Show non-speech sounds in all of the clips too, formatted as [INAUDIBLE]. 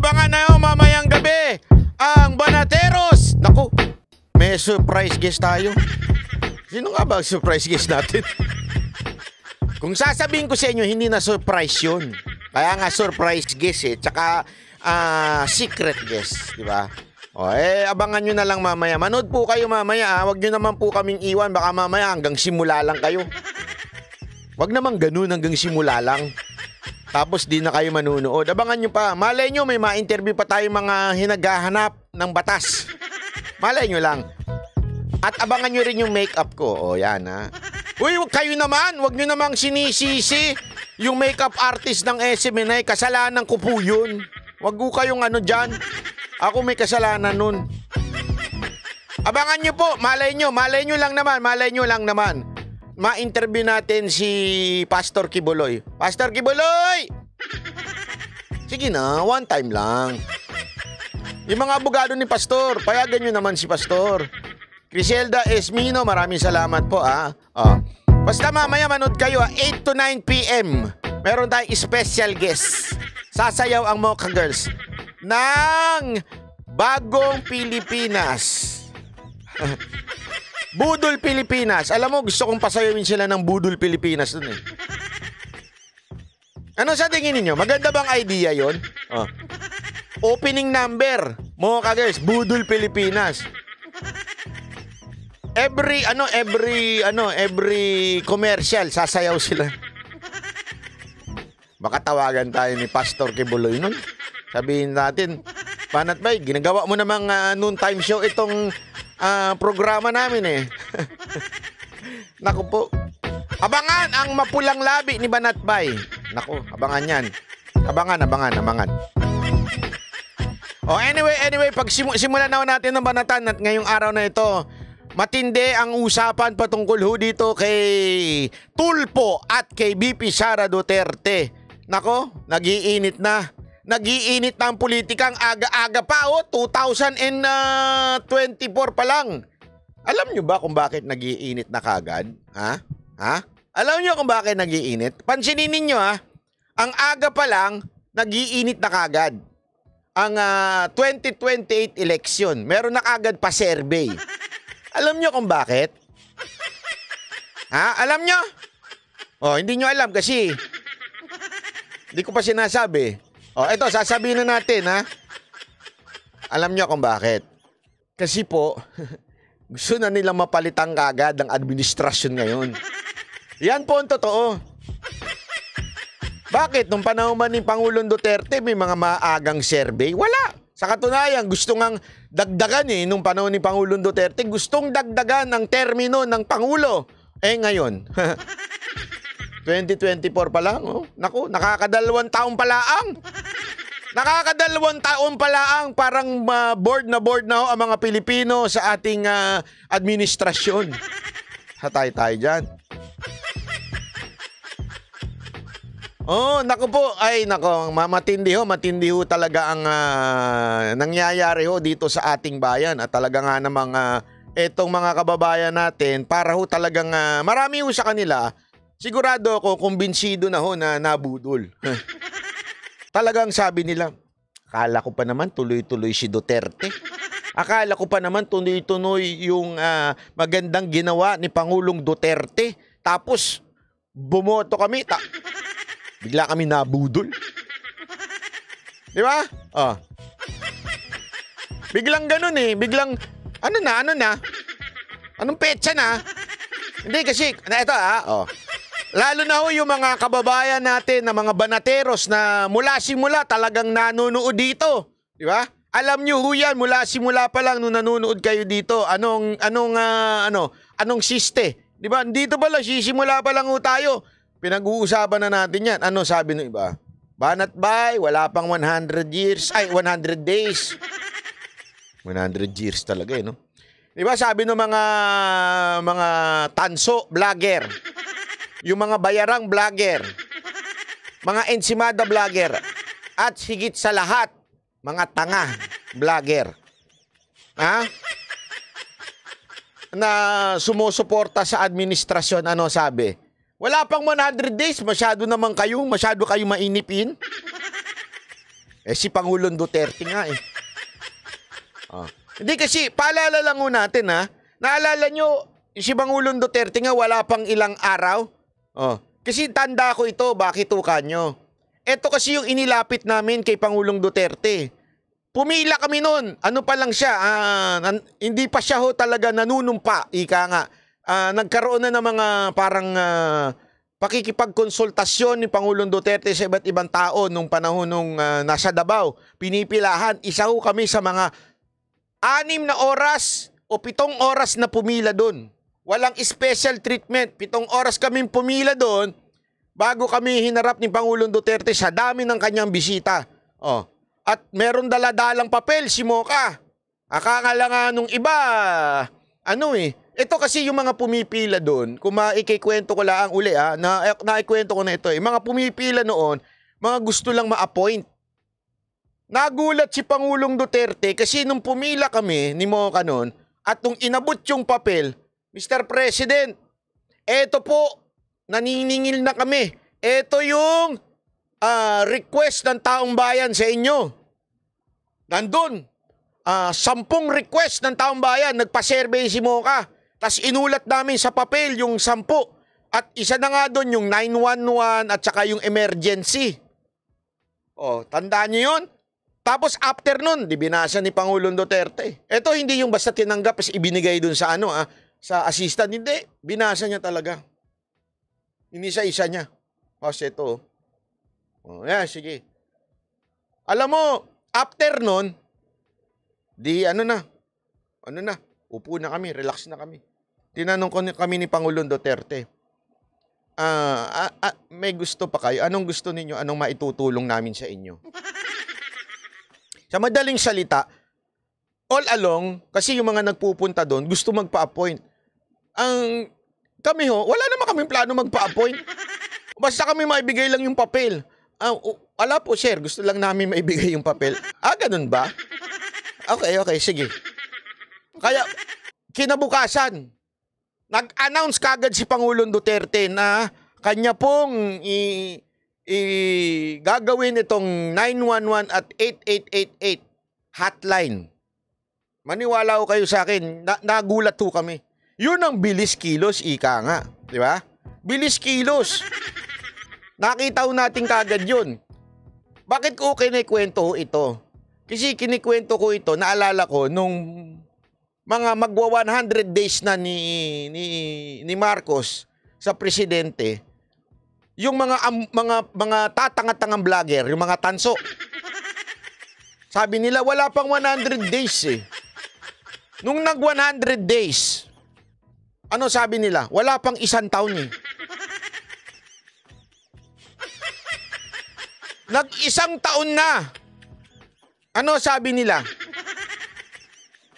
Abangan na yung mamayang gabi ang Banateros. Naku, may surprise guest tayo. Sino nga ba surprise guest natin? Kung sasabihin ko sa inyo, hindi na surprise yun. Kaya nga surprise guest eh. Tsaka uh, secret guest, di ba? O, eh, abangan nyo na lang mamaya. Manood po kayo mamaya, ha? Ah. Huwag nyo naman po kaming iwan. Baka mamaya hanggang simula lang kayo. Huwag naman ganun hanggang simula lang. Tapos di na kayo manunood. Abangan nyo pa. Malay nyo, may ma-interview pa tayo mga hinaghahanap ng batas. Malay nyo lang. At abangan nyo rin yung makeup ko. O, yan ha. Uy, kayo naman. Huwag nyo namang sinisisi yung makeup artist ng SMNI. Kasalanan ko po yun. Huwag ko kayong ano dyan. Ako may kasalanan nun. Abangan nyo po. Malay nyo. Malay nyo lang naman. Malay nyo lang naman ma-interview natin si Pastor Kibuloy. Pastor Kibuloy! Sige na, one time lang. Yung mga abogado ni Pastor, payagan nyo naman si Pastor. Criselda Esmino, maraming salamat po ah. Oh. Basta mamaya manood kayo ah, 8 to 9 p.m. Meron tayong special guest. Sasayaw ang Mocha Girls ng Bagong Pilipinas. [LAUGHS] Budol Pilipinas. Alam mo, gusto kong pasayawin sila ng Budol Pilipinas dun eh. Ano sa tingin ninyo? Maganda bang idea yon? Oh. Opening number. Mga guys, Budol Pilipinas. Every ano every ano every commercial sasayaw sila. Baka tawagan tayo ni Pastor Kibuloy nun. Sabihin natin, Panat Bay, ginagawa mo namang uh, ah, noon time show itong uh, programa namin eh. [LAUGHS] Naku po. Abangan ang mapulang labi ni Banatbay. Naku, abangan yan. Abangan, abangan, abangan. Oh, anyway, anyway, pag simu- simulan na natin ng banatan at ngayong araw na ito, matindi ang usapan patungkol ho dito kay Tulpo at kay BP Sara Duterte. Nako, nagiinit na. Nagiinit na ang politika aga-aga pa o, oh, 2024 ah, pa lang. Alam nyo ba kung bakit nagiinit na kagad? Ha? Ha? Alam nyo kung bakit nagiinit? Pansinin ninyo ha, ang aga pa lang, nagiinit na kagad. Ang uh, ah, 2028 election, meron na kagad pa survey. Alam nyo kung bakit? Ha? Alam nyo? Oh, hindi nyo alam kasi. Hindi ko pa sinasabi. Oh, ito, sasabihin na natin, ha? Alam nyo kung bakit. Kasi po, [LAUGHS] gusto na nilang mapalitan kagad ang administrasyon ngayon. Yan po ang totoo. Bakit? Nung panahon man ni Pangulong Duterte, may mga maagang survey? Wala. Sa katunayan, gusto ngang dagdagan eh. Nung panahon ni Pangulong Duterte, gustong dagdagan ang termino ng Pangulo. Eh ngayon, [LAUGHS] 2024 pa lang, oh. Naku, nakakadalawang taon pa lang. Nakakadalawang taon pa lang parang uh, ah, board na board na ho ang mga Pilipino sa ating uh, administrasyon. Hatay tayo dyan. Oh, naku po. Ay, nako, matindi ho. Matindi ho talaga ang uh, nangyayari ho dito sa ating bayan. At talaga nga namang uh, etong mga kababayan natin para ho talagang uh, marami ho sa kanila Sigurado ako, kumbinsido na ho na nabudol. Talagang sabi nila, akala ko pa naman tuloy-tuloy si Duterte. Akala ko pa naman tuloy-tuloy yung uh, magandang ginawa ni Pangulong Duterte. Tapos, bumoto kami. Ta- Bigla kami nabudol. Di ba? Oh. Biglang ganun eh. Biglang, ano na, ano na? Anong petsa na? Hindi kasi, na ito ah, oh. Lalo na ho yung mga kababayan natin na mga banateros na mula simula talagang nanonood dito. Di ba? Alam nyo ho yan, mula simula pa lang nung nanonood kayo dito, anong, anong, uh, ano, anong siste. Di ba? Dito pala, sisimula pa lang ho tayo. Pinag-uusapan na natin yan. Ano sabi ng iba? Banat bay, wala pang 100 years. Ay, 100 days. 100 years talaga eh, no? Di ba sabi ng mga mga tanso vlogger? yung mga bayarang vlogger, mga ensimada vlogger, at higit sa lahat, mga tanga vlogger. Ha? Na sumusuporta sa administrasyon, ano sabi? Wala pang 100 days, masyado naman kayo, masyado kayo mainipin. Eh si Pangulong Duterte nga eh. Oh. Hindi kasi, paalala lang natin ha, naalala nyo, si Pangulong Duterte nga wala pang ilang araw, Oh. Kasi tanda ko ito, bakit tukan nyo? Ito kasi yung inilapit namin kay Pangulong Duterte. Pumila kami noon. Ano pa lang siya, uh, nan, hindi pa siya ho talaga nanunumpa, ika nga. Uh, nagkaroon na ng mga parang uh, pakikipagkonsultasyon ni Pangulong Duterte sa iba't ibang tao nung panahon nung uh, nasa Davao. Pinipilahan, isa ho kami sa mga anim na oras o pitong oras na pumila doon. Walang special treatment. Pitong oras kaming pumila doon bago kami hinarap ni Pangulong Duterte sa dami ng kanyang bisita. Oh. At meron daladalang papel si Moka. Akakala nga nung iba, ano eh, ito kasi yung mga pumipila doon, kung maikikwento ko lang uli ah. na, eh, naikwento ko na ito eh, mga pumipila noon, mga gusto lang ma-appoint. Nagulat si Pangulong Duterte kasi nung pumila kami ni Moka noon at nung inabot yung papel, Mr. President, eto po, naniningil na kami. Eto yung uh, request ng taong bayan sa inyo. Nandun, uh, sampung request ng taong bayan, nagpa-survey si Moka. Tapos inulat namin sa papel yung sampu. At isa na nga doon yung 911 at saka yung emergency. Oh, tandaan niyo yun? Tapos afternoon, di binasa ni Pangulong Duterte. Ito hindi yung basta tinanggap at ibinigay doon sa ano ah sa assistant. Hindi, binasa niya talaga. Hindi sa isa niya. oh, seto. oh. oh yeah, sige. Alam mo, after nun, di ano na, ano na, upo na kami, relax na kami. Tinanong ko ni, kami ni Pangulong Duterte, ah, ah, ah, may gusto pa kayo? Anong gusto ninyo? Anong maitutulong namin sa inyo? sa madaling salita, all along, kasi yung mga nagpupunta doon, gusto magpa-appoint ang kami ho, wala naman kaming plano magpa-appoint. Basta kami maibigay lang yung papel. Ah, uh, ala po sir, gusto lang namin maibigay yung papel. Ah, ganun ba? Okay, okay, sige. Kaya, kinabukasan, nag-announce kagad si Pangulong Duterte na kanya pong i, i gagawin itong 911 at 8888 hotline. Maniwala ko kayo sa akin, na, nagulat ho kami yun ang bilis kilos, ika nga. Di ba? Bilis kilos. Nakita ho natin kagad yun. Bakit ko kinikwento ito? Kasi kinikwento ko ito, naalala ko nung mga magwa 100 days na ni, ni, ni Marcos sa presidente, yung mga um, mga mga tatanga-tangang vlogger, yung mga tanso. Sabi nila wala pang 100 days eh. Nung nag 100 days, ano sabi nila? Wala pang isang taon eh. Nag-isang taon na. Ano sabi nila?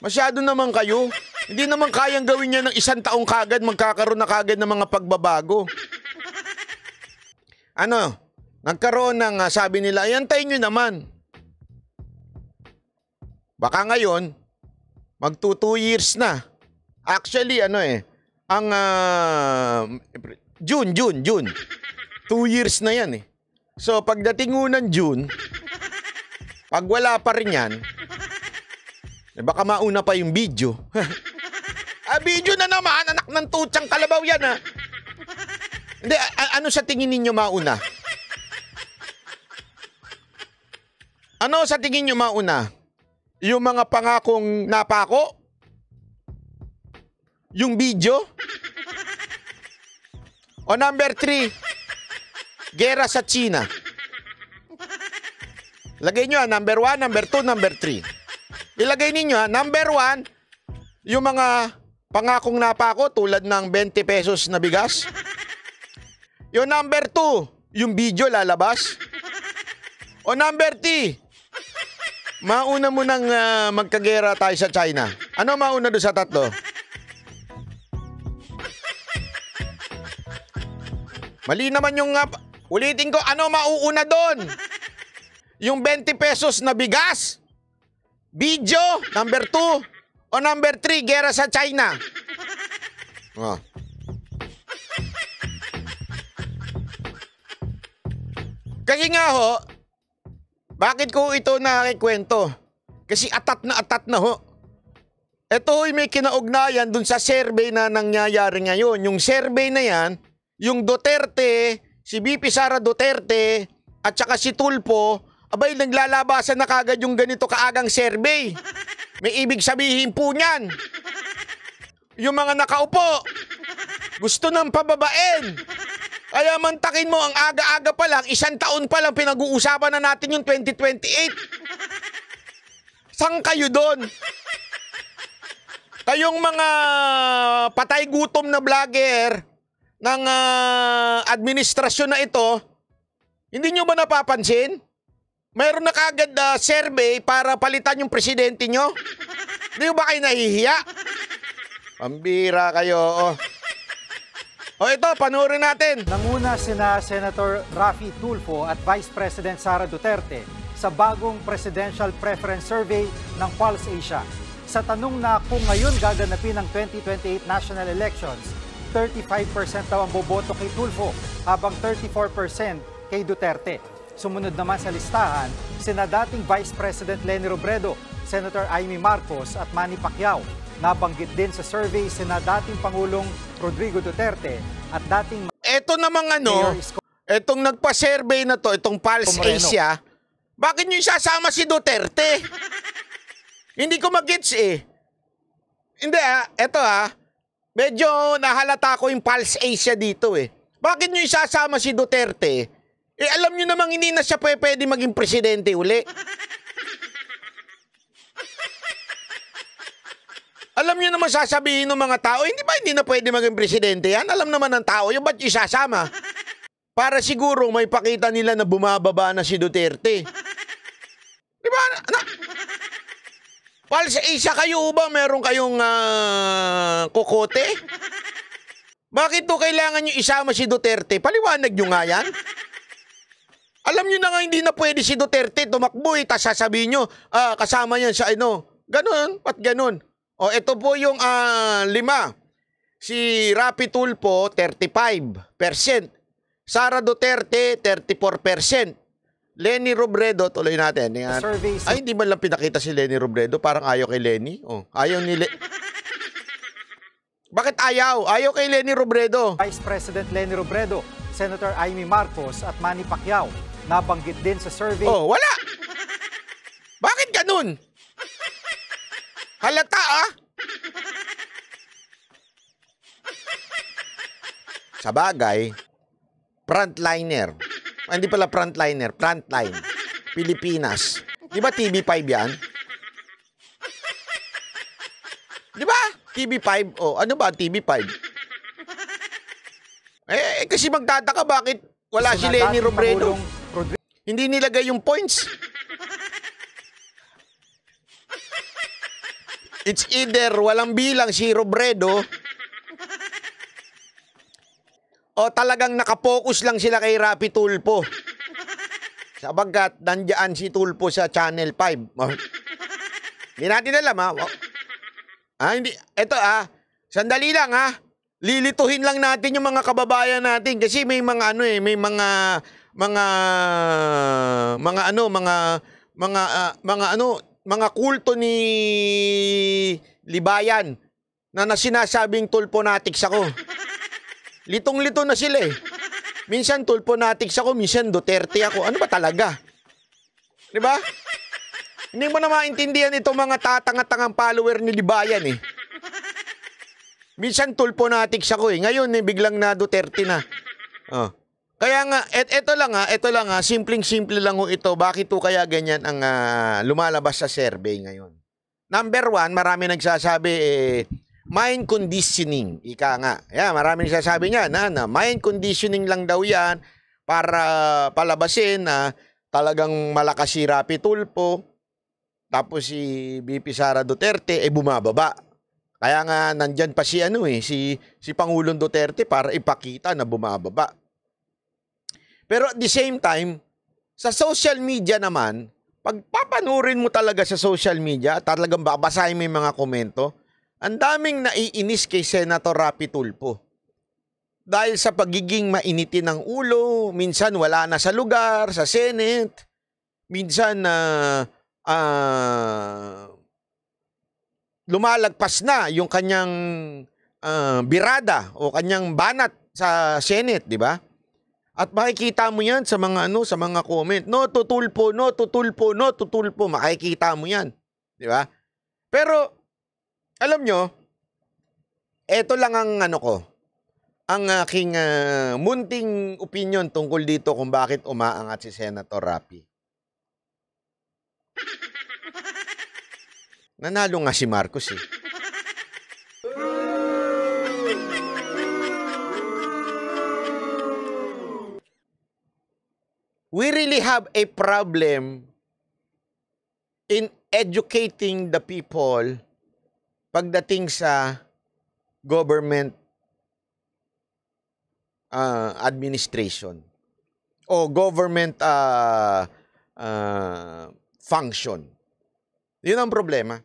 Masyado naman kayo. Hindi naman kayang gawin niya ng isang taong kagad, magkakaroon na kagad ng mga pagbabago. Ano? Nagkaroon ng uh, sabi nila, ayantayin nyo naman. Baka ngayon, mag 2 years na. Actually, ano eh, ang uh, June, June, June. Two years na yan eh. So pagdating ng June, pag wala pa rin yan, eh baka mauna pa yung video. [LAUGHS] ah, video na naman, anak ng tutsang kalabaw yan ah. Hindi, ano sa tingin ninyo mauna? Ano sa tingin nyo mauna? Yung mga pangakong napako yung video? O number three, gera sa China. Lagay nyo ha, ah, number one, number two, number three. Ilagay ninyo ha, ah, number one, yung mga pangakong napako tulad ng 20 pesos na bigas. Yung number two, yung video lalabas. O number three, mauna mo nang uh, magkagera tayo sa China. Ano mauna doon sa tatlo? Mali naman yung... Uh, ulitin ko, ano mauuna doon? Yung 20 pesos na bigas? Video, number 2. O number 3, gera sa China. Oh. Kasi nga ho, bakit ko ito nakikwento? Kasi atat na atat na ho. Ito ho'y may kinaugnayan dun sa survey na nangyayari ngayon. Yung survey na yan, yung Duterte, si BP Sara Duterte, at saka si Tulpo, abay naglalabasan na kagad yung ganito kaagang survey. May ibig sabihin po niyan. Yung mga nakaupo, gusto ng pababain. Kaya mantakin mo, ang aga-aga pa lang, isang taon pa lang pinag-uusapan na natin yung 2028. Saan kayo doon? Kayong mga patay gutom na vlogger, ng uh, administrasyon na ito, hindi nyo ba napapansin? Mayroon na kagad uh, ah, survey para palitan yung presidente nyo? Hindi ba kayo nahihiya? Pambira kayo, oh. O oh, ito, panuorin natin. Nanguna sina Senator Rafi Tulfo at Vice President Sara Duterte sa bagong presidential preference survey ng Pulse Asia. Sa tanong na kung ngayon gaganapin ang 2028 national elections, 35% daw ang boboto kay Tulfo habang 34% kay Duterte. Sumunod naman sa listahan, sina Vice President Leni Robredo, Senator Amy Marcos at Manny Pacquiao. Nabanggit din sa survey sina Pangulong Rodrigo Duterte at dating Ito namang ano, etong nagpa-survey na to, itong Pulse Moreno. Asia, bakit nyo sasama si Duterte? [LAUGHS] Hindi ko magets eh. Hindi ah, ito ah, Medyo nahalata ko yung Pulse Asia dito eh. Bakit nyo isasama si Duterte? Eh alam nyo namang hindi na siya pwede maging presidente uli. Alam nyo naman sasabihin ng mga tao, hindi ba hindi na pwede maging presidente yan? Alam naman ng tao yung ba't isasama? Para siguro may pakita nila na bumababa na si Duterte. Di ba? na, Pal, sa Asia kayo ba meron kayong uh, kokote? Bakit to kailangan nyo isama si Duterte? Paliwanag nyo nga yan. Alam nyo na nga hindi na pwede si Duterte tumakbo eh, tapos sasabihin nyo, uh, kasama yan sa ano. Ganun, pat ganun. O, ito po yung uh, lima. Si Rapi Tulpo, 35%. Sara Duterte, 34%. Lenny Robredo, tuloy natin. Yan. Surveys. Ay, hindi man lang pinakita si Lenny Robredo. Parang ayaw kay Lenny. Oh, ayaw ni Le [LAUGHS] Bakit ayaw? Ayaw kay Lenny Robredo. Vice President Lenny Robredo, Senator Amy Marcos at Manny Pacquiao. Nabanggit din sa survey. Oh, wala! Bakit ganun? Halata ah! Sa bagay, frontliner. Ah, hindi pala frontliner, frontline. Pilipinas. Di ba TV5 yan? Di ba? TV5. O, oh, ano ba TV5? Eh, eh, kasi magtataka bakit wala si Lenny Robredo. Hindi nilagay yung points. It's either walang bilang si Robredo o talagang nakapokus lang sila kay Rapi Tulpo. Sabagat nandyan si Tulpo sa Channel 5. Oh. Hindi natin alam ha. Oh. Ah, hindi. Ito ah. Sandali lang ha. Lilituhin lang natin yung mga kababayan natin kasi may mga ano eh, may mga mga mga ano, mga mga uh, mga ano, mga kulto ni Libayan na, nasinasabing tulpo tulponatik ako. Litong-lito na sila eh. Minsan tulpo tulponatics ako, minsan Duterte ako. Ano ba talaga? Di ba? Hindi mo na maintindihan itong mga tatanga-tangang follower ni Libayan eh. Minsan tulpo tulponatics ako eh. Ngayon eh, biglang na Duterte na. Oh. Kaya nga, et, eto lang ha, ah, eto lang ha, ah. simpleng-simple lang ho ito. Bakit to kaya ganyan ang uh, lumalabas sa survey ngayon? Number one, marami nagsasabi eh, Mind conditioning, ika nga. Yeah, marami nagsasabi niya na, na mind conditioning lang daw 'yan para palabasin na talagang malakas si Rapi Tulpo tapos si BP Sara Duterte eh bumababa. Kaya nga nandiyan pa si ano eh si si Pangulong Duterte para ipakita na bumababa. Pero at the same time, sa social media naman, pag pagpapanurin mo talaga sa social media, talagang babasahin mo yung mga komento, ang daming naiinis kay Senator Rapi Tulpo. Dahil sa pagiging mainitin ng ulo, minsan wala na sa lugar, sa Senate, minsan na uh, uh, ah, lumalagpas na yung kanyang uh, birada o kanyang banat sa Senate, di ba? At makikita mo 'yan sa mga ano, sa mga comment. No tutulpo, no tutulpo, no tutulpo, makikita mo 'yan, di ba? Pero alam nyo, eto lang ang ano ko, ang aking uh, munting opinion tungkol dito kung bakit umaangat si Senator Rappi. [LAUGHS] Nanalo nga si Marcos eh. We really have a problem in educating the people pagdating sa government uh, administration o government uh, uh, function. Yun ang problema.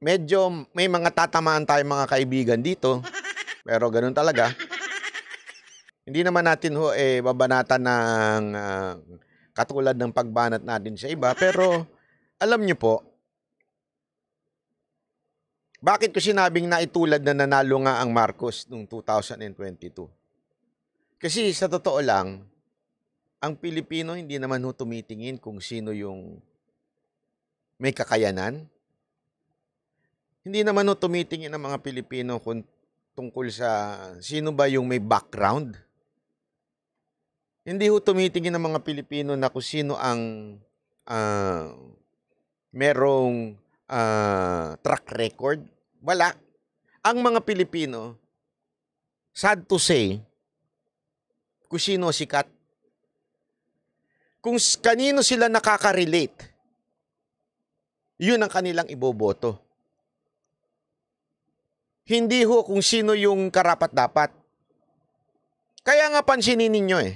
Medyo may mga tatamaan tayo mga kaibigan dito. Pero ganun talaga. Hindi naman natin ho eh babanatan ng uh, katulad ng pagbanat natin sa iba. Pero alam niyo po, bakit ko sinabing na itulad na nanalo nga ang Marcos noong 2022? Kasi sa totoo lang, ang Pilipino hindi naman ho tumitingin kung sino yung may kakayanan. Hindi naman ho tumitingin ang mga Pilipino kung tungkol sa sino ba yung may background. Hindi ho tumitingin ng mga Pilipino na kung sino ang uh, merong uh, track record? Wala. Ang mga Pilipino, sad to say, kung sino sikat, kung kanino sila nakaka-relate, yun ang kanilang iboboto. Hindi ho kung sino yung karapat-dapat. Kaya nga pansinin ninyo eh.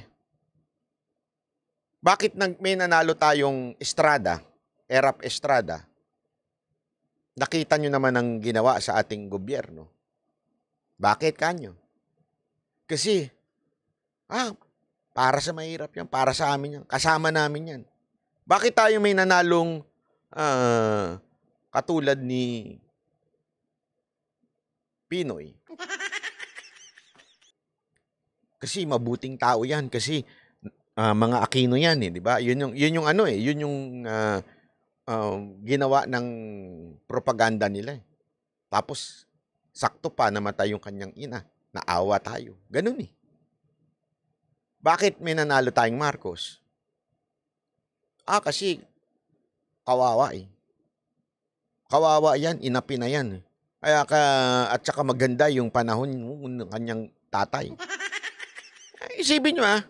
Bakit nag, may nanalo tayong Estrada, Erap Estrada? Nakita nyo naman ang ginawa sa ating gobyerno. Bakit kanyo? Kasi, ah, para sa mahirap yan, para sa amin yan, kasama namin yan. Bakit tayo may nanalong uh, katulad ni Pinoy? Kasi mabuting tao yan, kasi uh, mga Aquino yan eh, di ba? Yun yung, yun yung ano eh, yun yung uh, um, ginawa ng propaganda nila. Eh. Tapos, sakto pa namatay yung kanyang ina. Naawa tayo. Ganun eh. Bakit may nanalo tayong Marcos? Ah, kasi kawawa eh. Kawawa yan, inapi na yan. Kaya ka, at saka maganda yung panahon ng kanyang tatay. [LAUGHS] Eh, isipin nyo ah.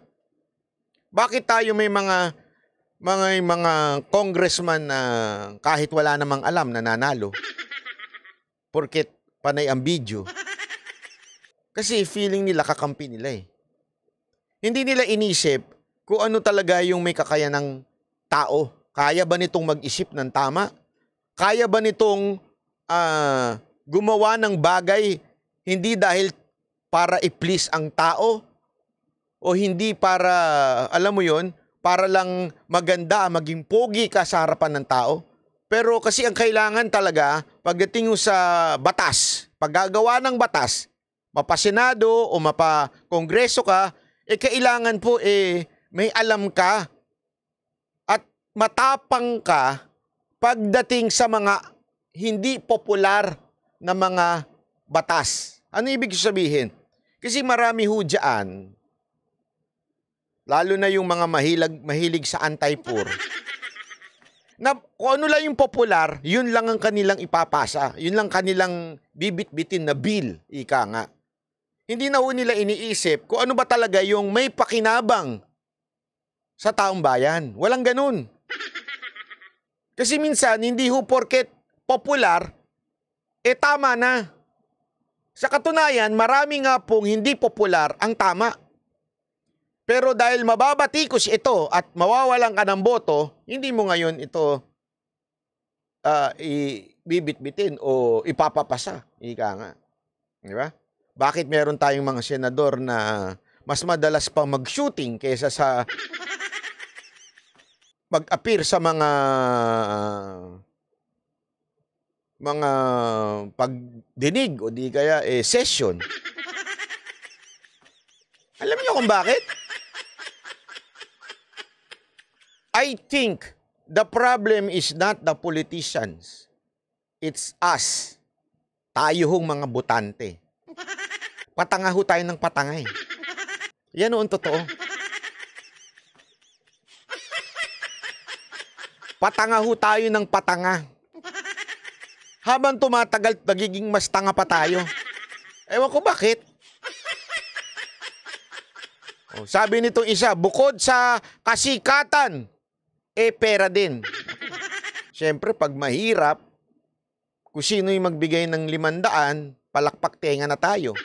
Bakit tayo may mga mga mga congressman na kahit wala namang alam nananalo. Porket panay ang video. Kasi feeling nila kakampi nila eh. Hindi nila inisip kung ano talaga yung may kakaya ng tao. Kaya ba nitong mag-isip ng tama? Kaya ba nitong uh, gumawa ng bagay hindi dahil para i-please ang tao o hindi para, alam mo yon para lang maganda, maging pogi ka sa harapan ng tao. Pero kasi ang kailangan talaga, pagdating sa batas, paggagawa ng batas, mapasenado o mapakongreso ka, eh kailangan po eh may alam ka at matapang ka pagdating sa mga hindi popular na mga batas. Ano ibig sabihin? Kasi marami ho dyan Lalo na yung mga mahilig, mahilig sa anti-poor. na kung ano lang yung popular, yun lang ang kanilang ipapasa. Yun lang kanilang bibit-bitin na bill, ika nga. Hindi na ho nila iniisip kung ano ba talaga yung may pakinabang sa taong bayan. Walang ganun. Kasi minsan, hindi ho porket popular, eh tama na. Sa katunayan, marami nga pong hindi popular ang tama. Pero dahil mababatikos ito at mawawalan ka ng boto, hindi mo ngayon ito uh, ibibitbitin o ipapapasa. Ika nga. Di ba? Bakit meron tayong mga senador na mas madalas pang mag-shooting kaysa sa mag-appear sa mga mga pagdinig o di kaya eh, session. Alam niyo kung bakit? I think the problem is not the politicians. It's us. Tayo hong mga butante. [LAUGHS] Patanga ho tayo ng patangay. Yan noon totoo. Patanga ho tayo ng patanga. Habang tumatagal, nagiging mas tanga pa tayo. Ewan ko bakit. Oh, sabi nito isa, bukod sa kasikatan, eh pera din. Siyempre, pag mahirap, kung sino yung magbigay ng limandaan, palakpak tenga na tayo.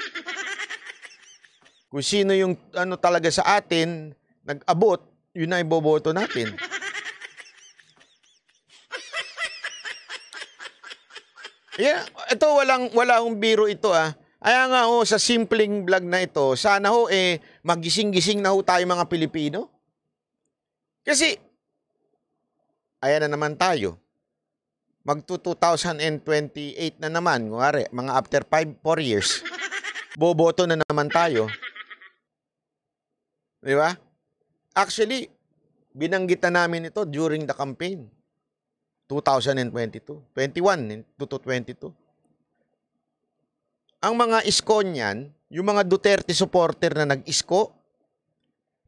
Kung sino yung ano talaga sa atin, nag-abot, yun na iboboto natin. Yeah, ito walang wala hong biro ito ah. Kaya nga ho, oh, sa simpleng vlog na ito, sana ho eh magising-gising na ho tayo mga Pilipino. Kasi ayan na naman tayo. Magto 2028 na naman, ngari, mga after 5, 4 years, boboto na naman tayo. Di ba? Actually, binanggit na namin ito during the campaign. 2022, 21 to 22. Ang mga isko niyan, yung mga Duterte supporter na nag-isko,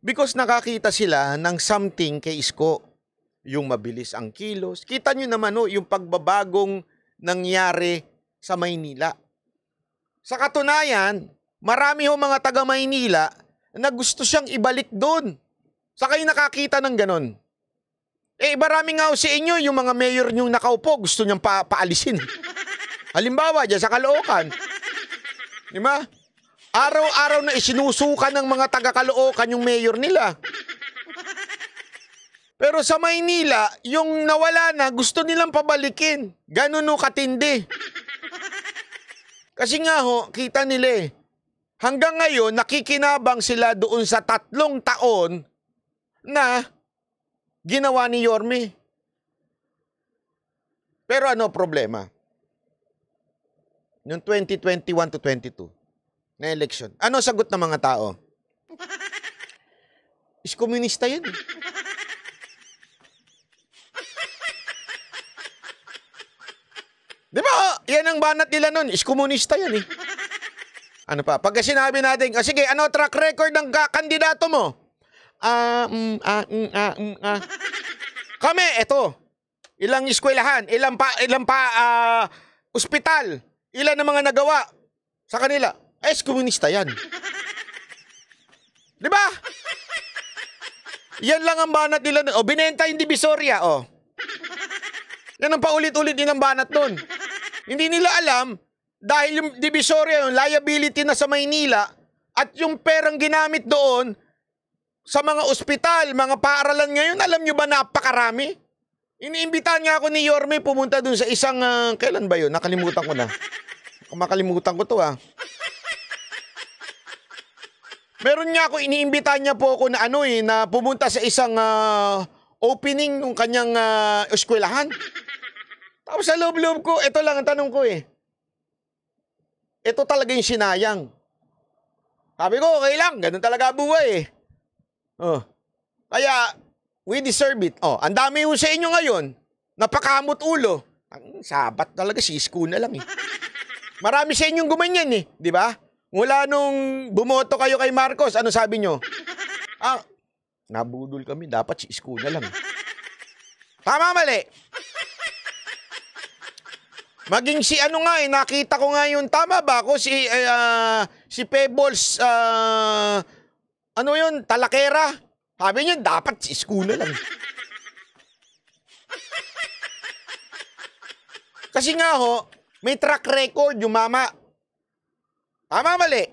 because nakakita sila ng something kay isko yung mabilis ang kilos. Kita nyo naman no, oh, yung pagbabagong nangyari sa Maynila. Sa katunayan, marami ho mga taga Maynila na gusto siyang ibalik doon. Sa kayo nakakita ng ganon. Eh, marami nga ho inyo yung mga mayor niyong nakaupo, gusto niyang pa paalisin. [LAUGHS] Halimbawa, dyan sa Kaloocan. Di ba? Araw-araw na isinusukan ng mga taga-Kaloocan yung mayor nila. Pero sa Maynila, yung nawala na, gusto nilang pabalikin. Ganun no katindi. Kasi nga ho, kita nila eh. Hanggang ngayon, nakikinabang sila doon sa tatlong taon na ginawa ni Yorme. Pero ano problema? Noong 2021 to 22 na election, ano sagot ng mga tao? [LAUGHS] Is komunista yun. Eh. Yan ang banat nila nun. Is komunista yan eh. Ano pa? Pag sinabi natin, oh, sige, ano track record ng kandidato mo? Ah, uh, mm, ah, mm, ah, mm, ah. Kami, eto. Ilang eskwelahan, ilang pa, ilang pa, ah, uh, ospital, ilan na mga nagawa sa kanila. Eh, komunista yan. Di ba? Yan lang ang banat nila. O, binenta yung divisoria, o. Yan ang paulit-ulit nilang banat nun. Hindi nila alam dahil yung divisorya, yung liability na sa Maynila at yung perang ginamit doon sa mga ospital, mga paaralan ngayon, alam nyo ba napakarami? Iniimbitahan nga ako ni Yorme pumunta doon sa isang, uh, kailan ba yun? Nakalimutan ko na. Makalimutan ko to ah. Meron nga ako, iniimbitahan niya po ako na ano eh, na pumunta sa isang uh, opening ng kanyang uh, eskwelahan. Tapos sa loob-loob ko, ito lang ang tanong ko eh. Ito talaga yung sinayang. Sabi ko, okay lang. Ganun talaga buhay eh. Oh. Kaya, we deserve it. Oh, ang dami ho sa inyo ngayon, napakamot ulo. Ang sabat talaga, si school na lang eh. Marami sa inyong gumanyan eh, di ba? Mula nung bumoto kayo kay Marcos, ano sabi nyo? Ah, nabudol kami, dapat si school na lang. Tama mali. Maging si ano nga eh, nakita ko nga yun. Tama ba ako? Si, uh, si Pebbles, uh, ano yun, talakera. Sabi niya, dapat si school na lang. Kasi nga ho, may track record yung mama. Tama mali.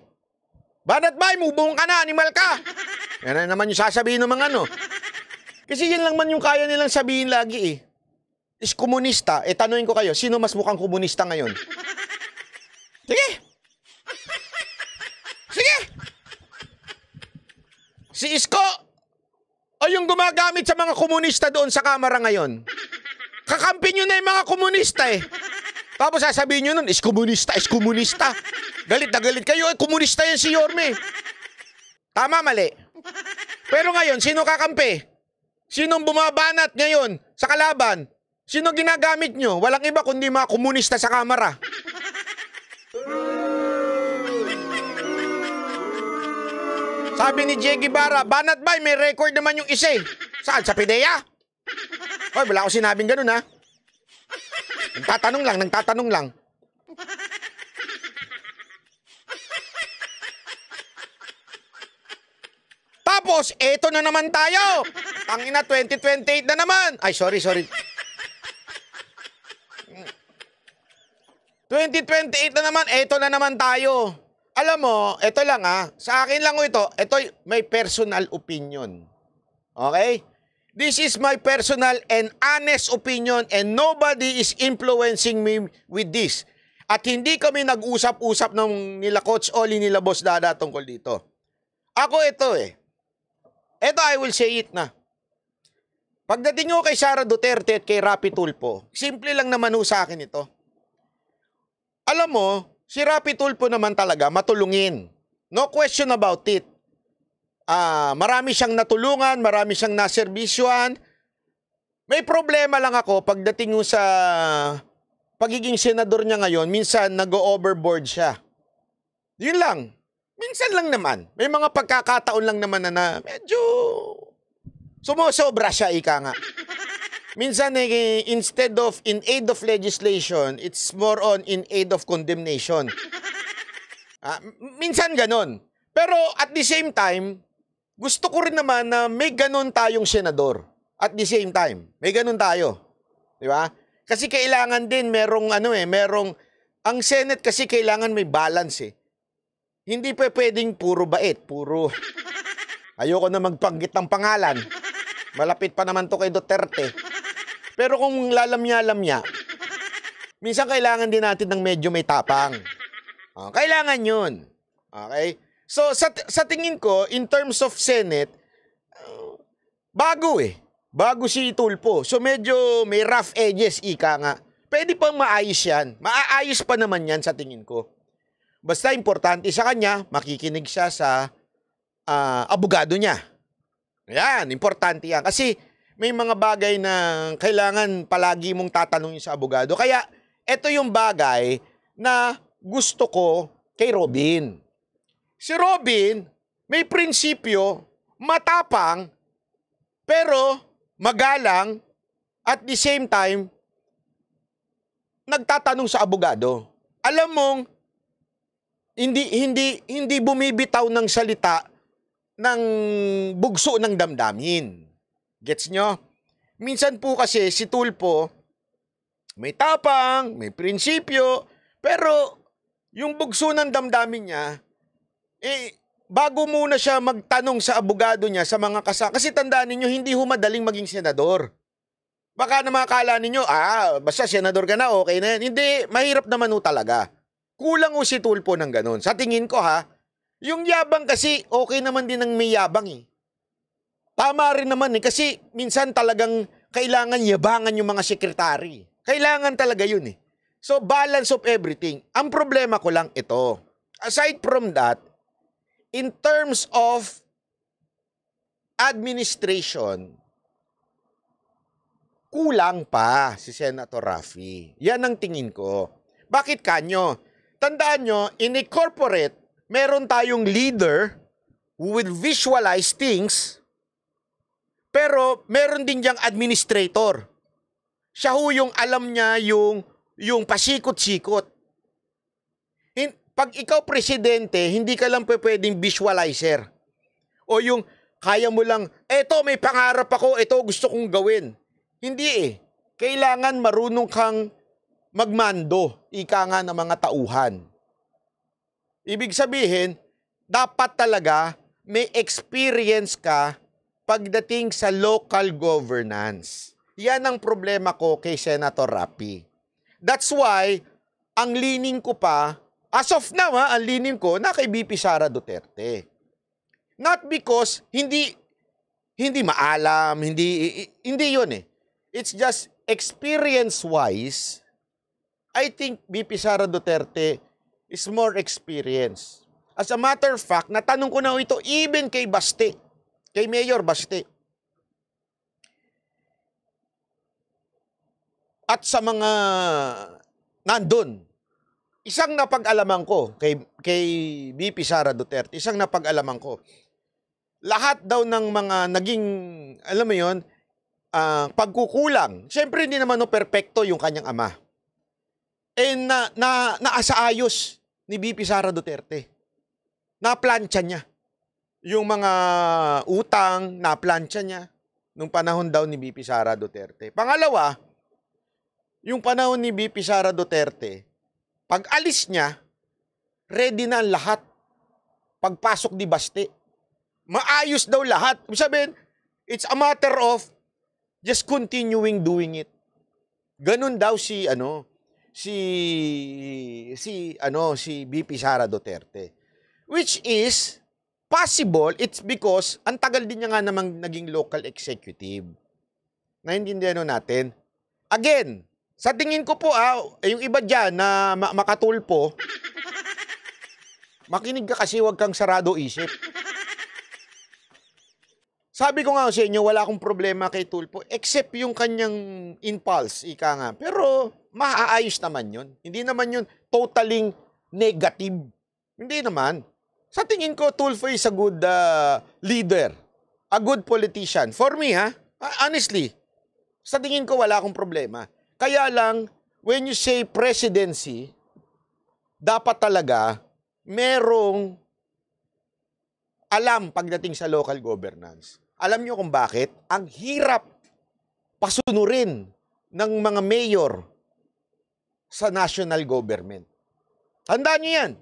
Banat ba, mubong ka na, animal ka. Yan na naman yung sasabihin ng mga ano. Kasi yan lang man yung kaya nilang sabihin lagi eh is komunista, eh tanungin ko kayo, sino mas mukhang komunista ngayon? Sige! Sige! Si Isko o yung gumagamit sa mga komunista doon sa kamera ngayon. Kakampi nyo na yung mga komunista eh. Tapos sasabihin nyo nun, is komunista, is komunista. Galit na galit kayo, eh, komunista yan si Yorme. Tama, mali. Pero ngayon, sino kakampi? Sinong bumabanat ngayon sa kalaban? Sino ginagamit nyo? Walang iba kundi mga komunista sa kamera. Sabi ni Jay Guevara, banat bay, may record naman yung isa eh. Saan? Sa PIDEA? Hoy, wala akong sinabing ganun ha. Nagtatanong lang, nagtatanong lang. Tapos, eto na naman tayo. Tangina 2028 na naman. Ay, sorry, sorry. 2028 na naman, eto na naman tayo. Alam mo, eto lang ah, sa akin lang ito, eto may personal opinion. Okay? This is my personal and honest opinion and nobody is influencing me with this. At hindi kami nag-usap-usap ng nila Coach Oli, nila Boss Dada tungkol dito. Ako ito eh. Ito I will say it na. Pagdating nyo kay Sara Duterte at kay Rapi Tulpo, simple lang naman ho sa akin ito. Alam mo, si Rapi Tulpo naman talaga matulungin. No question about it. Ah, marami siyang natulungan, marami siyang naserbisyuan. May problema lang ako pagdating sa pagiging senador niya ngayon, minsan nag-overboard siya. Yun lang. Minsan lang naman. May mga pagkakataon lang naman na, na medyo sumosobra siya, ika nga minsan eh, instead of in aid of legislation, it's more on in aid of condemnation. ah, minsan ganon. Pero at the same time, gusto ko rin naman na may ganon tayong senador. At the same time, may ganon tayo. Di ba? Kasi kailangan din merong ano eh, merong ang Senate kasi kailangan may balance eh. Hindi pa pwedeng puro bait, puro [LAUGHS] Ayoko na magpanggit ng pangalan. Malapit pa naman to kay Duterte. Pero kung lalamya-lamya, minsan kailangan din natin ng medyo may tapang. Oh, kailangan yun. Okay? So, sa, sa tingin ko, in terms of Senate, uh, bago eh. Bago si Tulpo. So, medyo may rough edges, ika nga. Pwede pang maayos yan. Maaayos pa naman yan sa tingin ko. Basta importante sa kanya, makikinig siya sa uh, abogado niya. Yan, importante yan. Kasi may mga bagay na kailangan palagi mong tatanungin sa abogado. Kaya ito yung bagay na gusto ko kay Robin. Si Robin, may prinsipyo, matapang, pero magalang, at the same time, nagtatanong sa abogado. Alam mong, hindi, hindi, hindi bumibitaw ng salita ng bugso ng damdamin. Gets nyo? Minsan po kasi si Tulpo, may tapang, may prinsipyo, pero yung bugso ng damdamin niya, eh, bago muna siya magtanong sa abogado niya, sa mga kasa. Kasi tandaan ninyo, hindi ho madaling maging senador. Baka na makakala ninyo, ah, basta senador ka na, okay na yan. Hindi, mahirap naman ho talaga. Kulang ho si Tulpo ng ganun. Sa tingin ko ha, yung yabang kasi, okay naman din ang may yabang eh. Tama rin naman eh, kasi minsan talagang kailangan yabangan yung mga sekretary. Kailangan talaga yun eh. So, balance of everything. Ang problema ko lang ito. Aside from that, in terms of administration, kulang pa si Senator Rafi. Yan ang tingin ko. Bakit kanyo? Tandaan nyo, in a corporate, meron tayong leader who will visualize things pero meron din diyang administrator. Siya ho yung alam niya yung, yung pasikot-sikot. Pag ikaw presidente, hindi ka lang pwedeng visualizer. O yung kaya mo lang, eto may pangarap ako, eto gusto kong gawin. Hindi eh. Kailangan marunong kang magmando, ika nga ng mga tauhan. Ibig sabihin, dapat talaga may experience ka pagdating sa local governance. Yan ang problema ko kay Senator Rappi. That's why, ang leaning ko pa, as of now ha, ang leaning ko na kay BP Sara Duterte. Not because hindi hindi maalam, hindi hindi 'yon eh. It's just experience-wise, I think BP Sara Duterte is more experience. As a matter of fact, natanong ko na ito even kay Baste. Kay Mayor Basti. At sa mga nandun, isang napag-alaman ko kay, kay VP Sara Duterte, isang napag-alaman ko, lahat daw ng mga naging, alam mo yon uh, ah, pagkukulang, syempre hindi naman no perfecto yung kanyang ama. Eh, na, na, naasaayos ni VP Sara Duterte. Naplansya niya yung mga utang na plancha niya nung panahon daw ni BP Sara Duterte. Pangalawa, yung panahon ni BP Sara Duterte, pag alis niya, ready na lahat. Pagpasok di baste. Maayos daw lahat. Sabihin, it's a matter of just continuing doing it. Ganun daw si ano, si si ano si BP Sara Duterte. Which is Possible, it's because ang tagal din niya nga namang naging local executive. Naintindihan natin. Again, sa tingin ko po ah, yung iba dyan na ma- makatulpo, makinig ka kasi huwag kang sarado isip. Sabi ko nga sa inyo, wala akong problema kay Tulpo, except yung kanyang impulse, ika nga. Pero, maaayos naman yun. Hindi naman yun totaling negative. Hindi naman. Sa tingin ko, Tulfo is a good uh, leader, a good politician. For me, ha? Ah, honestly, sa tingin ko, wala akong problema. Kaya lang, when you say presidency, dapat talaga merong alam pagdating sa local governance. Alam nyo kung bakit? Ang hirap pasunurin ng mga mayor sa national government. Tandaan nyo yan.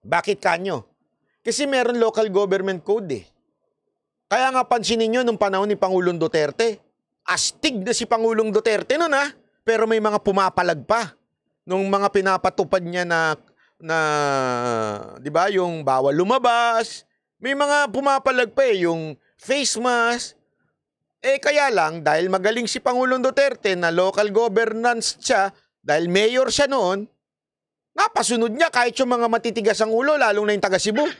Bakit kanyo? Kasi meron local government code eh. Kaya nga pansinin nyo nung panahon ni Pangulong Duterte, astig na si Pangulong Duterte noon ha, ah. pero may mga pumapalag pa nung mga pinapatupad niya na na 'di ba yung bawal lumabas, may mga pumapalag pa eh yung face mask. Eh kaya lang dahil magaling si Pangulong Duterte na local governance siya, dahil mayor siya noon, Napasunod ah, niya kahit yung mga matitigas ang ulo, lalong na yung taga Cebu. [LAUGHS]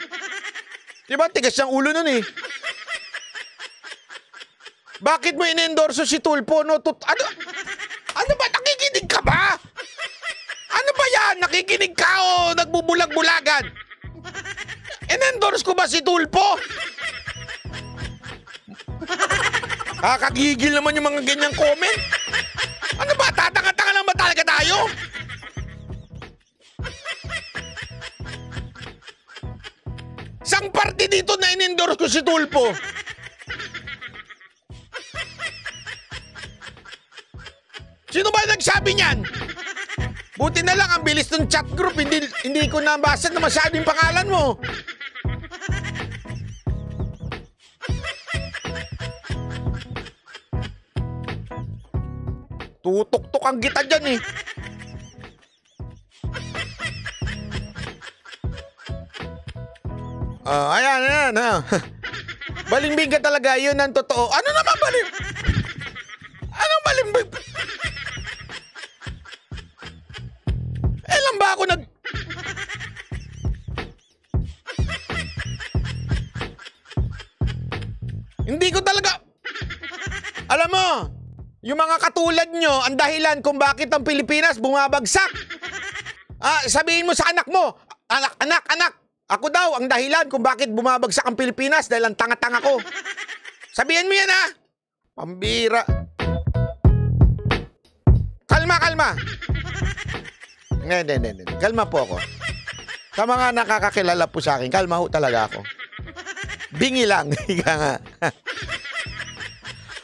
Diba? Tigas ang ulo nun eh. Bakit mo inendorso si Tulpo? No, tut ano? Ano ba? Nakikinig ka ba? Ano ba yan? Nakikinig ka o nagbubulag-bulagan? Inendorse ko ba si Tulpo? Kakagigil naman yung mga ganyang comment. Ano ba? Tatanga-tanga lang ba talaga tayo? Sang party dito na inendorse ko si Tulpo? Sino ba nagsabi niyan? Buti na lang ang bilis ng chat group, hindi, hindi ko nabasa na masyado yung pangalan mo. Tutok-tok ang kita dyan eh. Uh, ayan, ayan. Ha. Oh. [LAUGHS] Balimbing ka talaga, yun ang totoo. Ano naman balim? Anong balimbing? Ilan ba ako nag... Hindi ko talaga... Alam mo, yung mga katulad nyo, ang dahilan kung bakit ang Pilipinas bumabagsak. Ah, sabihin mo sa anak mo, anak, anak, anak, ako daw ang dahilan kung bakit bumabagsak ang Pilipinas dahil ang tanga-tanga ko. Sabihin mo yan ha! Pambira. Kalma, kalma. Ngayon, ngayon, ngayon. Kalma po ako. Sa mga nakakakilala po sa akin, kalma ho talaga ako. Bingi lang. [LAUGHS] Ika nga.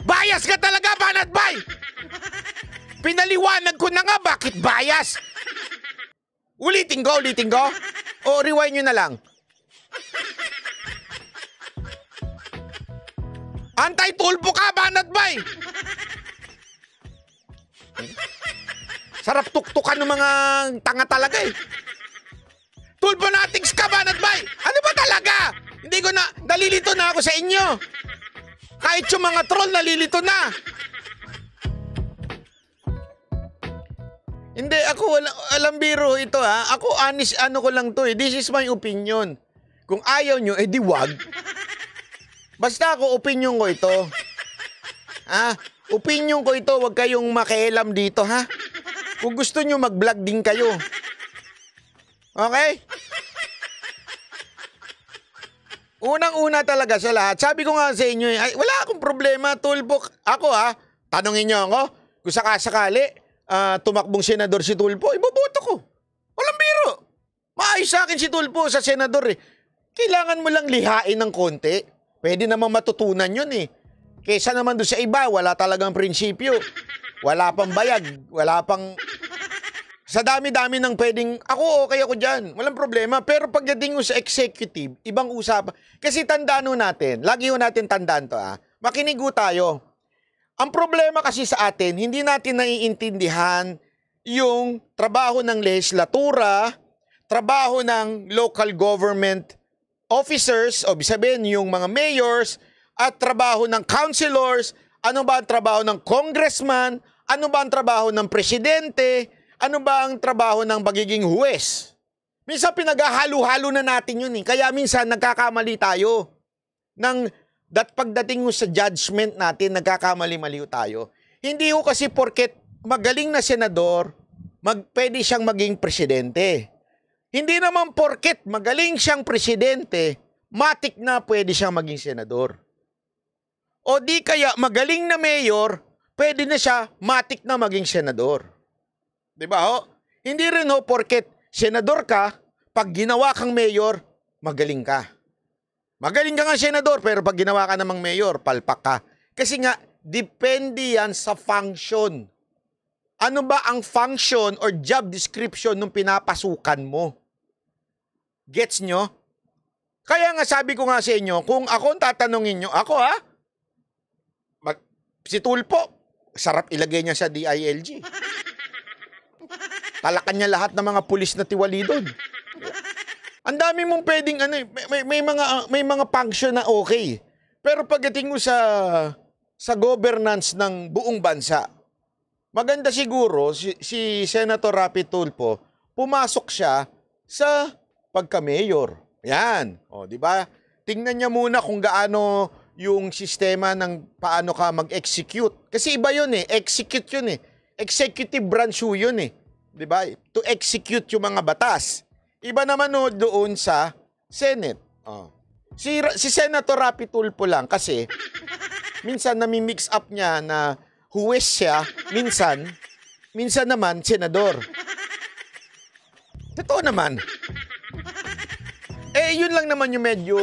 bias ka talaga, Banat Bay! Pinaliwanag ko na nga bakit bias. Ulitin ko, ulitin ko. O rewind nyo na lang. Antay-tulpo ka, banat bay! Sarap tuktukan ng mga tanga talaga eh. Tulpo nating ka, banat bay! Ano ba talaga? Hindi ko na, dalilito na ako sa inyo. Kahit yung mga troll, nalilito na. Hindi, ako wala, alam biro ito ha. Ako honest, ano ko lang to eh. This is my opinion. Kung ayaw nyo, eh di wag. Basta ako, opinion ko ito. Ha? Opinion ko ito, wag kayong makialam dito ha. Kung gusto nyo, mag-vlog din kayo. Okay? Unang-una talaga sa lahat, sabi ko nga sa inyo, eh, ay, wala akong problema, tulpok. Ako ha, tanongin nyo ako, kung sakasakali, uh, tumakbong senador si Tulfo, iboboto ko. Walang biro. Maayos sa akin si Tulfo sa senador eh. Kailangan mo lang lihain ng konti. Pwede naman matutunan yun eh. Kesa naman doon sa iba, wala talagang prinsipyo. Wala pang bayag. Wala pang... Sa dami-dami ng pwedeng, ako okay ako dyan. Walang problema. Pero pagdating sa executive, ibang usapan. Kasi tandaan natin, lagi ho natin tandaan to ah. Makinig tayo ang problema kasi sa atin, hindi natin naiintindihan yung trabaho ng legislatura, trabaho ng local government officers, o sabihin yung mga mayors, at trabaho ng councilors, ano ba ang trabaho ng congressman, ano ba ang trabaho ng presidente, ano ba ang trabaho ng pagiging huwes. Minsan pinaghahalo-halo na natin yun eh. Kaya minsan nagkakamali tayo ng that pagdating mo sa judgment natin, nagkakamali-mali tayo. Hindi ho kasi porket magaling na senador, mag, pwede siyang maging presidente. Hindi naman porket magaling siyang presidente, matik na pwede siyang maging senador. O di kaya magaling na mayor, pwede na siya matik na maging senador. Di ba ho? Hindi rin ho porket senador ka, pag ginawa kang mayor, magaling ka. Magaling ka nga senador, pero pag ginawa ka namang mayor, palpak ka. Kasi nga, depende yan sa function. Ano ba ang function or job description nung pinapasukan mo? Gets nyo? Kaya nga sabi ko nga sa inyo, kung ako ang tatanungin nyo, ako ha, mag, si Tulpo, sarap ilagay niya sa DILG. Talakan niya lahat ng mga pulis na tiwali doon. Ang dami mong pwedeng ano, eh, may, may, may mga ah, may mga function na okay. Pero pagdating mo sa sa governance ng buong bansa, maganda siguro si, si Senator Rapi Tulfo, pumasok siya sa pagka-mayor. Yan. oh, di ba? Tingnan niya muna kung gaano yung sistema ng paano ka mag-execute. Kasi iba yun eh. Execute yun eh. Executive branch yun eh. Di ba? To execute yung mga batas. Iba naman no, doon sa Senate. Oh. Si, si Senator Rapi Tulfo lang kasi minsan nami-mix up niya na huwes siya, minsan, minsan naman senador. Totoo naman. Eh, yun lang naman yung medyo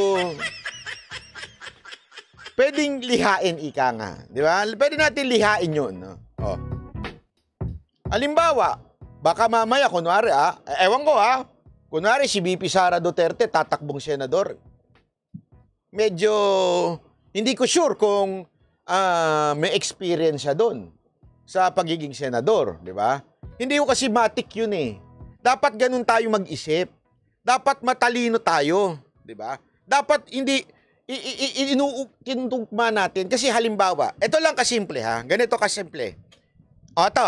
pwedeng lihain ika nga. Di ba? Pwede natin lihain yun. No? Oh. Alimbawa, baka mamaya, kunwari ah, ewan ko ah, Kunwari si BP Sara Duterte tatakbong senador. Medyo hindi ko sure kung uh, may experience siya doon sa pagiging senador, di ba? Hindi ko kasi matik yun eh. Dapat ganun tayo mag-isip. Dapat matalino tayo, di ba? Dapat hindi inuugma natin kasi halimbawa, ito lang kasimple ha, ganito kasimple. O ito,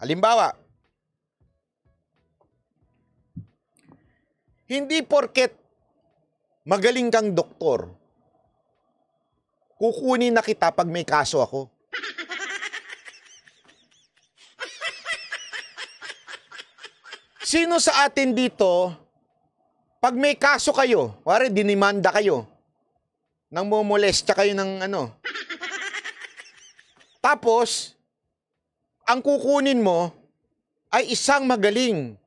halimbawa, Hindi porket magaling kang doktor, kukunin na kita pag may kaso ako. Sino sa atin dito, pag may kaso kayo, wari dinimanda kayo, nang mumolestya kayo ng ano, tapos, ang kukunin mo ay isang magaling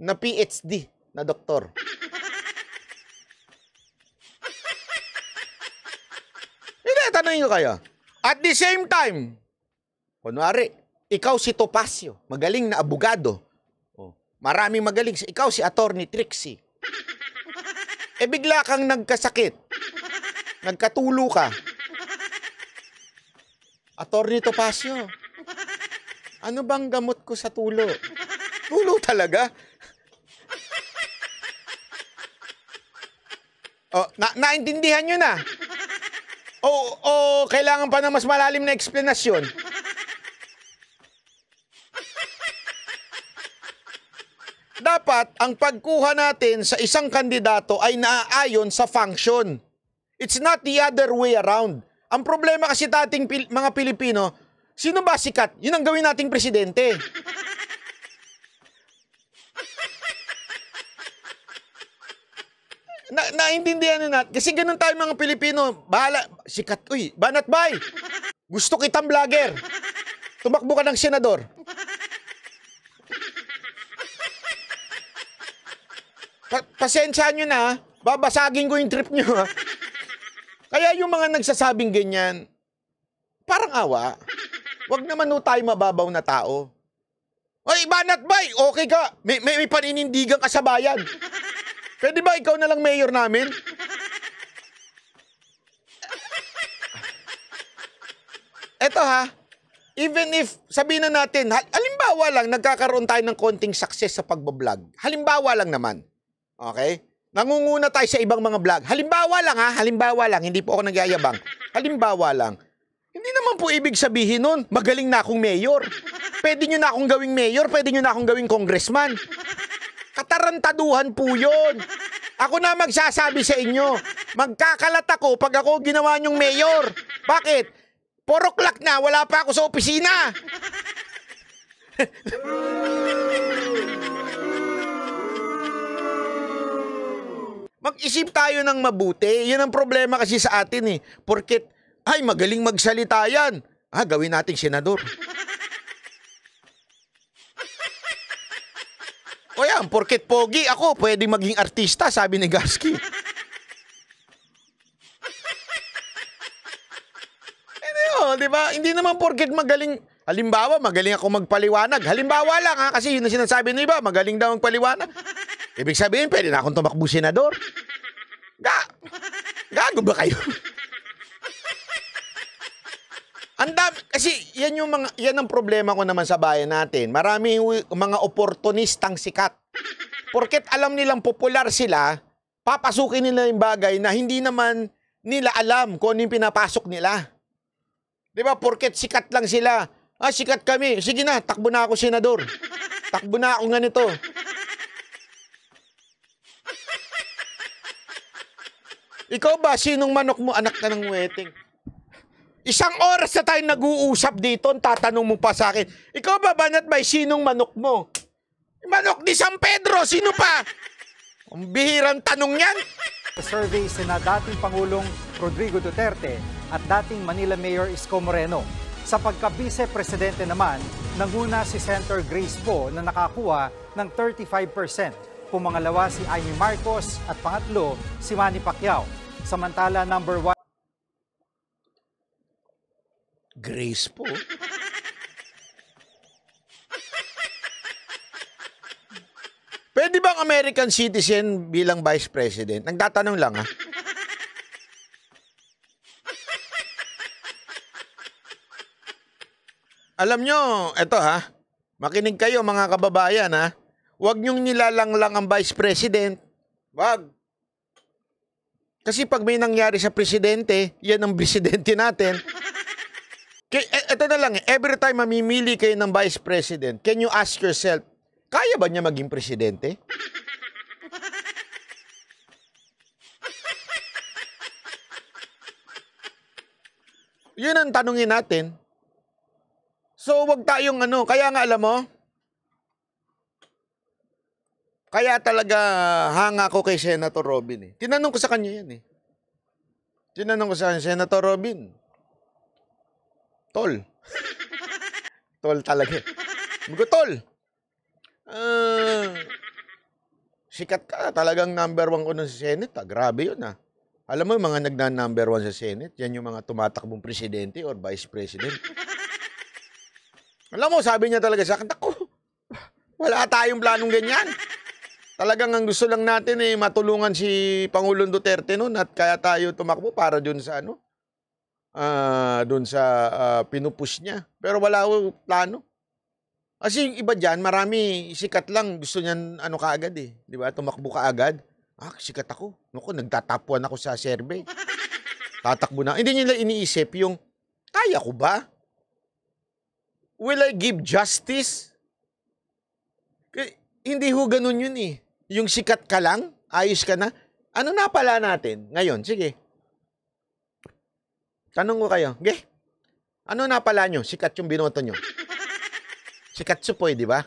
na PhD na doktor. Hindi, tanongin ko kayo. At the same time, kunwari, ikaw si Topacio, magaling na abogado. Oh. Marami magaling. Ikaw si Attorney Trixie. E bigla kang nagkasakit. Nagkatulo ka. Attorney Topacio, ano bang gamot ko sa tulo? Tulo talaga? Oh, na naintindihan nyo na. O, o kailangan pa ng mas malalim na eksplanasyon. Dapat ang pagkuha natin sa isang kandidato ay naaayon sa function. It's not the other way around. Ang problema kasi dating mga Pilipino, sino ba sikat? Yun ang gawin nating presidente. na, naintindihan nyo natin. Kasi ganun tayo mga Pilipino. Bahala, sikat, uy, banat bay. Gusto kitang vlogger. Tumakbo ka ng senador. Pa- pasensya nyo na, babasagin ko yung trip nyo. Kaya yung mga nagsasabing ganyan, parang awa. Wag naman no tayo mababaw na tao. Ay, banat bay, okay ka. May, may, may paninindigan ka sa bayan. Pwede eh, ba ikaw na lang mayor namin? Eto ha, even if sabihin na natin, halimbawa lang nagkakaroon tayo ng konting success sa pagbablog. Halimbawa lang naman. Okay? Nangunguna tayo sa ibang mga vlog. Halimbawa lang ha, halimbawa lang, hindi po ako nagyayabang. Halimbawa lang. Hindi naman po ibig sabihin nun, magaling na akong mayor. Pwede nyo na akong gawing mayor, pwede nyo na akong gawing congressman. Katarantaduhan po yun. Ako na magsasabi sa inyo. Magkakalat ako pag ako ginawa niyong mayor. Bakit? 4 na, wala pa ako sa opisina. [LAUGHS] Mag-isip tayo ng mabuti. Yan ang problema kasi sa atin eh. Porkit, ay magaling magsalita yan. Ah, gawin nating senador. O yan, porket pogi ako, pwede maging artista, sabi ni Gaski. Hindi o, di ba? Hindi naman porket magaling. Halimbawa, magaling ako magpaliwanag. Halimbawa lang ha, kasi yun ang sinasabi ng iba, magaling daw magpaliwanag. Ibig sabihin, pwede na akong tumakbo senador. Ga! Gago ba kayo? Andam, kasi yan yung mga, yan ang problema ko naman sa bayan natin. Maraming mga oportunistang sikat. Porket alam nilang popular sila, papasukin nila yung bagay na hindi naman nila alam kung ano yung pinapasok nila. Di ba? Porket sikat lang sila. Ah, sikat kami. Sige na, takbo na ako, senador. Takbo na ako ganito. Ikaw ba, sinong manok mo, anak ka ng wedding? Isang oras na tayong nag-uusap dito, tatanong mo pa sa akin, ikaw ba banat by sinong manok mo? Manok ni San Pedro, sino pa? Ang bihirang tanong yan. Survey sina dating Pangulong Rodrigo Duterte at dating Manila Mayor Isko Moreno. Sa pagka-vice-presidente naman, nanguna si Senator Grace Poe na nakakuha ng 35%. Pumangalawa si Amy Marcos at pangatlo si Manny Pacquiao. Samantala number 1 Grace po. Pwede bang American citizen bilang vice president? Nagtatanong lang ha. Alam nyo, eto ha. Makinig kayo mga kababayan ha. Huwag nyong nilalanglang ang vice president. Wag. Kasi pag may nangyari sa presidente, yan ang [LAUGHS] presidente natin. Ito eh, na lang, every time mamimili kayo ng vice president, can you ask yourself, kaya ba niya maging presidente? [LAUGHS] Yun ang tanungin natin. So, wag tayong ano, kaya nga alam mo, kaya talaga hanga ko kay Senator Robin eh. Tinanong ko sa kanya yan eh. Tinanong ko sa kanya, Senator Robin, Tol. tol talaga. Sabi tol. Uh, sikat ka. Talagang number one ko nun sa Senate. Ah. Grabe yun ah. Alam mo mga nagna number one sa Senate, yan yung mga tumatakbong presidente or vice president. Alam mo, sabi niya talaga sa akin, ako, wala tayong planong ganyan. Talagang ang gusto lang natin eh, matulungan si Pangulong Duterte noon at kaya tayo tumakbo para dun sa ano, uh, ah, doon sa uh, pinupush niya. Pero wala ho plano. Kasi yung iba dyan, marami sikat lang. Gusto niyan ano kaagad eh. Di ba? Tumakbo ka agad. Ah, sikat ako. Naku, nagtatapuan ako sa survey. Tatakbo na. Hindi nila iniisip yung, kaya ko ba? Will I give justice? K hindi ho ganun yun eh. Yung sikat ka lang, ayos ka na. Ano na pala natin? Ngayon, sige, Tanong ko kayo, ge, ano na pala nyo? Sikat yung binoto nyo. [LAUGHS] Sikat supoy, eh, di ba?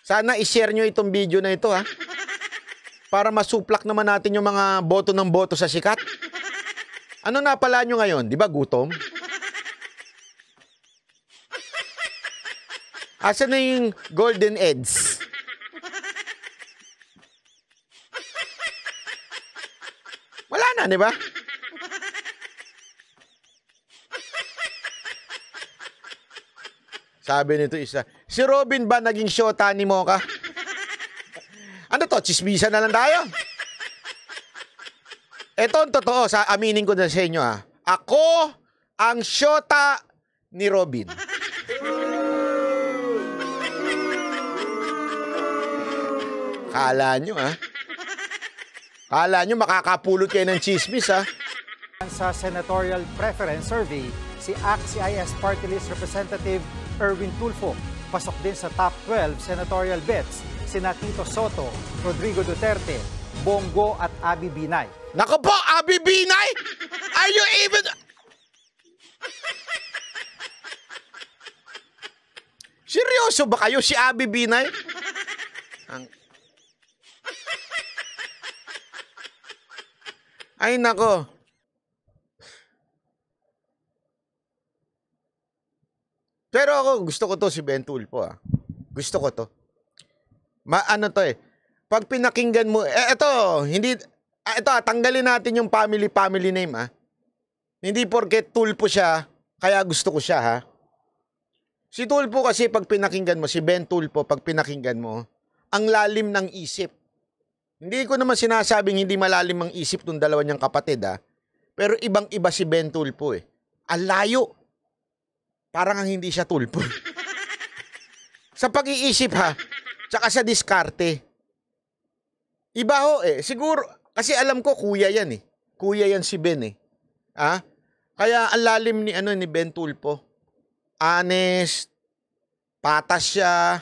Sana i-share nyo itong video na ito, ha? Para masuplak naman natin yung mga boto ng boto sa sikat. Ano na pala nyo ngayon? Di ba gutom? [LAUGHS] Asa na yung golden eggs? na, di ba? Sabi nito isa, si Robin ba naging shota ni Mocha? Ano to, chismisa na lang tayo? Ito ang totoo, sa aminin ko na sa inyo ha. Ah. Ako ang shota ni Robin. Kala nyo ha. Ah. Kala nyo makakapulot kayo ng chismis, ha? Sa senatorial preference survey, si ACT-CIS Party List Representative Erwin Tulfo pasok din sa top 12 senatorial bets si Natito Soto, Rodrigo Duterte, Bongo at Abi Binay. Nako po, Abi Binay! Are you even... Seryoso ba kayo si Abi Binay? Ang Ay nako. Pero ako gusto ko to si Ben Tulfo ah. Gusto ko to. Ma ano to eh. Pag pinakinggan mo, eh, ito hindi, ah, eto, ah, tanggalin natin yung family family name ah. Hindi porke Tulfo siya, kaya gusto ko siya ha. Si Tulfo kasi pag pinakinggan mo, si Ben Tulfo pag pinakinggan mo, ang lalim ng isip hindi ko naman sinasabing hindi malalim ang isip tong dalawa niyang kapatid ha. Ah. Pero ibang-iba si Ben Tulpo eh. Alayo. Parang ang hindi siya tulpo. Eh. [LAUGHS] sa pag-iisip ha. Tsaka sa diskarte. Iba ho eh. Siguro, kasi alam ko kuya yan eh. Kuya yan si Ben eh. Ha? Kaya ang lalim ni ano ni Ben Tulpo. Honest. Patas siya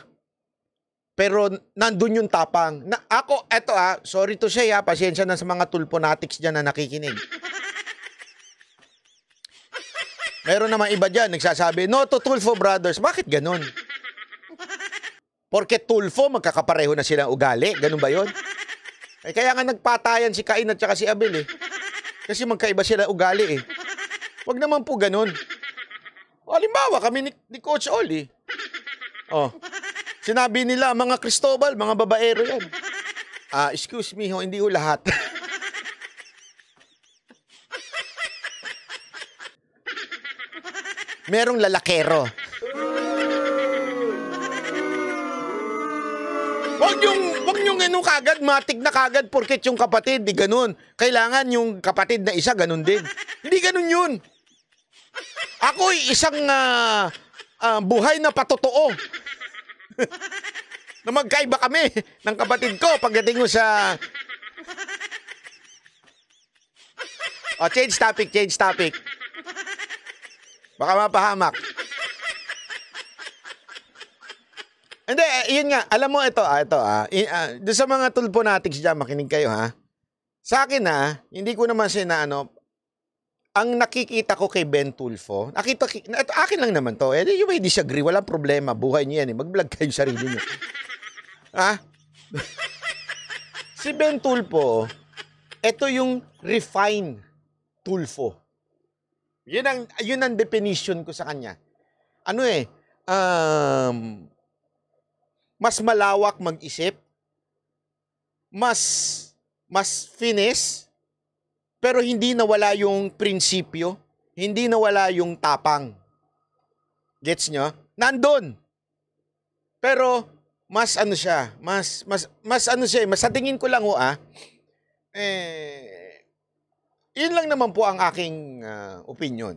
pero nandun yung tapang. Na, ako, eto ah, sorry to say ah, pasensya na sa mga tulponatics dyan na nakikinig. Meron naman iba dyan, nagsasabi, no to Tulfo Brothers. Bakit ganun? Porke Tulfo, magkakapareho na silang ugali. Ganun ba yon? Eh, kaya nga nagpatayan si Kain at saka si Abel eh. Kasi magkaiba sila ugali eh. Wag naman po ganun. O, halimbawa, kami ni, ni Coach Oli. Oh. Sinabi nila, mga Cristobal, mga babaero yan. Ah, uh, excuse me, ho, hindi ho lahat. Merong lalakero. Wag yung wag yung ano kagad matik na kagad porket yung kapatid di ganun. Kailangan yung kapatid na isa ganun din. Hindi ganun yun. Ako'y isang uh, uh, buhay na patotoo. [LAUGHS] na magkaiba kami ng kapatid ko pagdating ko sa... O, oh, change topic, change topic. Baka mapahamak. Hindi, eh, yun nga. Alam mo, ito, ah, ito, ah. In, ah, doon sa mga tulpo natin dyan, makinig kayo, ha? Sa akin, ha? Ah, hindi ko naman siya na, ano, ang nakikita ko kay Ben Tulfo, nakita, ito, akin lang naman to, eh, you may disagree, walang problema, buhay niya yan eh, mag-vlog kayo sarili niyo. ha? si Ben Tulfo, ito yung refine Tulfo. Yun ang, yun ang definition ko sa kanya. Ano eh, um, mas malawak mag-isip, mas mas finish pero hindi nawala yung prinsipyo, hindi nawala yung tapang. Gets nyo? Nandun. Pero mas ano siya, mas mas mas ano siya, eh, mas sa tingin ko lang ho oh, ah. Eh yun lang naman po ang aking uh, opinion.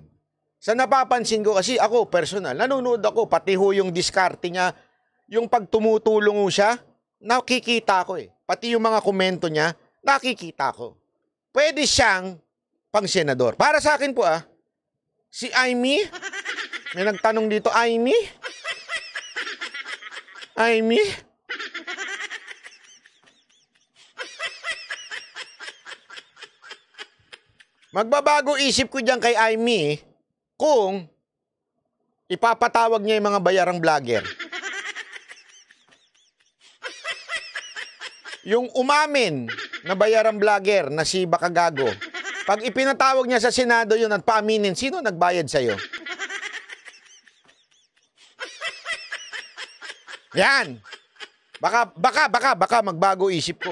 Sa napapansin ko kasi ako personal, nanonood ako pati ho yung diskarte niya, yung pagtumutulong ho siya, nakikita ko eh. Pati yung mga komento niya, nakikita ko pwede siyang pang senador. Para sa akin po ah, si Amy, may nagtanong dito, Amy? Amy? Magbabago isip ko diyan kay Amy eh, kung ipapatawag niya yung mga bayarang vlogger. Yung umamin nabayaran vlogger na si Bakagago. Pag ipinatawag niya sa Senado yun at paaminin, sino nagbayad sa'yo? Yan. Baka, baka, baka, baka magbago isip ko.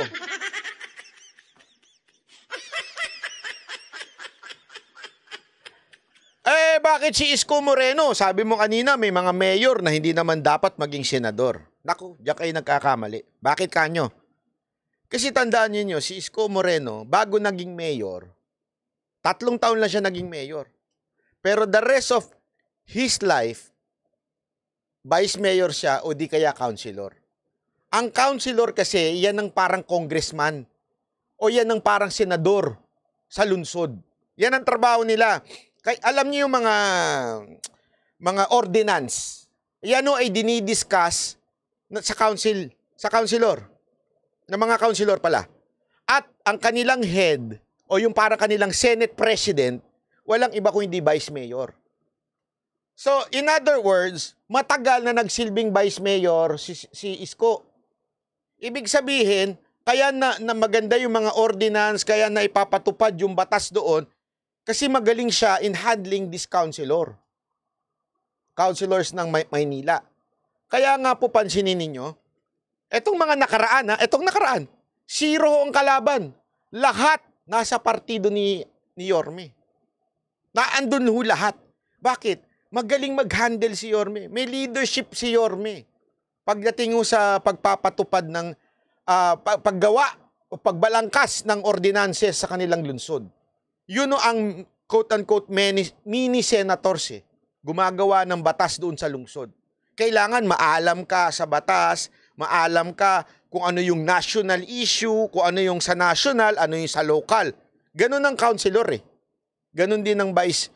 Eh, bakit si Isko Moreno? Sabi mo kanina, may mga mayor na hindi naman dapat maging senador. Naku, diyan kayo nagkakamali. Bakit kanyo? Kasi tandaan niyo si Isko Moreno, bago naging mayor, tatlong taon lang siya naging mayor. Pero the rest of his life, vice mayor siya o di kaya councilor. Ang councilor kasi, yan ang parang congressman o yan ang parang senador sa lungsod. Yan ang trabaho nila. Kay, alam niyo yung mga mga ordinance. Yan o ay dinidiscuss sa council, sa councilor ng mga councilor pala. At ang kanilang head o yung para kanilang Senate President, walang iba kung hindi Vice Mayor. So, in other words, matagal na nagsilbing Vice Mayor si, si Isko. Ibig sabihin, kaya na, na maganda yung mga ordinance, kaya na ipapatupad yung batas doon, kasi magaling siya in handling this councilor. Councilors ng Maynila. Kaya nga po pansinin ninyo, Etong mga nakaraan, ha? etong nakaraan, zero ang kalaban. Lahat nasa partido ni, ni Yorme. Naandun ho lahat. Bakit? Magaling mag-handle si Yorme. May leadership si Yorme. Pagdating ho sa pagpapatupad ng uh, paggawa o pagbalangkas ng ordinances sa kanilang lunsod. Yun no ang quote-unquote mini-senators mini eh. Gumagawa ng batas doon sa lungsod. Kailangan maalam ka sa batas, maalam ka kung ano yung national issue, kung ano yung sa national, ano yung sa local. Ganun ang councilor eh. Ganun din ang vice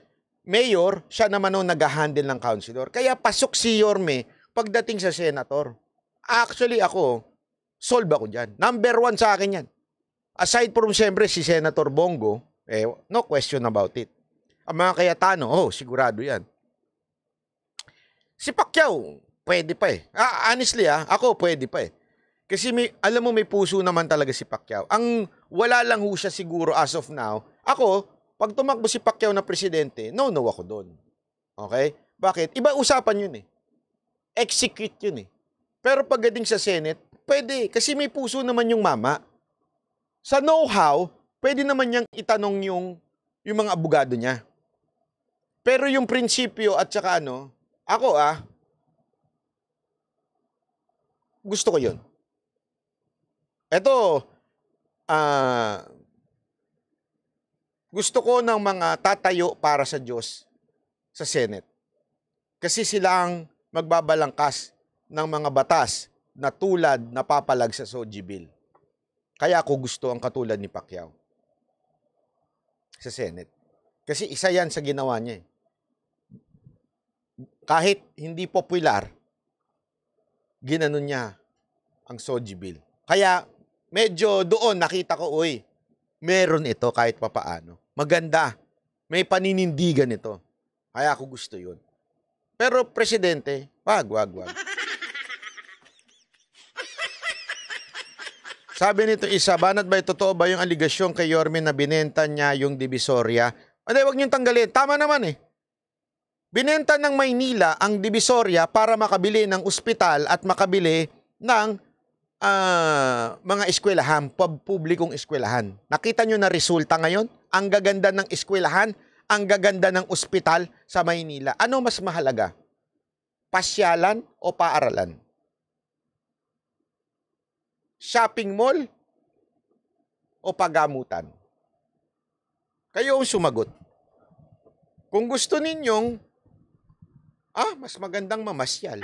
mayor, siya naman ang nag-handle ng councilor. Kaya pasok si Yorme pagdating sa senator. Actually ako, solve ako dyan. Number one sa akin yan. Aside from siyempre si Senator Bongo, eh, no question about it. Ang mga kayatano, oh, sigurado yan. Si Pacquiao, pwede pa eh. Ah, honestly ah, ako pwede pa eh. Kasi may, alam mo may puso naman talaga si Pacquiao. Ang wala lang ho siya siguro as of now, ako, pag tumakbo si Pacquiao na presidente, no no ako doon. Okay? Bakit? Iba usapan yun eh. Execute yun eh. Pero pagdating sa Senate, pwede. Kasi may puso naman yung mama. Sa know-how, pwede naman niyang itanong yung, yung mga abogado niya. Pero yung prinsipyo at saka ano, ako ah, gusto ko yun. Ito, uh, ah, gusto ko ng mga tatayo para sa Diyos sa Senate. Kasi sila ang magbabalangkas ng mga batas na tulad na papalag sa Soji Bill. Kaya ako gusto ang katulad ni Pacquiao sa Senate. Kasi isa yan sa ginawa niya. Eh. Kahit hindi popular, ginanon niya ang Soji Bill. Kaya medyo doon nakita ko, uy, meron ito kahit papaano. Maganda. May paninindigan ito. Kaya ako gusto yun. Pero presidente, wag, wag, wag. Sabi nito isa, banat ba totoo ba yung aligasyon kay Yorme na binenta niya yung divisoria? Hindi, wag niyong tanggalin. Tama naman eh. Binenta ng Maynila ang Divisoria para makabili ng ospital at makabili ng uh, mga eskwelahan, publikong eskwelahan. Nakita nyo na resulta ngayon? Ang gaganda ng eskwelahan, ang gaganda ng ospital sa Maynila. Ano mas mahalaga? Pasyalan o paaralan? Shopping mall o paggamutan? Kayo ang sumagot. Kung gusto ninyong Ah, mas magandang mamasyal.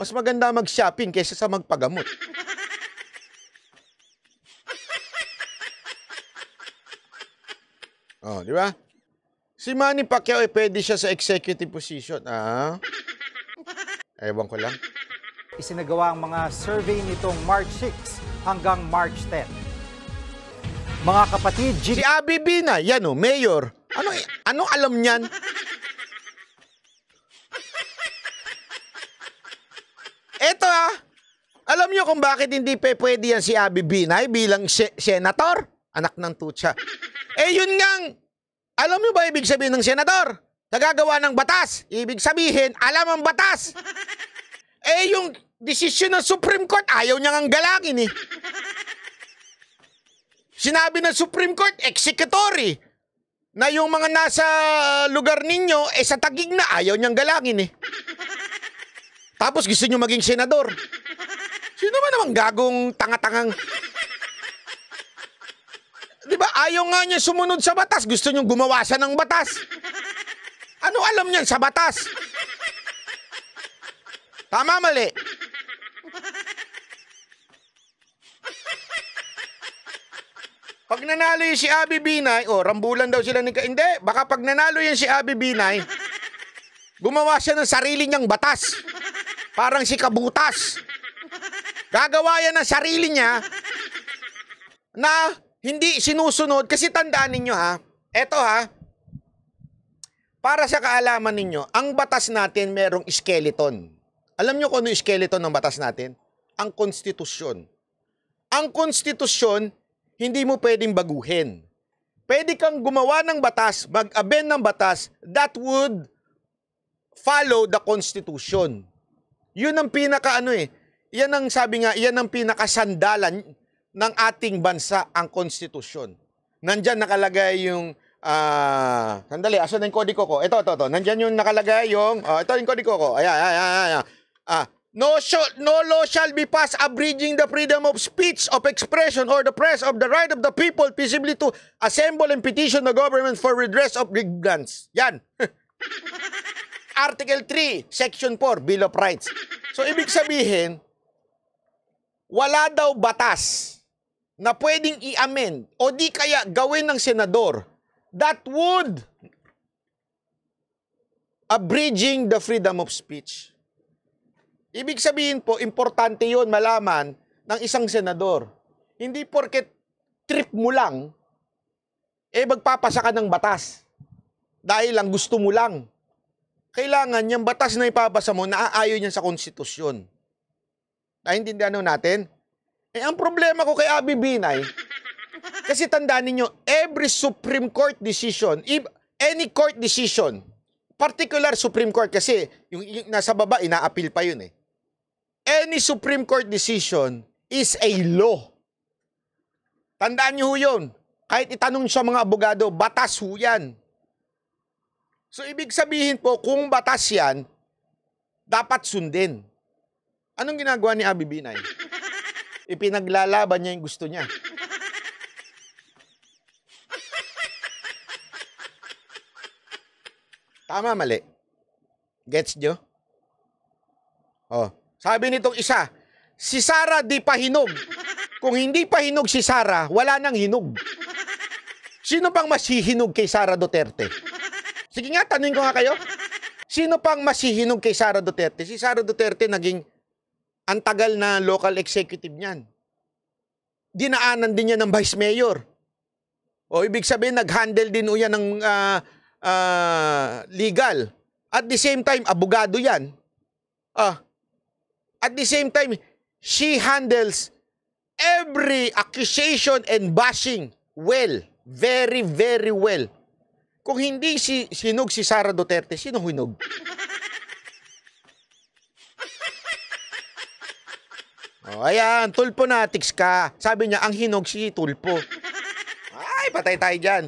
Mas maganda mag-shopping kaysa sa magpagamot. Oh, di ba? Si Manny Pacquiao eh, pwede siya sa executive position. Ah. Ewan ko lang. Isinagawa ang mga survey nitong March 6 hanggang March 10. Mga kapatid, G- si Abby Bina, yan o, oh, mayor. Ano, ano alam niyan? kung bakit hindi pe pwede yan si Abby Binay bilang se- senator? Anak ng tutsa. eh yun ngang, alam niyo ba ibig sabihin ng senador? Nagagawa ng batas. Ibig sabihin, alam ang batas. eh yung desisyon ng Supreme Court, ayaw niya ngang galangin eh. Sinabi ng Supreme Court, executory, na yung mga nasa lugar ninyo, eh sa tagig na ayaw niyang galangin eh. Tapos gusto niyo maging senador. Sino ba namang gagong tanga-tangang... Di ba? Ayaw nga niya sumunod sa batas. Gusto niyong gumawa siya ng batas. Ano alam niyan sa batas? Tama, mali. Pag nanalo yun si Abby Binay, o oh, rambulan daw sila ni Ka. Hindi, baka pag nanalo yan si Abby Binay, gumawa siya ng sarili niyang batas. Parang si Kabutas. Gagawa yan ng sarili niya na hindi sinusunod. Kasi tandaan ninyo ha, eto ha, para sa kaalaman ninyo, ang batas natin merong skeleton. Alam nyo kung ano skeleton ng batas natin? Ang konstitusyon. Ang konstitusyon, hindi mo pwedeng baguhin. Pwede kang gumawa ng batas, mag aben ng batas that would follow the constitution. Yun ang pinaka ano eh. Yan ang sabi nga, yan ang pinakasandalan ng ating bansa, ang konstitusyon. Nandyan nakalagay yung Ah, uh, sandali, asan yung kodiko ko? Ito, ito, ito. Nandiyan yung nakalagay yung, oh, ito yung kodiko ko. Ayan, ayan, ayan, ayan. Ah, no, shall, no law shall be passed abridging the freedom of speech, of expression, or the press, of the right of the people peaceably to assemble and petition the government for redress of grievances. Yan. [LAUGHS] Article 3, Section 4, Bill of Rights. So, ibig sabihin, wala daw batas na pwedeng i-amend o di kaya gawin ng senador that would abridging the freedom of speech. Ibig sabihin po, importante yon malaman ng isang senador. Hindi porket trip mo lang, eh magpapasa ka ng batas. Dahil lang gusto mo lang. Kailangan yung batas na ipapasa mo, naaayon yan sa konstitusyon. Naintindihan ho natin? Eh, ang problema ko kay Abi Binay, kasi tandaan ninyo, every Supreme Court decision, if any court decision, particular Supreme Court kasi, yung, yung nasa baba, inaapil pa yun eh. Any Supreme Court decision is a law. Tandaan nyo yun. Kahit itanong sa mga abogado, batas ho yan. So, ibig sabihin po, kung batas yan, dapat sundin. Anong ginagawa ni Abi Binay? Ipinaglalaban niya yung gusto niya. Tama, mali. Gets nyo? Oh. Sabi nitong isa, si Sara di pahinog. Kung hindi pa hinog si Sara, wala nang hinog. Sino pang mas hihinog kay Sara Duterte? Sige nga, tanungin ko nga kayo. Sino pang mas hihinog kay Sara Duterte? Si Sara Duterte naging ang tagal na local executive niyan. Dinaanan din niya ng vice mayor. O ibig sabihin, nag-handle din uyan ng uh, uh, legal. At the same time, abogado yan. Ah, uh, at the same time, she handles every accusation and bashing well. Very, very well. Kung hindi si, sinog si Sara Duterte, sino hinog? Oh, ayan, tulpo na, tiks ka. Sabi niya, ang hinog si tulpo. Ay, patay tayo dyan.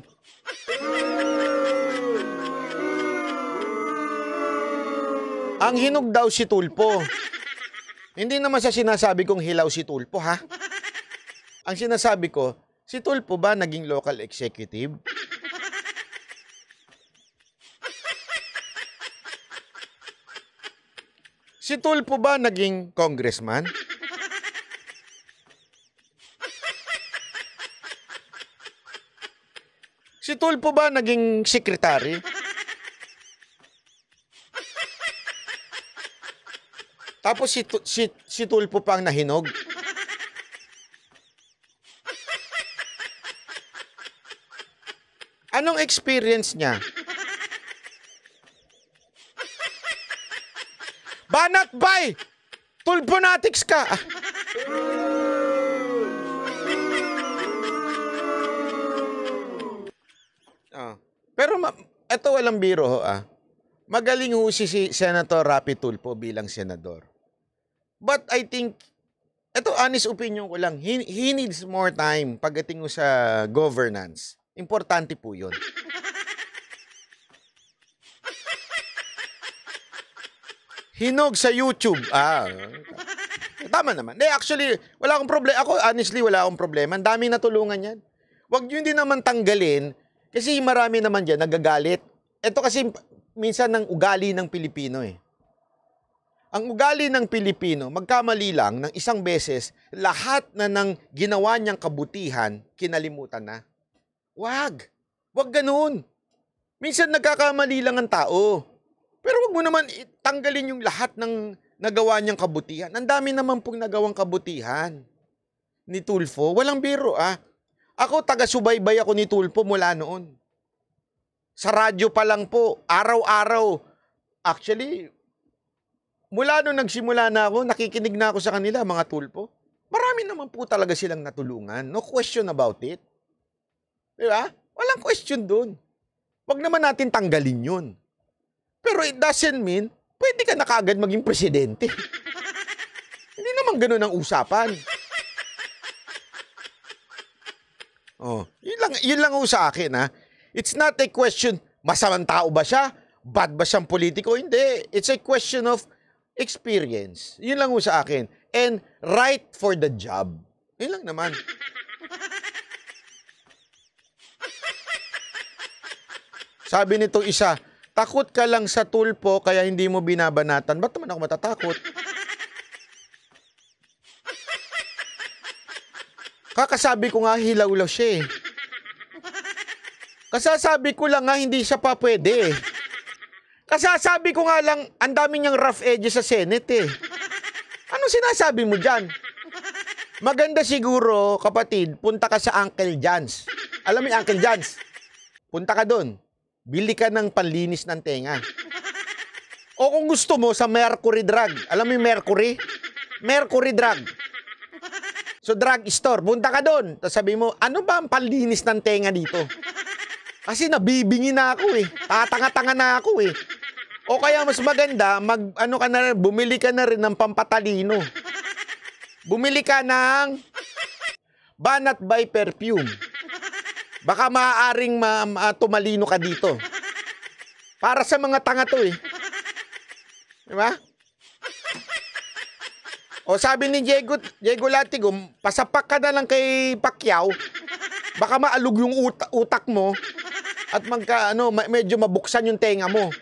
Ang hinog daw si Tulpo. Hindi naman siya sinasabi kong hilaw si Tulpo, ha? Ang sinasabi ko, si Tulpo ba naging local executive? Si Tulpo ba naging congressman? Tulpo ba naging sekretary? Tapos si, si, si Tulfo pang nahinog. Anong experience niya? Banat bay! natiks ka! Ah. eto walang biro ho ah. Magaling ho si, Senator Rapi Tulpo bilang senador. But I think, eto honest opinion ko lang, he, he needs more time pagdating sa governance. Importante po yun. Hinog sa YouTube. Ah. Tama naman. Eh, actually, wala akong problema. Ako, honestly, wala akong problema. Ang daming natulungan yan. Huwag nyo hindi naman tanggalin kasi marami naman dyan nagagalit. Ito kasi minsan ng ugali ng Pilipino eh. Ang ugali ng Pilipino, magkamali lang ng isang beses, lahat na ng ginawa niyang kabutihan, kinalimutan na. Wag! Wag ganun! Minsan nagkakamali lang ang tao. Pero wag mo naman tanggalin yung lahat ng nagawa niyang kabutihan. Ang dami naman pong nagawang kabutihan ni Tulfo. Walang biro ah. Ako, taga-subaybay ako ni Tulpo mula noon. Sa radyo pa lang po, araw-araw. Actually, mula noon nagsimula na ako, nakikinig na ako sa kanila, mga Tulpo. Marami naman po talaga silang natulungan. No question about it. Di ba? Walang question doon. Huwag naman natin tanggalin yun. Pero it doesn't mean, pwede ka na kagad maging presidente. [LAUGHS] Hindi naman ganun ang usapan. Oh, yun lang yun lang ho sa akin ha. It's not a question masamang tao ba siya? Bad ba siyang politiko? Hindi. It's a question of experience. Yun lang ho sa akin. And right for the job. Yun lang naman. Sabi nito isa, takot ka lang sa tulpo kaya hindi mo binabanatan. Ba't naman ako matatakot? Kakasabi ko nga hilaw-law siya eh. Kasasabi ko lang nga hindi siya pa pwede eh. Kasasabi ko nga lang ang dami niyang rough edges sa Senate eh. Anong sinasabi mo dyan? Maganda siguro, kapatid, punta ka sa Uncle John's. Alam mo yung Uncle John's? Punta ka doon. Bili ka ng panlinis ng tenga. O kung gusto mo, sa Mercury Drug. Alam mo yung Mercury? Mercury Drug. So drug store, punta ka doon. Tapos sabi mo, ano ba ang panlinis ng tenga dito? Kasi nabibingi na ako eh. Tatanga-tanga na ako eh. O kaya mas maganda, mag, ano ka na, bumili ka na rin ng pampatalino. Bumili ka ng banat by perfume. Baka maaaring ma, ma, tumalino ka dito. Para sa mga tanga to eh. Di ba? O sabi ni Diego, Diego Latigo, pasapak ka na lang kay Pacquiao. Baka maalog yung utak, utak mo at magka ano, medyo mabuksan yung tenga mo.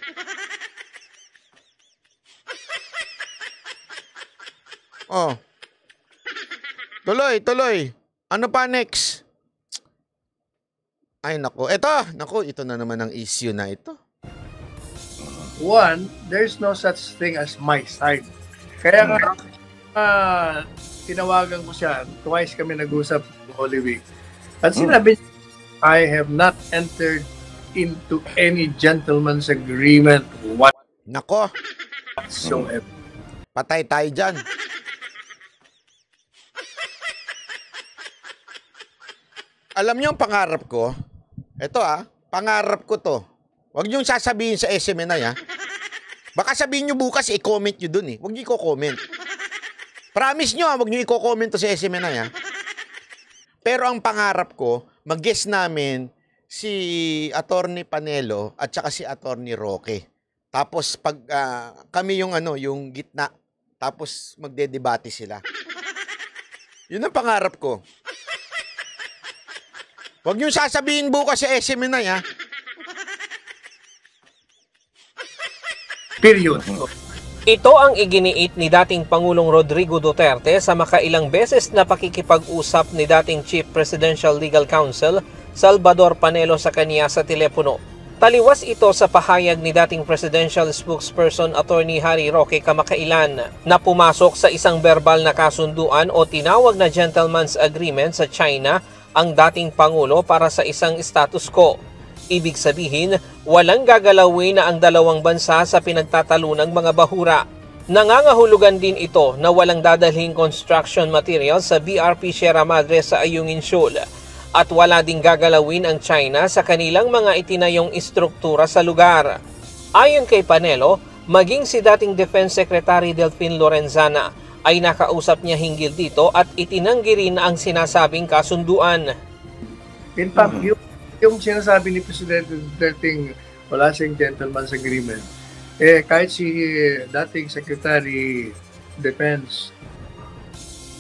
Oh. Tuloy, tuloy. Ano pa next? Ay nako, ito, nako, ito na naman ang issue na ito. One, there's no such thing as my side. Kaya nga, uh, tinawagan ko siya. Twice kami nag-usap Holy Week. At sinabi niya, I have not entered into any gentleman's agreement Nako, whatsoever. patay tayo dyan. Alam niyo ang pangarap ko? Ito ah, pangarap ko to. Huwag niyong sasabihin sa SMN na ah. ya. Baka sabihin niyo bukas, i-comment niyo dun eh. Huwag niyo i-comment. Promise nyo, ah, wag nyo i-comment sa si SMN na yan. Pero ang pangarap ko, mag-guess namin si Attorney Panelo at saka si Attorney Roque. Tapos pag uh, kami yung ano, yung gitna, tapos magdedebate sila. Yun ang pangarap ko. Huwag niyo sasabihin bukas sa SMN na ya. Period. Ito ang iginiit ni dating Pangulong Rodrigo Duterte sa makailang beses na pakikipag-usap ni dating Chief Presidential Legal Counsel Salvador Panelo sa kanya sa telepono. Taliwas ito sa pahayag ni dating Presidential Spokesperson Attorney Harry Roque kamakailan na pumasok sa isang verbal na kasunduan o tinawag na gentleman's agreement sa China ang dating Pangulo para sa isang status quo. Ibig sabihin, walang gagalawin na ang dalawang bansa sa pinagtatalunang mga bahura. Nangangahulugan din ito na walang dadalhing construction material sa BRP Sierra Madre sa Ayungin Shoal at wala ding gagalawin ang China sa kanilang mga itinayong istruktura sa lugar. Ayon kay Panelo, maging si dating Defense Secretary Delphine Lorenzana ay nakausap niya hinggil dito at itinanggi rin ang sinasabing kasunduan. In fact, hmm. yung yung sinasabi ni Presidente Duterte wala siyang gentleman's agreement, eh kahit si eh, dating Secretary Defense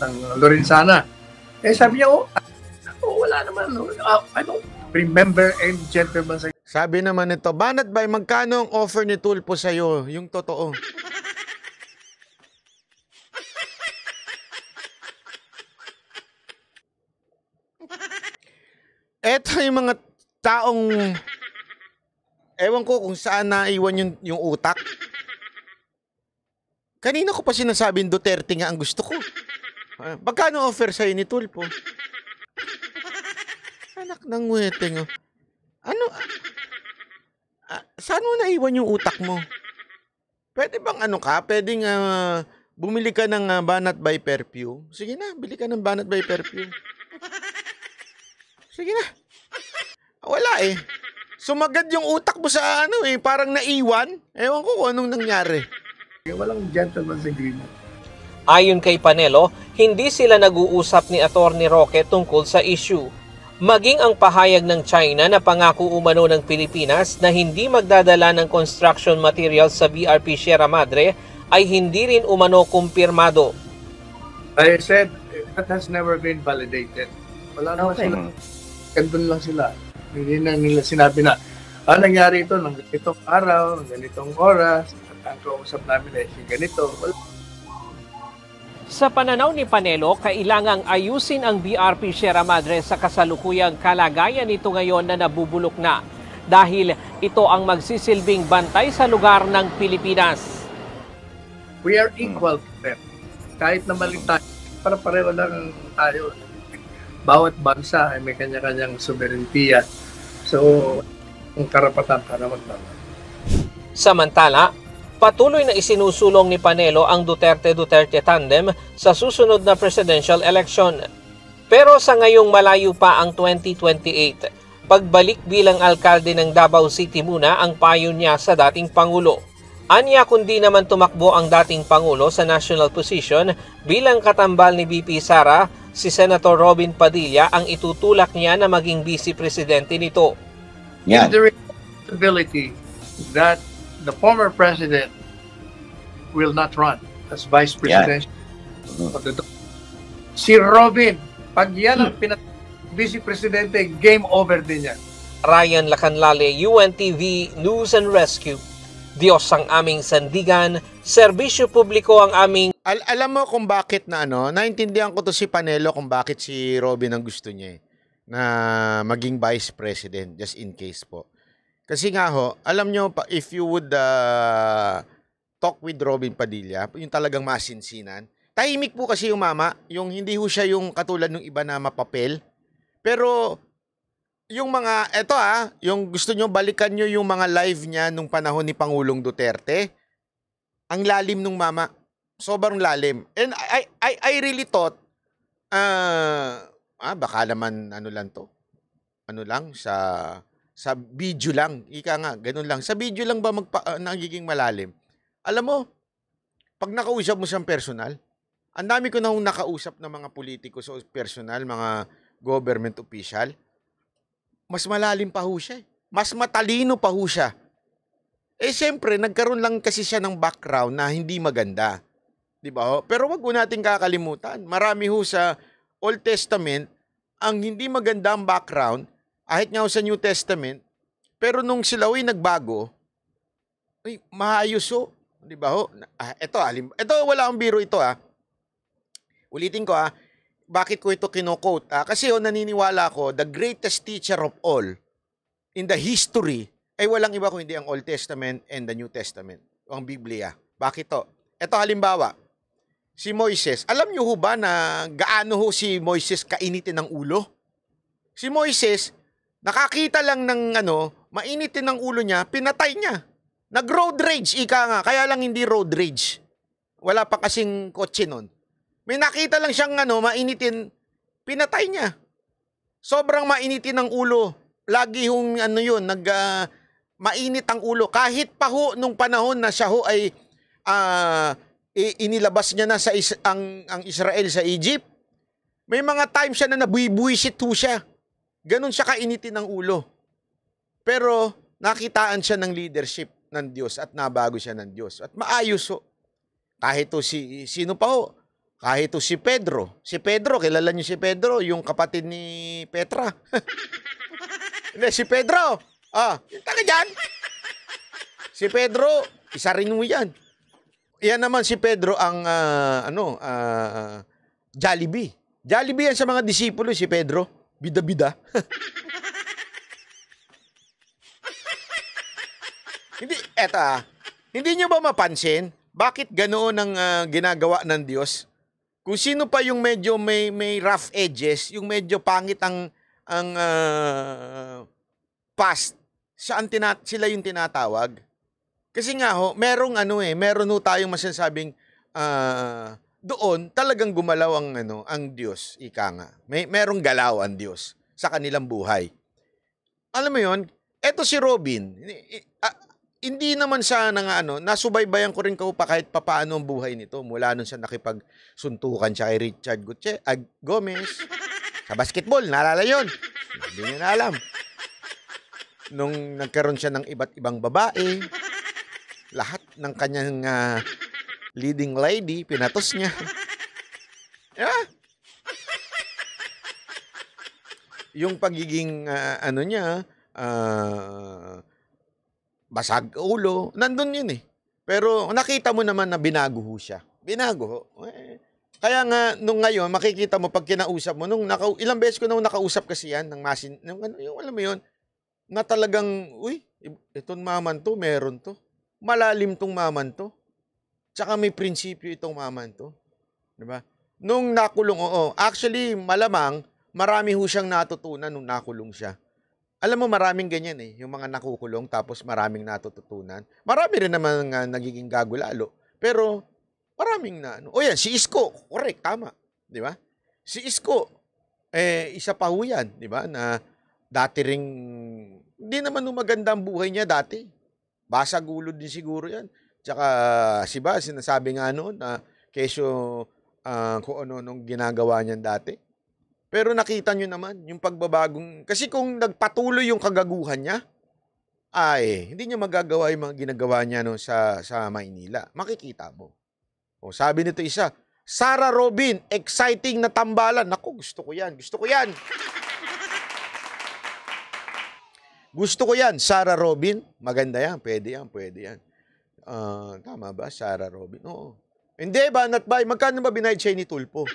ng Lorenzana, eh sabi niya, oh, oh wala naman, oh, I don't remember any gentleman's agreement. Sabi naman nito, Banat Bay, magkano ang offer ni Tulpo sa'yo? Yung totoo. [LAUGHS] Eto yung mga taong ewan ko kung saan naiwan yung, yung utak. Kanina ko pa sinasabing Duterte nga ang gusto ko. Ah, magkano uh, offer sa'yo ni Tulpo? Anak ng wete nga. Ano? Uh, saan mo naiwan yung utak mo? Pwede bang ano ka? Pwedeng uh, bumili ka ng uh, Banat by Perfume? Sige na, bili ka ng Banat by Perfume. Sige na. Wala eh. Sumagad yung utak mo sa ano eh, parang naiwan. Ewan ko kung anong nangyari. Walang gentleman's agreement. Ayon kay Panelo, hindi sila nag-uusap ni Attorney Roque tungkol sa issue. Maging ang pahayag ng China na pangako umano ng Pilipinas na hindi magdadala ng construction materials sa BRP Sierra Madre ay hindi rin umano kumpirmado. I said, that has never been validated. Wala naman okay. sila. Kandun lang sila. Hindi na nila sinabi na, ah, nangyari ito ng ganitong araw, ng ganitong oras, at ang kausap namin ay si ganito. Wala. Sa pananaw ni Panelo, kailangang ayusin ang BRP Sierra Madre sa kasalukuyang kalagayan nito ngayon na nabubulok na dahil ito ang magsisilbing bantay sa lugar ng Pilipinas. We are equal to them. Kahit na mali tayo, para pareho lang tayo bawat bansa ay may kanya-kanyang sovereignty so ang karapatan para magbangon. Samantala, patuloy na isinusulong ni Panelo ang Duterte-Duterte tandem sa susunod na presidential election. Pero sa ngayong malayo pa ang 2028, pagbalik bilang alkalde ng Davao City muna ang payo niya sa dating Pangulo. Anya kundi naman tumakbo ang dating Pangulo sa national position bilang katambal ni BP Sara si Senator Robin Padilla ang itutulak niya na maging vice presidente nito. Yeah. Is there ability that the former president will not run as vice president yeah. Mm-hmm. of the Si Robin, pag yan ang hmm. pinat vice presidente, game over din yan. Ryan Lacanlale, UNTV News and Rescue. Diyos ang aming sandigan, serbisyo publiko ang aming Al alam mo kung bakit na ano, naintindihan ko to si Panelo kung bakit si Robin ang gusto niya eh, na maging vice president just in case po. Kasi nga ho, alam nyo, if you would uh, talk with Robin Padilla, yung talagang masinsinan, tahimik po kasi yung mama, yung hindi ho siya yung katulad ng iba na mapapel. Pero yung mga, eto ah, yung gusto nyo, balikan nyo yung mga live niya nung panahon ni Pangulong Duterte. Ang lalim nung mama, sobrang lalim. And I, I, I really thought, uh, ah, baka naman ano lang to. Ano lang, sa, sa video lang. Ika nga, ganun lang. Sa video lang ba magpa, uh, nagiging malalim? Alam mo, pag nakausap mo siyang personal, ang dami ko nang nakausap ng mga politiko sa so personal, mga government official, mas malalim pa ho siya. Eh. Mas matalino pa ho siya. Eh, siyempre, nagkaroon lang kasi siya ng background na hindi maganda. Di ba? Pero wag po natin kakalimutan. Marami ho sa Old Testament, ang hindi magandang background, kahit nga sa New Testament, pero nung sila ay nagbago, ay, maayos ho. Di ba ho? Ah, ito, alim, ito wala akong biro ito ha. Ah. Ulitin ko ha. Ah. bakit ko ito kinokote? Ah, kasi ho, naniniwala ko, the greatest teacher of all in the history ay walang iba kundi ang Old Testament and the New Testament, ang Biblia. Bakit to? Ito halimbawa, si Moises, alam niyo ho ba na gaano ho si Moises kainitin ng ulo? Si Moises, nakakita lang ng ano, mainitin ng ulo niya, pinatay niya. Nag road rage, ika nga, kaya lang hindi road rage. Wala pa kasing kotse nun. May nakita lang siyang ano, mainitin, pinatay niya. Sobrang mainitin ng ulo. Lagi hong ano yun, nag, uh, mainit ang ulo. Kahit pa ho nung panahon na siya ho ay uh, inilabas niya na sa is, ang, ang Israel sa Egypt. May mga times siya na nabuibuisit ho siya. Ganon siya kainitin ng ulo. Pero nakitaan siya ng leadership ng Diyos at nabago siya ng Diyos. At maayos ho. Kahit to si, sino pa ho? Kahit to si Pedro. Si Pedro, kilala niyo si Pedro, yung kapatid ni Petra. [LAUGHS] Hindi, si Pedro. Ah, taga dyan. Si Pedro, isa rin mo yan yan naman si Pedro ang uh, ano uh, Jollibee. Jollibee yan sa mga disipulo si Pedro. Bida-bida. [LAUGHS] hindi eto ah. Hindi niyo ba mapansin bakit ganoon ang uh, ginagawa ng Diyos? Kung sino pa yung medyo may may rough edges, yung medyo pangit ang ang uh, past, saan tina- sila yung tinatawag? Kasi nga ho, merong ano eh, meron ho tayong masasabing uh, doon talagang gumalaw ang ano, ang Diyos, ika nga. May merong galaw ang Diyos sa kanilang buhay. Alam mo 'yon? Eto si Robin, ah, hindi naman siya nang ano, nasubaybayan ko rin ko pa kahit papaano ang buhay nito mula nung siya nakipagsuntukan siya kay Richard Gutche, uh, Gomez sa basketball, nalala 'yon. Hindi niya na alam. Nung nagkaroon siya ng iba't ibang babae, ng kanyang uh, leading lady, pinatos niya. [LAUGHS] yeah. Yung pagiging uh, ano niya, uh, basag ulo, nandun yun eh. Pero nakita mo naman na binago siya. Binago. Eh, kaya nga, nung ngayon, makikita mo pag kinausap mo, nung naka, ilang beses ko na nakausap kasi yan, ng masin, yung, ano, yung alam mo yun, na talagang, uy, itong maman to, meron to malalim tong maman to. Tsaka may prinsipyo itong maman to. ba? Diba? Nung nakulong, oo. Actually, malamang, marami ho siyang natutunan nung nakulong siya. Alam mo, maraming ganyan eh. Yung mga nakukulong, tapos maraming natututunan. Marami rin naman nga nagiging gago Pero, maraming na. Ano. O yan, si Isko. Correct, tama. Di ba? Si Isko, eh, isa pa ho yan. Di ba? Na dati ring, hindi naman maganda magandang buhay niya dati. Basa gulod din siguro yan. Tsaka si Ba, sinasabi nga noon na uh, kesyo uh, ah, kung ano nung ginagawa niyan dati. Pero nakita nyo naman yung pagbabagong... Kasi kung nagpatuloy yung kagaguhan niya, ay, hindi niya magagawa yung mga ginagawa niya no, sa, sa Maynila. Makikita mo. O, sabi nito isa, Sarah Robin, exciting na tambalan. Naku, gusto ko yan. Gusto ko yan. Gusto ko yan, Sarah Robin. Maganda yan, pwede yan, pwede yan. Uh, tama ba, Sarah Robin? Oo. Hindi ba, not Magkano ba binayad siya ni Tulpo?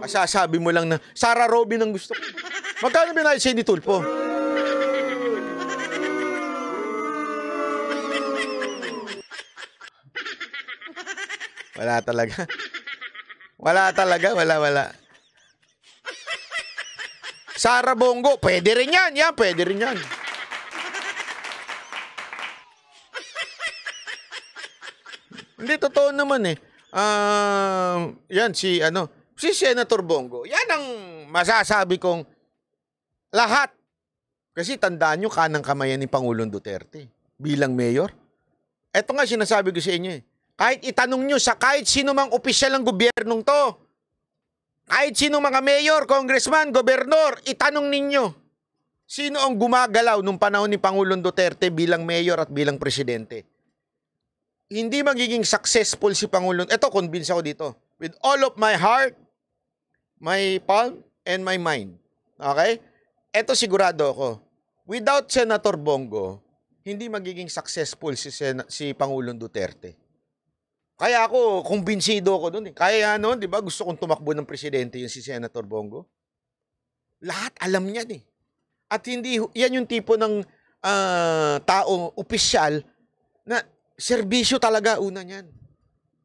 Masasabi mo lang na, Sarah Robin ang gusto ko. Magkano binayad siya ni Tulpo? Wala talaga. Wala talaga, wala, wala. Sara Bongo, pwede rin yan. Yan, pwede rin yan. Hindi, totoo naman eh. Uh, yan, si ano, si Senator Bongo. Yan ang masasabi kong lahat. Kasi tandaan nyo, kanang kamayan ni Pangulong Duterte bilang mayor. Ito nga sinasabi ko sa inyo eh. Kahit itanong nyo sa kahit sino mang opisyal ng gobyernong to, kahit sino mga mayor, congressman, gobernador, itanong ninyo, sino ang gumagalaw nung panahon ni Pangulong Duterte bilang mayor at bilang presidente? Hindi magiging successful si Pangulong. Ito, convince ako dito. With all of my heart, my palm, and my mind. Okay? Ito sigurado ako. Without Senator Bongo, hindi magiging successful si, Sen- si Pangulong Duterte. Kaya ako, kumbinsido ako doon. Eh. Kaya ano, di ba? Gusto kong tumakbo ng presidente yung si Senator Bongo. Lahat alam niya eh. At hindi, yan yung tipo ng uh, ah, tao, opisyal, na serbisyo talaga una niyan.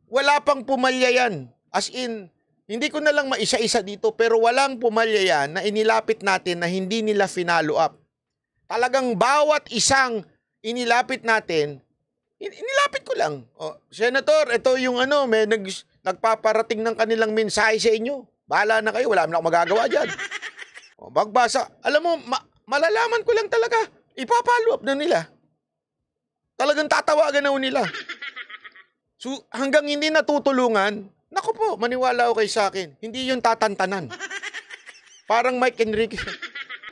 Wala pang pumalya yan. As in, hindi ko na lang maisa-isa dito, pero walang pumalya yan na inilapit natin na hindi nila finalo up. Talagang bawat isang inilapit natin, Inilapit ko lang. Oh, Senator, ito yung ano, may nag, nagpaparating ng kanilang mensahe sa inyo. Bahala na kayo, wala na akong magagawa dyan. [LAUGHS] Oh, magbasa. Alam mo, ma- malalaman ko lang talaga. Ipapollow up na nila. Talagang tatawagan na nila. So, hanggang hindi natutulungan, nako po, maniwala ako kayo sa akin. Hindi yung tatantanan. Parang Mike Enrique.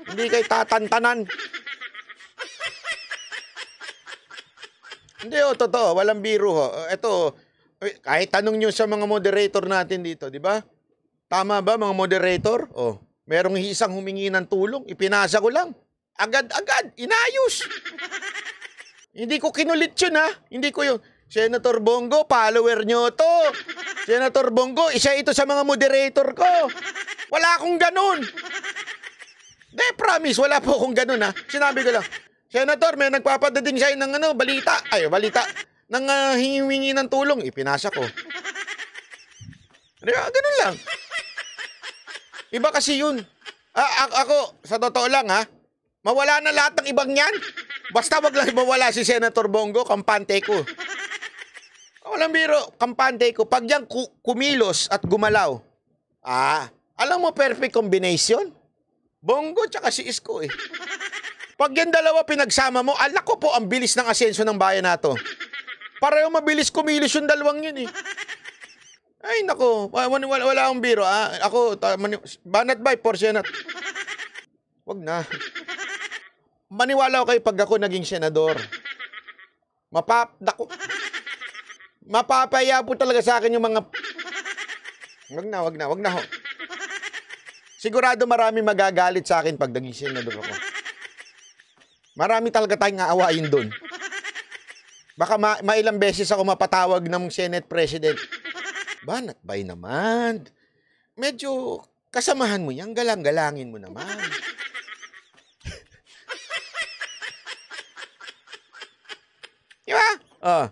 hindi kay tatantanan. Hindi, oh, totoo. Walang biro. Ho. Oh. Ito, eh, eh, kahit tanong nyo sa mga moderator natin dito, di ba? Tama ba mga moderator? Oh, merong isang humingi ng tulong, ipinasa ko lang. Agad-agad, inayos. [LAUGHS] Hindi ko kinulit yun ha. Hindi ko yun. Senator Bongo, follower nyo to. Senator Bongo, isa ito sa mga moderator ko. Wala akong ganun. De, promise, wala po akong ganun ha. Sinabi ko lang, Senator, may nagpapadating siya ng ano, balita. Ay, balita. Nang uh, ah, hingi ng tulong. Ipinasa ko. Diba? Ganun lang. Iba kasi yun. Ah, a- ako, sa totoo lang ha, mawala na lahat ng ibang yan. Basta wag lang mawala si Senator Bongo, kampante ko. Walang biro, kampante ko. Pag yan ku- kumilos at gumalaw, ah, alam mo perfect combination? Bongo tsaka si Isko eh. Pag yan dalawa pinagsama mo, alak ko po, ang bilis ng asenso ng bayan nato. Para yung mabilis kumilos yung dalawang yun eh. Ay, nako. Wala, wala, wala akong biro. Ah. Ako, ta, banat by for senat. Wag na. Maniwala ko kayo pag ako naging senador. Mapap... Naku, mapapaya po talaga sa akin yung mga... Wag na, wag na, wag na ho. Sigurado marami magagalit sa akin pag naging senador ako. Marami talaga tayong aawain doon. Baka ma- mailang beses ako mapatawag ng Senate President. Banat bay naman. Medyo kasamahan mo yan, galang-galangin mo naman. Di ba? Oh.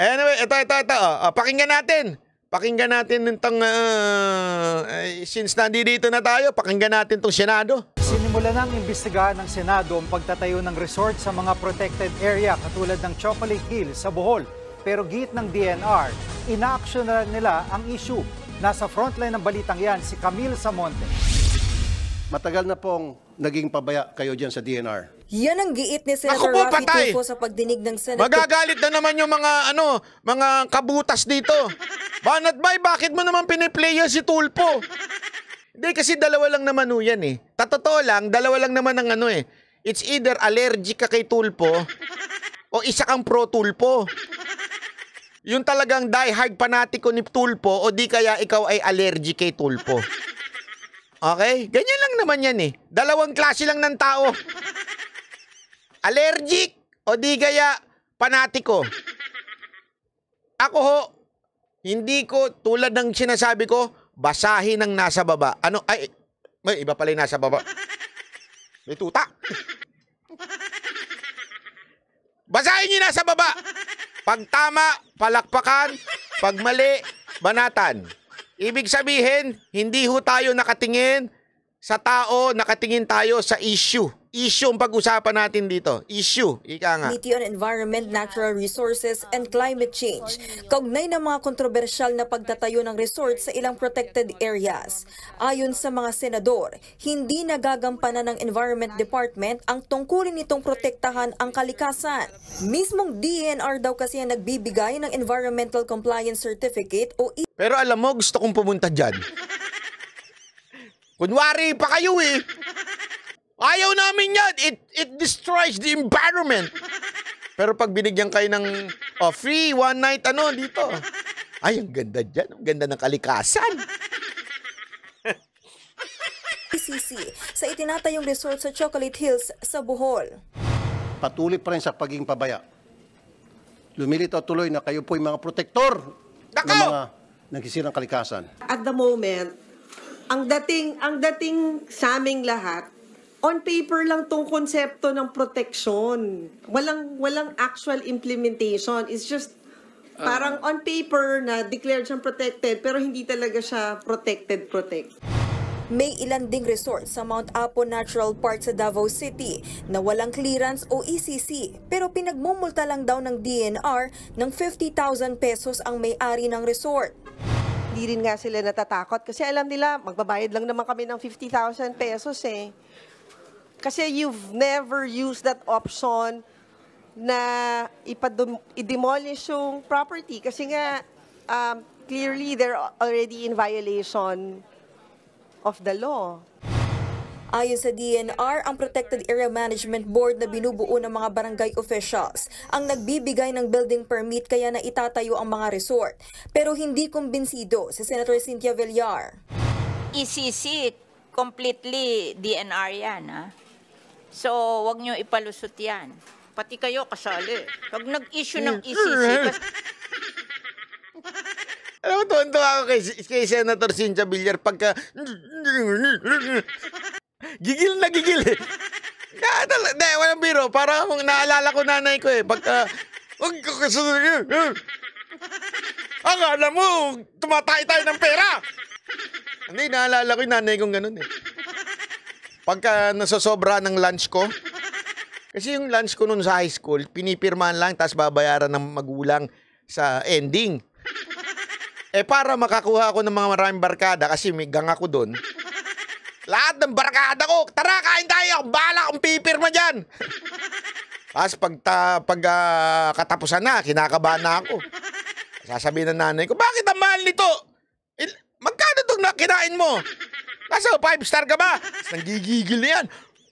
Anyway, ito, ito, ito. Oh, oh, pakinggan natin. Pakinggan natin nitong, uh, ah, since nandito na tayo, pakinggan natin itong Senado. Sinimula ng imbestigahan ng Senado ang pagtatayo ng resort sa mga protected area katulad ng Chocolate Hill sa Bohol. Pero git ng DNR, inaaksyon na nila ang issue. Nasa frontline ng balitang yan si Camille Samonte. Matagal na pong naging pabaya kayo dyan sa DNR. Yan ang giit ni Senator Ako patay. Tulfo sa pagdinig ng Senado. Magagalit na naman yung mga ano, mga kabutas dito. Banat Bay, bakit mo naman piniplayer si Tulpo? Hindi, kasi dalawa lang naman ho yan eh. Tatotoo lang, dalawa lang naman ang ano eh. It's either allergic ka kay tulpo o isa kang pro-tulpo. Yung talagang diehard panatiko ni tulpo o di kaya ikaw ay allergic kay tulpo. Okay? Ganyan lang naman yan eh. Dalawang klase lang ng tao. Allergic o di kaya panatiko. Ako ho, hindi ko tulad ng sinasabi ko, basahin ang nasa baba. Ano? Ay, may iba pala yung nasa baba. May tuta. Basahin yung nasa baba. Pag tama, palakpakan. Pag mali, banatan. Ibig sabihin, hindi ho tayo nakatingin sa tao, nakatingin tayo sa issue issue ang pag-usapan natin dito. Issue, ika nga. Committee on Environment, Natural Resources, and Climate Change. Kaugnay ng mga kontrobersyal na pagtatayo ng resort sa ilang protected areas. Ayon sa mga senador, hindi nagagampanan ng Environment Department ang tungkulin nitong protektahan ang kalikasan. Mismong DNR daw kasi ang nagbibigay ng Environmental Compliance Certificate o e Pero alam mo, gusto kong pumunta dyan. Kunwari pa kayo eh. Ayaw namin yan. It, it destroys the environment. [LAUGHS] Pero pag binigyan kayo ng oh, free one night ano dito. Ay, ang ganda dyan. Ang ganda ng kalikasan. [LAUGHS] PCC sa itinatayong resort sa Chocolate Hills sa Bohol. Patuloy pa rin sa pagiging pabaya. Lumilitaw tuloy na kayo po yung mga protektor ng mga nagsisirang kalikasan. At the moment, ang dating ang dating sa aming lahat on paper lang tong konsepto ng protection. Walang walang actual implementation. It's just uh, parang on paper na declared siyang protected pero hindi talaga siya protected protect. May ilan ding resort sa Mount Apo Natural Park sa Davao City na walang clearance o ECC pero pinagmumulta lang daw ng DNR ng 50,000 pesos ang may-ari ng resort hindi rin nga sila natatakot kasi alam nila, magbabayad lang naman kami ng 50,000 pesos eh. Kasi you've never used that option na i-demolish yung property. Kasi nga, um, clearly they're already in violation of the law. Ayon sa DNR, ang Protected Area Management Board na binubuo ng mga barangay officials ang nagbibigay ng building permit kaya na itatayo ang mga resort. Pero hindi kumbinsido si Senator Cynthia Villar. ECC, completely DNR yan. Ha? So, wag nyo ipalusot yan. Pati kayo kasali. Pag nag-issue ng mm. ECC, kas- [LAUGHS] Alam mo, tuwan-tuwa ako kay, kay Senator Cynthia Villar pagka... gigil na gigil eh. Kaya talaga, walang biro. Parang akong naalala ko nanay ko eh. Pagka... Huwag ka kasunod Akala mo, tumatay tayo ng pera. Hindi, naalala ko yung nanay kong ganun eh. Pagka nasasobra ng lunch ko, kasi yung lunch ko noon sa high school, pinipirmahan lang tapos babayaran ng magulang sa ending. Eh para makakuha ako ng mga maraming barkada kasi may gang ako doon. Lahat ng barkada ko, tara kain tayo, bala kong pipirma dyan. Tapos pag, ta, pag uh, katapusan na, kinakabahan na ako. Sasabihin ng nanay ko, bakit ang mahal nito? Il, magkano itong kinain mo? Nasa five star ka ba? Nanggigigil na yan.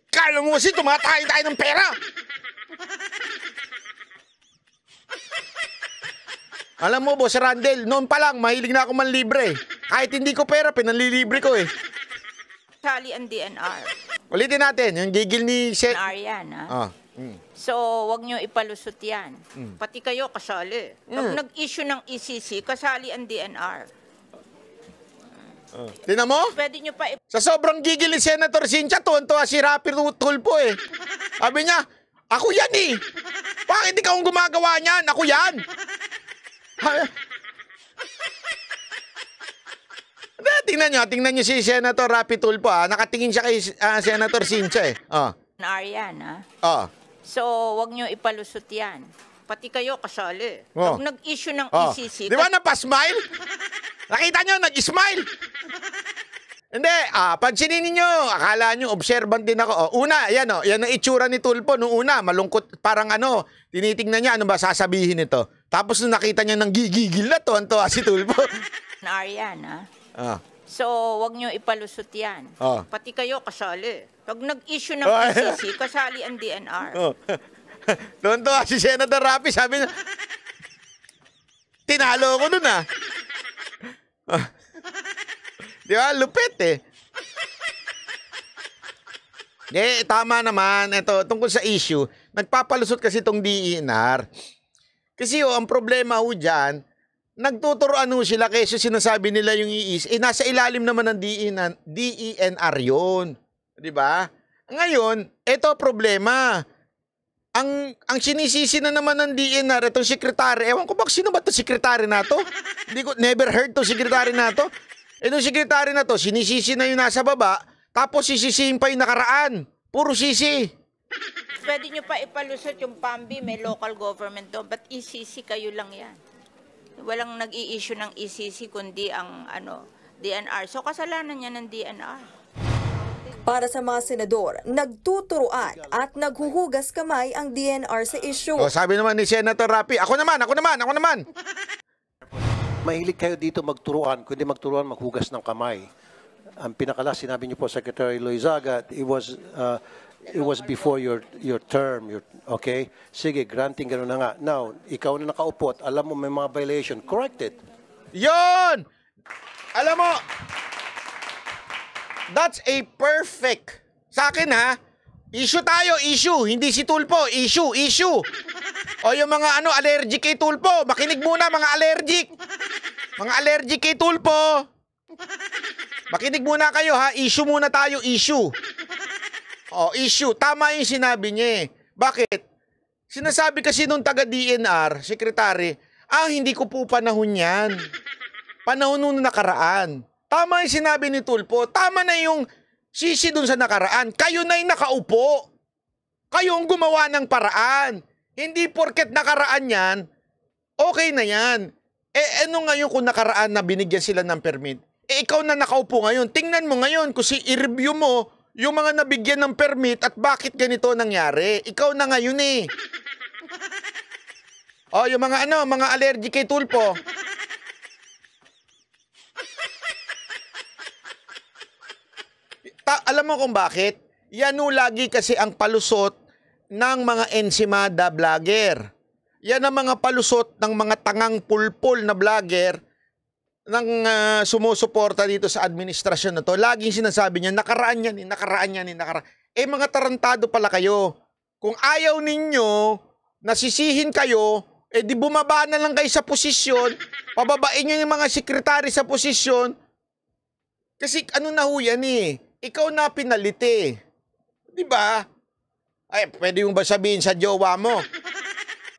Kala mo kasi tumatayin tayo ng pera. Alam mo, Boss Randel, noon pa lang, mahilig na ako manlibre. Kahit hindi ko pera, pinanlilibre ko eh. Charlie and DNR. Ulitin natin, yung gigil ni Seth. DNR yan, ha? Ah. Mm. So, wag nyo ipalusot yan. Mm. Pati kayo kasali. Pag mm. nag-issue ng ECC, kasali ang DNR. Oh. Tinan mo? Pwede nyo pa... Sa sobrang gigil ni Senator Sincha, tuwan-tuwa si Rapi Tulpo eh. Sabi niya, ako yan eh. Bakit ikaw ang gumagawa niyan? Ako yan. tingnan nyo, tingnan nyo si Senator Rapi Tulpo ha. Ah. Nakatingin siya kay uh, Senator Sincha eh. Oh. Aryan ha? Oo. Oh. So, wag nyo ipalusot yan. Pati kayo kasali. Oh. Pag nag-issue ng oh. ECC... Di ba napasmile? Nakita nyo, nag-smile. [LAUGHS] Hindi, ah, pansinin niyo, akala niyo observant din ako. Oh, una, yan oh, yan ang itsura ni Tulpo nung una, malungkot, parang ano, tinitingnan niya ano ba sasabihin nito. Tapos nung nakita niya nang gigigil na to, anto si Tulpo. [LAUGHS] Na Arian, ha? Ah. So, wag niyo ipalusot yan. Oh. Pati kayo kasali. Pag nag-issue ng Oh, PCC, kasali ang DNR. Oh. Doon [LAUGHS] to si Senator Rapi, sabi niya. Tinalo ko nun ah. [LAUGHS] Di ba? Lupit eh. Eh, tama naman. Ito, tungkol sa issue, nagpapalusot kasi itong DENR. Kasi oh, ang problema ho oh, dyan, nagtuturoan ho oh, sila kaysa sinasabi nila yung iis. Eh, nasa ilalim naman ng DENR, DENR yun. Di ba? Ngayon, ito problema ang ang sinisisi na naman ng DNR itong sekretary. Ewan ko ba sino ba 'to sekretary na 'to? Hindi ko never heard 'to sekretary na 'to. Itong sekretary na 'to sinisisi na yung nasa baba tapos sisisihin pa yung nakaraan. Puro sisi. Pwede nyo pa ipalusot yung PAMBI, may local government doon. but isisi kayo lang yan? Walang nag-i-issue ng ECC kundi ang ano, DNR. So kasalanan niya ng DNR. Para sa mga senador, nagtuturuan at naghuhugas kamay ang DNR sa issue. O, sabi naman ni Senator Rapi, ako naman, ako naman, ako naman. Mahilig kayo dito magturuan, kundi magturuan maghugas ng kamay. Ang pinakala, sinabi niyo po, Secretary Loizaga, it was, uh, it was before your, your term. Your, okay? Sige, granting gano'n na nga. Now, ikaw na nakaupot, alam mo may mga violation, correct it. Yon! Alam mo, That's a perfect. Sa akin ha, issue tayo, issue. Hindi si Tulpo, issue, issue. O yung mga ano, allergic kay Tulpo. Makinig muna mga allergic. Mga allergic kay Tulpo. Makinig muna kayo ha, issue muna tayo, issue. O, issue. Tama yung sinabi niya eh. Bakit? Sinasabi kasi nung taga-DNR, secretary, ah, hindi ko po panahon yan. Panahon nung nakaraan. Tama yung sinabi ni Tulpo. Tama na yung sisi doon sa nakaraan. Kayo na yung nakaupo. Kayo ang gumawa ng paraan. Hindi porket nakaraan yan, okay na yan. Eh ano ngayon kung nakaraan na binigyan sila ng permit? Eh ikaw na nakaupo ngayon. Tingnan mo ngayon kung si i-review mo yung mga nabigyan ng permit at bakit ganito nangyari. Ikaw na ngayon eh. [LAUGHS] Oh, yung mga ano, mga allergic kay tulpo. Ta- alam mo kung bakit? Yan o lagi kasi ang palusot ng mga ensimada vlogger. Yan ang mga palusot ng mga tangang pulpol na vlogger ng uh, sumusuporta dito sa administrasyon na to. Laging sinasabi niya, nakaraan yan, eh, nakaraan yan, eh, nakaraan. Eh mga tarantado pala kayo. Kung ayaw ninyo, nasisihin kayo, eh di bumaba na lang kayo sa posisyon, pababain niyo yung mga sekretary sa posisyon. Kasi ano na ho yan eh ikaw na pinalite. Di ba? Ay, pwede mo ba sabihin sa jowa mo?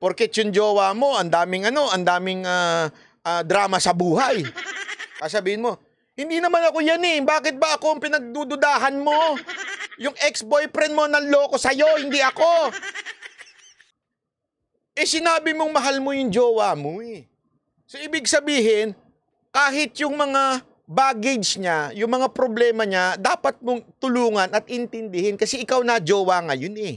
Porket yung jowa mo, ang daming ano, ang daming uh, uh, drama sa buhay. Kasabihin mo, hindi naman ako yan eh. Bakit ba ako ang pinagdududahan mo? Yung ex-boyfriend mo nang loko sa'yo, hindi ako. Eh sinabi mong mahal mo yung jowa mo eh. So ibig sabihin, kahit yung mga baggage niya, yung mga problema niya, dapat mong tulungan at intindihin kasi ikaw na jowa ngayon eh.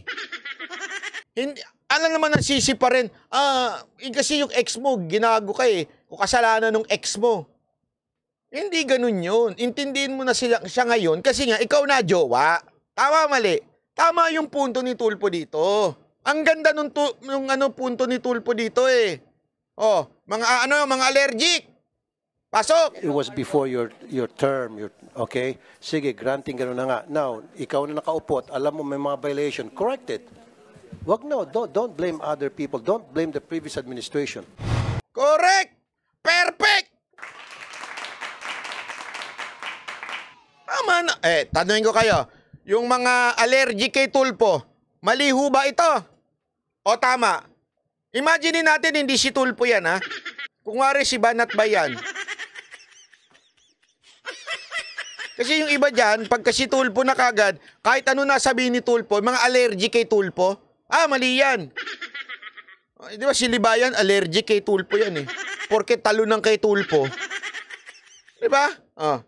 [LAUGHS] Hindi, ano naman ng sisi pa rin, ah, uh, kasi yung ex mo, ginago ka eh. O kasalanan ng ex mo. Hindi ganun yun. Intindihin mo na sila, siya ngayon kasi nga ikaw na jowa. Tama mali. Tama yung punto ni Tulpo dito. Ang ganda nung, tu- nung ano, punto ni Tulpo dito eh. Oh, mga ano, mga allergic. Pasok! It was before your your term, your, okay? Sige, granting ganun na nga. Now, ikaw na nakaupot, alam mo may mga violation, correct it. Wag no, don't, don't blame other people. Don't blame the previous administration. Correct! Perfect! Tama na. Eh, tanungin ko kayo, yung mga allergic kay Tulpo, mali ho ba ito? O tama? Imagine natin hindi si Tulpo yan ha. Kung wari si Banat Bayan. Kasi yung iba dyan, pag kasi Tulpo na kagad, kahit ano na sabihin ni Tulpo, mga allergic kay Tulpo, ah, mali yan. Ah, di ba si Libayan, allergic kay Tulpo yan eh. Porke talo ng kay Tulpo. Di ba? Ah.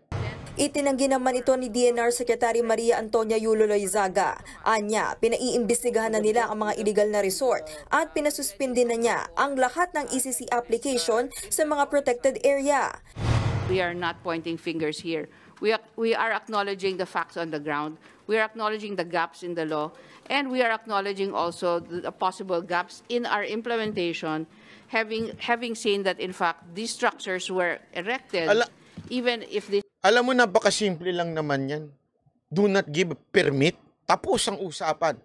Itinanggi naman ito ni DNR Secretary Maria Antonia Yulo Loizaga. Anya, pinaiimbestigahan na nila ang mga illegal na resort at pinasuspindi na niya ang lahat ng ECC application sa mga protected area. We are not pointing fingers here. We are, we are acknowledging the facts on the ground. We are acknowledging the gaps in the law. And we are acknowledging also the possible gaps in our implementation, having, having seen that, in fact, these structures were erected, Ala even if they... Alam mo, napakasimple lang naman yan. Do not give permit. Tapos ang usapan.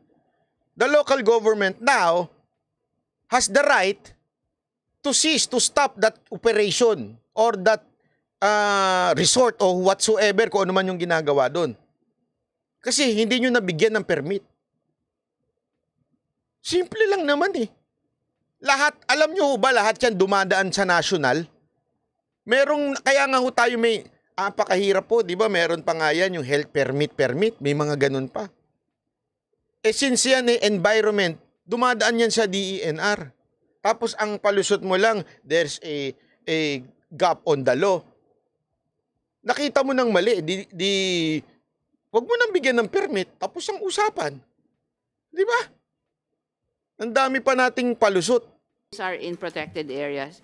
The local government now has the right to cease, to stop that operation or that uh, resort o whatsoever kung ano man yung ginagawa doon. Kasi hindi nyo nabigyan ng permit. Simple lang naman eh. Lahat, alam nyo ba lahat yan dumadaan sa national? Merong, kaya nga ho tayo may, apakahirap ah, po, di ba? Meron pa nga yan yung health permit, permit. May mga ganun pa. Eh since yan eh, environment, dumadaan yan sa DENR. Tapos ang palusot mo lang, there's a, a gap on the law nakita mo nang mali, di, di wag mo nang bigyan ng permit, tapos ang usapan. Di ba? Ang dami pa nating palusot. Are in protected areas.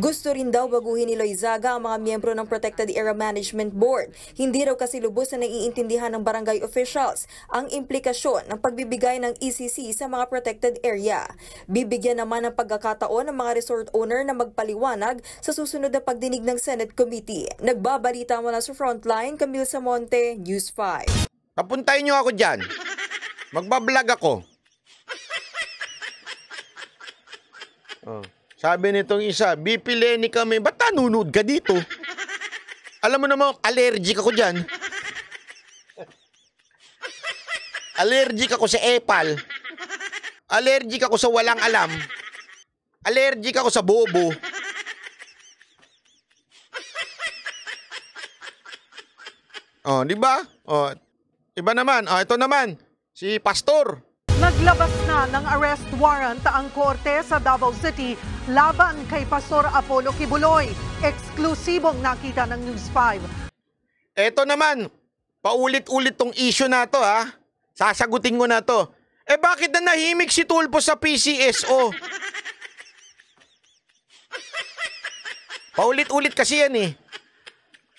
Gusto rin daw baguhin ni Loizaga ang mga miyembro ng Protected Area Management Board. Hindi raw kasi lubos na naiintindihan ng barangay officials ang implikasyon ng pagbibigay ng ECC sa mga protected area. Bibigyan naman ng pagkakataon ng mga resort owner na magpaliwanag sa susunod na pagdinig ng Senate Committee. Nagbabalita mula sa Frontline, Camille Samonte, News 5. Papuntayin niyo ako dyan. Magbablog ako. Oh. Sabi nitong isa, BP Lenny kami, ba't nanonood ka dito? Alam mo naman, allergic ako dyan. Allergic ako sa epal. Allergic ako sa walang alam. Allergic ako sa bobo. Oh, di ba? Oh, iba naman. Oh, ito naman. Si Pastor. Naglabas na ng arrest warrant ang korte sa Davao City laban kay Pastor Apollo Kibuloy. Eksklusibong nakita ng News 5. Ito naman, paulit-ulit tong issue na to ha. Sasagutin ko na to. Eh bakit na nahimik si Tulpo sa PCSO? Paulit-ulit kasi yan eh.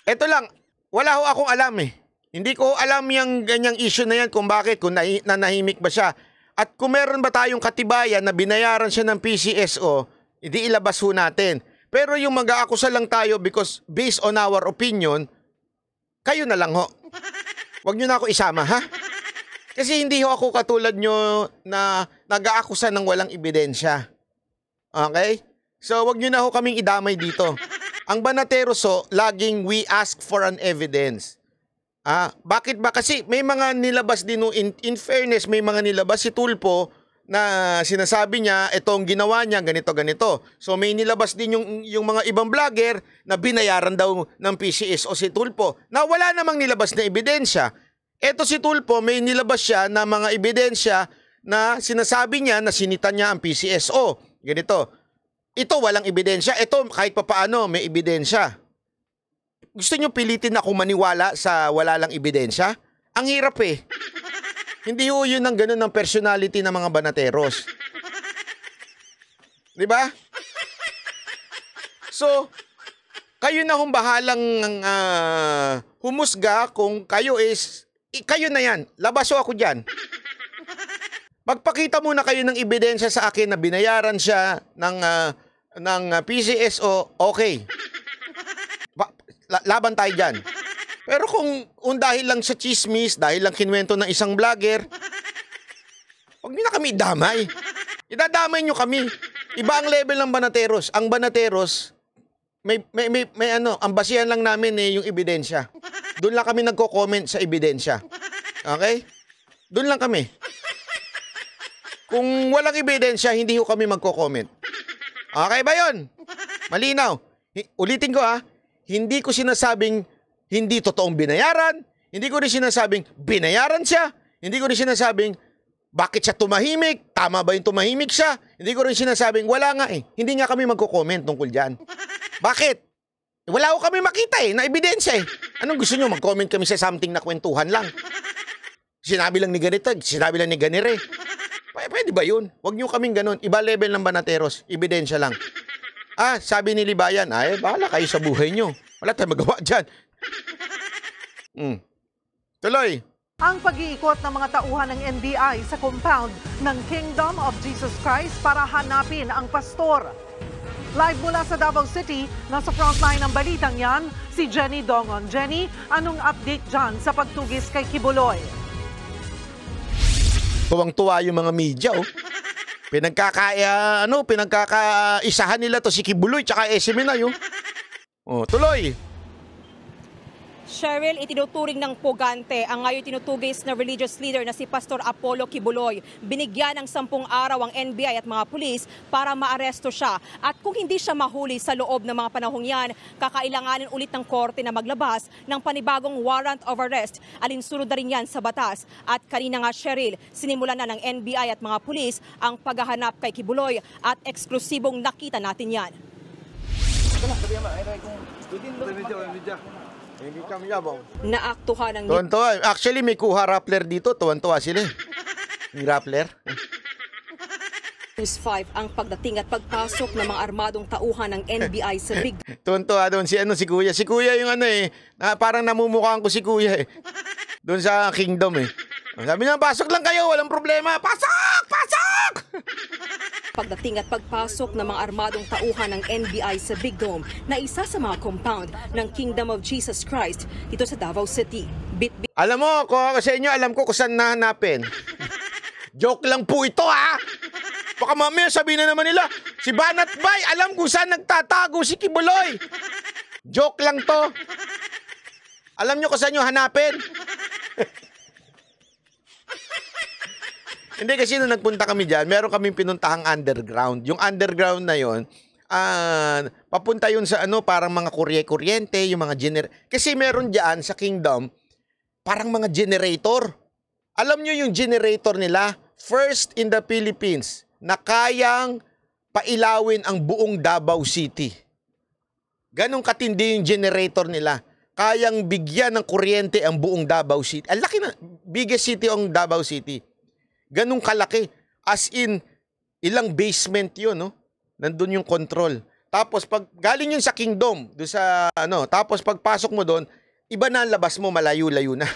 Ito lang, wala ho akong alam eh. Hindi ko alam yung ganyang issue na yan kung bakit, kung na nahimik ba siya. At kung meron ba tayong katibayan na binayaran siya ng PCSO hindi ilabas ho natin. Pero yung mag-aakusa lang tayo because based on our opinion, kayo na lang ho. Huwag nyo na ako isama, ha? Kasi hindi ho ako katulad nyo na nag-aakusa ng walang ebidensya. Okay? So, huwag nyo na ho kaming idamay dito. Ang banateros ho, laging we ask for an evidence. Ah, bakit ba? Kasi may mga nilabas din, no, in, in fairness, may mga nilabas si Tulpo na sinasabi niya itong ginawa niya ganito ganito. So may nilabas din yung yung mga ibang vlogger na binayaran daw ng PCS o si Tulpo na wala namang nilabas na ebidensya. Ito si Tulpo may nilabas siya na mga ebidensya na sinasabi niya na sinita niya ang PCSO. Ganito. Ito walang ebidensya. Ito kahit papaano may ebidensya. Gusto niyo pilitin na kumaniwala sa wala lang ebidensya? Ang hirap eh. Hindi ho yun ang ganun ng personality ng mga banateros. [LAUGHS] Di ba? So, kayo na hong bahalang uh, humusga kung kayo is, kayo na yan, labaso ako dyan. Magpakita muna kayo ng ebidensya sa akin na binayaran siya ng, uh, ng ah, PCSO, okay. Ba- laban tayo dyan. Pero kung un dahil lang sa chismis, dahil lang kinwento ng isang vlogger, huwag niyo na kami damay. Idadamay niyo kami. Iba ang level ng banateros. Ang banateros, may, may, may, may ano, ang basihan lang namin eh, yung ebidensya. Doon lang kami nagko-comment sa ebidensya. Okay? Doon lang kami. Kung walang ebidensya, hindi ko kami magko-comment. Okay ba yon? Malinaw. Ulitin ko ah, hindi ko sinasabing hindi totoong binayaran. Hindi ko rin sinasabing binayaran siya. Hindi ko rin sinasabing bakit siya tumahimik? Tama ba yung tumahimik siya? Hindi ko rin sinasabing wala nga eh. Hindi nga kami magko-comment tungkol dyan. Bakit? Eh, wala ko kami makita eh, na ebidensya eh. Anong gusto nyo? Mag-comment kami sa something na kwentuhan lang. Sinabi lang ni ganito, sinabi lang ni ganire. P- pwede ba yun? Huwag nyo kaming ganun. Iba level ng banateros. Ebidensya lang. Ah, sabi ni Libayan, ay, bahala kayo sa buhay nyo. Wala tayong magawa dyan. [LAUGHS] mm. Tuloy! Ang pag-iikot ng mga tauhan ng NDI sa compound ng Kingdom of Jesus Christ para hanapin ang pastor. Live mula sa Davao City, nasa frontline ng balitang yan, si Jenny Dongon. Jenny, anong update dyan sa pagtugis kay Kibuloy? Tuwang-tuwa yung mga media, oh. [LAUGHS] Pinagkaka, ah, ano, pinagkakaisahan ah, nila to si Kibuloy tsaka Esmina, yun. [LAUGHS] Oh, tuloy! Cheryl, itinuturing ng pugante ang ngayon tinutugis na religious leader na si Pastor Apollo Kibuloy. Binigyan ng sampung araw ang NBI at mga pulis para maaresto siya. At kung hindi siya mahuli sa loob ng mga panahong yan, kakailanganin ulit ng korte na maglabas ng panibagong warrant of arrest. Alinsunod na rin yan sa batas. At kanina nga, Cheryl, sinimulan na ng NBI at mga pulis ang paghahanap kay Kibuloy at eksklusibong nakita natin yan. Ito na, sabihan mo. Ay, ay, kung... Video, hindi kami yabaw. Naaktuhan ng... Tuwan-tuwa. Actually, may kuha Rappler dito. Tuwan-tuwa sila. May eh. Rappler. News 5 ang pagdating at pagpasok ng mga armadong tauhan ng NBI sa Big... [LAUGHS] Tuwan-tuwa doon si, ano, si Kuya. Si Kuya yung ano eh. Na, parang namumukhaan ko si Kuya eh. Doon sa Kingdom eh. Sabi niya, pasok lang kayo. Walang problema. Pasok! Pasok! [LAUGHS] pagdating at pagpasok ng mga armadong tauhan ng NBI sa Big Dome na isa sa mga compound ng Kingdom of Jesus Christ dito sa Davao City. Bit -bit alam mo, kung ako sa inyo, alam ko kung saan nahanapin. [LAUGHS] Joke lang po ito ha! Ah. Baka mamaya sabihin na naman nila, si Banat Bay, alam kung saan nagtatago si Kibuloy. Joke lang to. Alam nyo kung saan nyo hanapin. Hindi kasi nung nagpunta kami diyan, meron kaming pinuntahang underground. Yung underground na 'yon, uh, ah, papunta 'yon sa ano, parang mga kurye-kuryente, yung mga gener... Kasi meron diyan sa Kingdom, parang mga generator. Alam niyo yung generator nila, first in the Philippines, na kayang pailawin ang buong Davao City. Ganong katindi yung generator nila. Kayang bigyan ng kuryente ang buong Davao City. Ang laki na, biggest city ang Davao City. Ganun kalaki. As in, ilang basement yun, no? Nandun yung control. Tapos pag galing yun sa kingdom, doon sa ano, tapos pagpasok mo doon, iba na ang labas mo, malayo-layo na.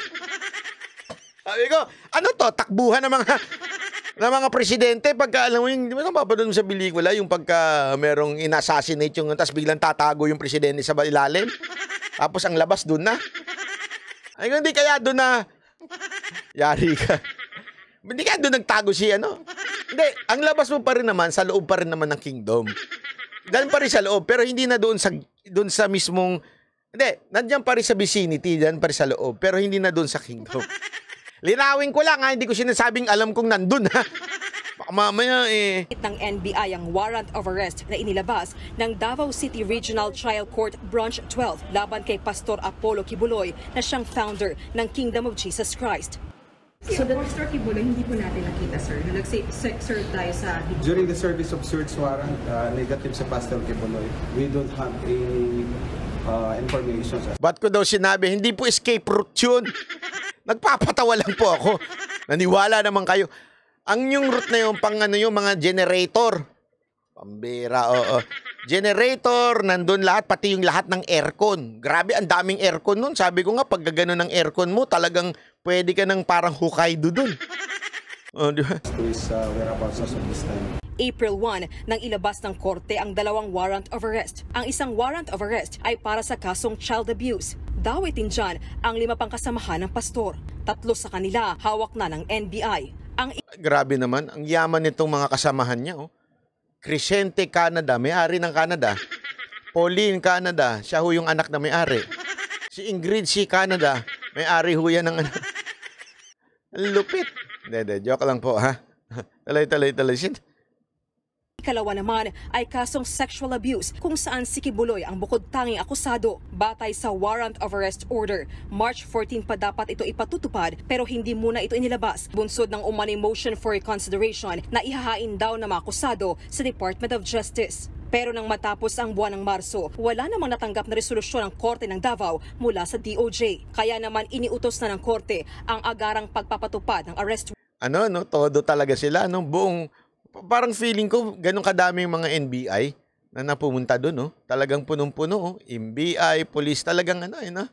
[LAUGHS] Sabi ko, ano to, takbuhan ng mga ng mga presidente pagka alam mo yung di ba napapanood sa pelikula yung pagka merong inassassinate yung tapos biglang tatago yung presidente sa ilalim. Tapos ang labas doon na. Ay, hindi kaya doon na yari ka. Hindi ka doon nagtago si ano. Hindi, ang labas mo pa rin naman, sa loob pa rin naman ng kingdom. Ganun pa rin sa loob, pero hindi na doon sa, doon sa mismong, hindi, nandiyan pa rin sa vicinity, nandiyan pa rin sa loob, pero hindi na doon sa kingdom. Linawin ko lang ha, hindi ko sinasabing alam kong nandun ha. mamaya eh. ng NBI ang warrant of arrest na inilabas ng Davao City Regional Trial Court Branch 12 laban kay Pastor Apollo Kibuloy na siyang founder ng Kingdom of Jesus Christ. So the Four Star Kibola, hindi po natin nakita, sir. Nung nag-serve tayo sa... During the service of Sir warrant, uh, negative sa pastel Kibola, we don't have any uh, information. Ba't ko daw sinabi, hindi po escape route yun. Nagpapatawa lang po ako. Naniwala naman kayo. Ang yung route na yung pang ano yung mga generator. Pambira, oo. Generator, nandun lahat, pati yung lahat ng aircon. Grabe, ang daming aircon nun. Sabi ko nga, pag gagano ng aircon mo, talagang pwede ka ng parang Hokkaido dun. Oh, di ba? Please, uh, whereabouts us on this time? April 1 nang ilabas ng korte ang dalawang warrant of arrest. Ang isang warrant of arrest ay para sa kasong child abuse. Dawitin dyan ang lima pang kasamahan ng pastor. Tatlo sa kanila hawak na ng NBI. Ang... Grabe naman, ang yaman nitong mga kasamahan niya. Oh. Crescente Canada, may-ari ng Canada. Pauline Canada, siya ho yung anak na may-ari. Si Ingrid C. Canada, may-ari ho yan ng anak. Lupit. Dede, joke lang po ha. [LAUGHS] Talay, talay, talay. Shit. Ikalawa naman ay kasong sexual abuse kung saan si Kibuloy ang bukod tanging akusado batay sa warrant of arrest order. March 14 pa dapat ito ipatutupad pero hindi muna ito inilabas. Bunsod ng umani motion for reconsideration na ihahain daw na makusado sa Department of Justice. Pero nang matapos ang buwan ng Marso, wala namang natanggap na resolusyon ng Korte ng Davao mula sa DOJ. Kaya naman iniutos na ng Korte ang agarang pagpapatupad ng arrest. Ano, no? Todo talaga sila. Anong buong parang feeling ko, ganun kadaming mga NBI na napumunta doon, no? Oh. Talagang punong-puno, oh. NBI, police, talagang ano, eh, no?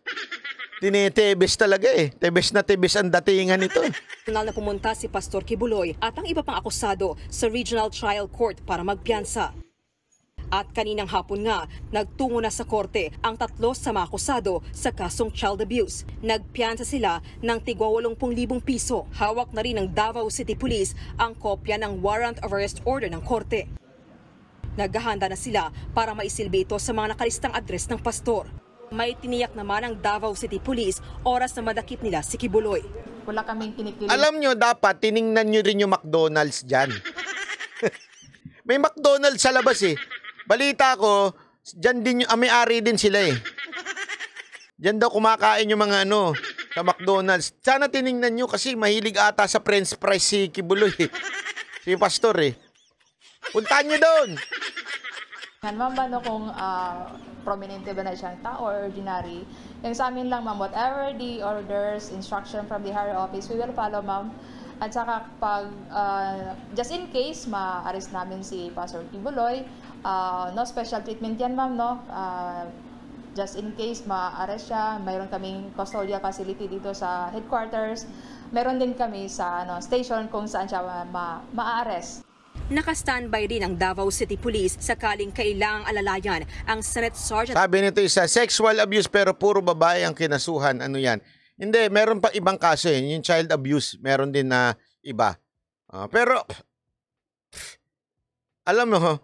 Tinetebes talaga eh. Tebes na tebes ang datingan nito. Personal na pumunta si Pastor Kibuloy at ang iba pang akusado sa Regional Trial Court para magpiansa. At kaninang hapon nga, nagtungo na sa korte ang tatlo sa mga akusado sa kasong child abuse. Nagpiansa sila ng tigwa 80,000 piso. Hawak na rin ng Davao City Police ang kopya ng warrant of arrest order ng korte. Naghahanda na sila para maisilbi ito sa mga nakalistang address ng pastor. May tiniyak naman ang Davao City Police oras na madakip nila si Kibuloy. Wala kaming kinikilig. Alam nyo, dapat tiningnan nyo rin yung McDonald's dyan. [LAUGHS] May McDonald's sa labas eh. Balita ko, diyan din yung, ah, may-ari din sila eh. Diyan daw kumakain yung mga ano, sa McDonald's. Sana tiningnan nyo kasi mahilig ata sa french fries si Kibuloy. Eh. Si Pastor eh. Puntaan nyo doon! Yan, ma'am, no kung uh, prominente ba na siyang tao or ordinary? Yung sa amin lang, ma'am, whatever the orders, instruction from the higher office, we will follow, ma'am. At saka pag, uh, just in case, ma-arrest namin si Pastor Kibuloy, Uh, no special treatment yan ma'am, no? Uh, just in case ma-arrest siya, mayroon kaming custodial facility dito sa headquarters. Meron din kami sa ano, station kung saan siya ma-arrest. Ma Naka-standby rin ang Davao City Police sakaling kailangang alalayan ang Senate Sergeant. Sabi nito isa, sexual abuse pero puro babae ang kinasuhan. Ano yan? Hindi, meron pa ibang kaso eh. Yung child abuse, meron din na iba. Uh, pero, alam mo,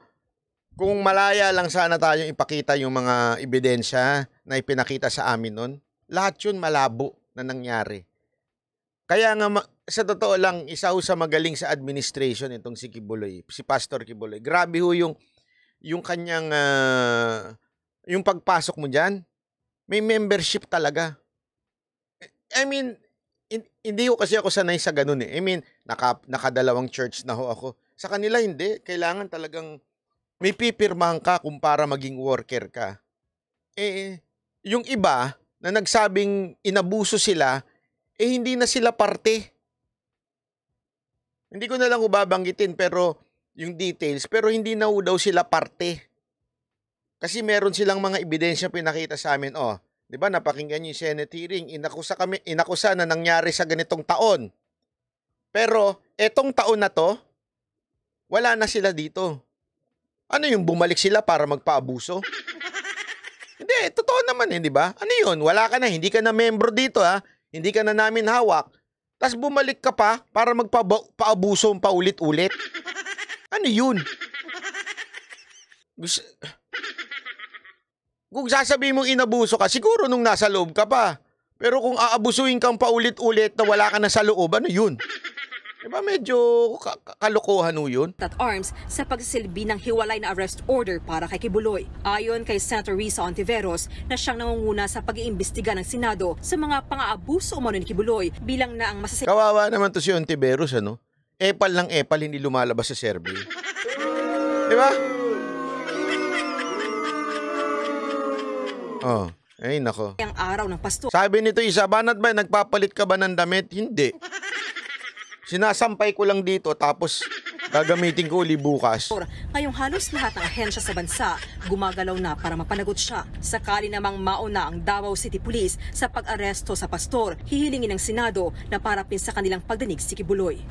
kung malaya lang sana tayong ipakita yung mga ebidensya na ipinakita sa amin noon, lahat yun malabo na nangyari. Kaya nga, sa totoo lang, isa ho sa magaling sa administration itong si Kibuloy, si Pastor Kibuloy. Grabe ho yung, yung kanyang, uh, yung pagpasok mo dyan, may membership talaga. I mean, hindi ko kasi ako sanay sa ganun eh. I mean, naka, nakadalawang church na ho ako. Sa kanila hindi. Kailangan talagang may pipirmahan ka kung para maging worker ka. Eh, yung iba na nagsabing inabuso sila, eh hindi na sila parte. Hindi ko na lang ubabanggitin pero yung details, pero hindi na daw sila parte. Kasi meron silang mga ebidensya pinakita sa amin, oh, 'di ba napakinggan niyo yung Senate hearing, inakusa kami, inakusa na nangyari sa ganitong taon. Pero etong taon na to, wala na sila dito ano yung bumalik sila para magpaabuso? hindi, totoo naman eh, di ba? Ano yun? Wala ka na, hindi ka na membro dito ha. Hindi ka na namin hawak. Tapos bumalik ka pa para magpaabuso paulit-ulit. Ano yun? Gusto... Kung sasabihin mong inabuso ka, siguro nung nasa loob ka pa. Pero kung aabusuin kang paulit-ulit na wala ka na sa loob, ano yun? Diba medyo kalokohan ho yun? ...at Arms sa pagsilbi ng hiwalay na arrest order para kay Kibuloy. Ayon kay Senator Risa Ontiveros na siyang nangunguna sa pag-iimbestiga ng Senado sa mga pang-aabuso umano ni Kibuloy bilang na ang masasayang... Kawawa naman to si Ontiveros ano? Epal lang epal hindi lumalabas sa survey. Di ba? Oh. Ay, nako. Ang araw ng pasto. Sabi nito isa, banat ba, nagpapalit ka ba ng damit? Hindi. Sinasampay ko lang dito tapos gagamitin ko uli bukas. Ngayong halos lahat ng ahensya sa bansa gumagalaw na para mapanagot siya. Sakali namang mauna ang Davao City Police sa pag-aresto sa pastor, hihilingin ng Senado na parapin sa kanilang pagdanig si Kibuloy.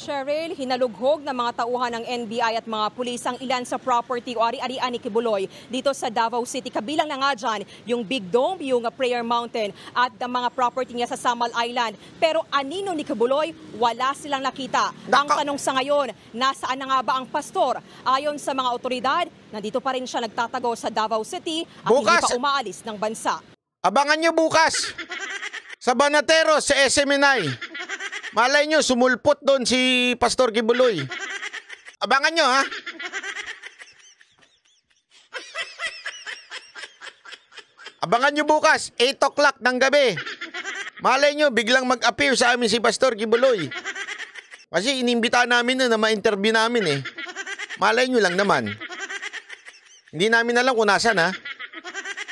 Cheryl, hinalughog ng mga tauhan ng NBI at mga pulis ang ilan sa property o ari-arian ni Kibuloy dito sa Davao City. Kabilang na nga dyan yung Big Dome, yung Prayer Mountain at ang mga property niya sa Samal Island. Pero anino ni Kibuloy, wala silang nakita. Ang tanong sa ngayon, nasaan na nga ba ang pastor? Ayon sa mga otoridad, nandito pa rin siya nagtatago sa Davao City at bukas. hindi pa umaalis ng bansa. Abangan niyo bukas sa Banatero sa SMNI. Malay nyo, sumulpot doon si Pastor Kibuloy. Abangan nyo, ha? Abangan nyo bukas, 8 o'clock ng gabi. Malay nyo, biglang mag-appear sa amin si Pastor Kibuloy. Kasi inimbita namin na, na ma-interview namin eh. Malay nyo lang naman. Hindi namin alam kung nasan ha.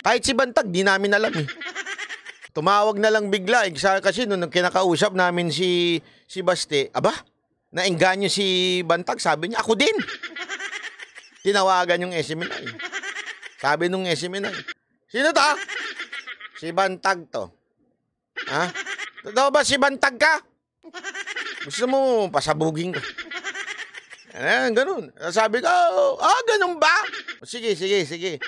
Kahit si Bantag, di namin alam eh. Tumawag na lang bigla. Eh, kasi nung kinakausap namin si, si Baste, aba, nainganyo si Bantag. Sabi niya, ako din. [LAUGHS] Tinawagan yung SMNI. Sabi nung SMNI, sino to? Ah? Si Bantag to. Ha? Totoo ba si Bantag ka? Gusto mo pasabugin ko. Eh, ganun. Sabi ko, oh, ah, ganun ba? Sige, sige, sige.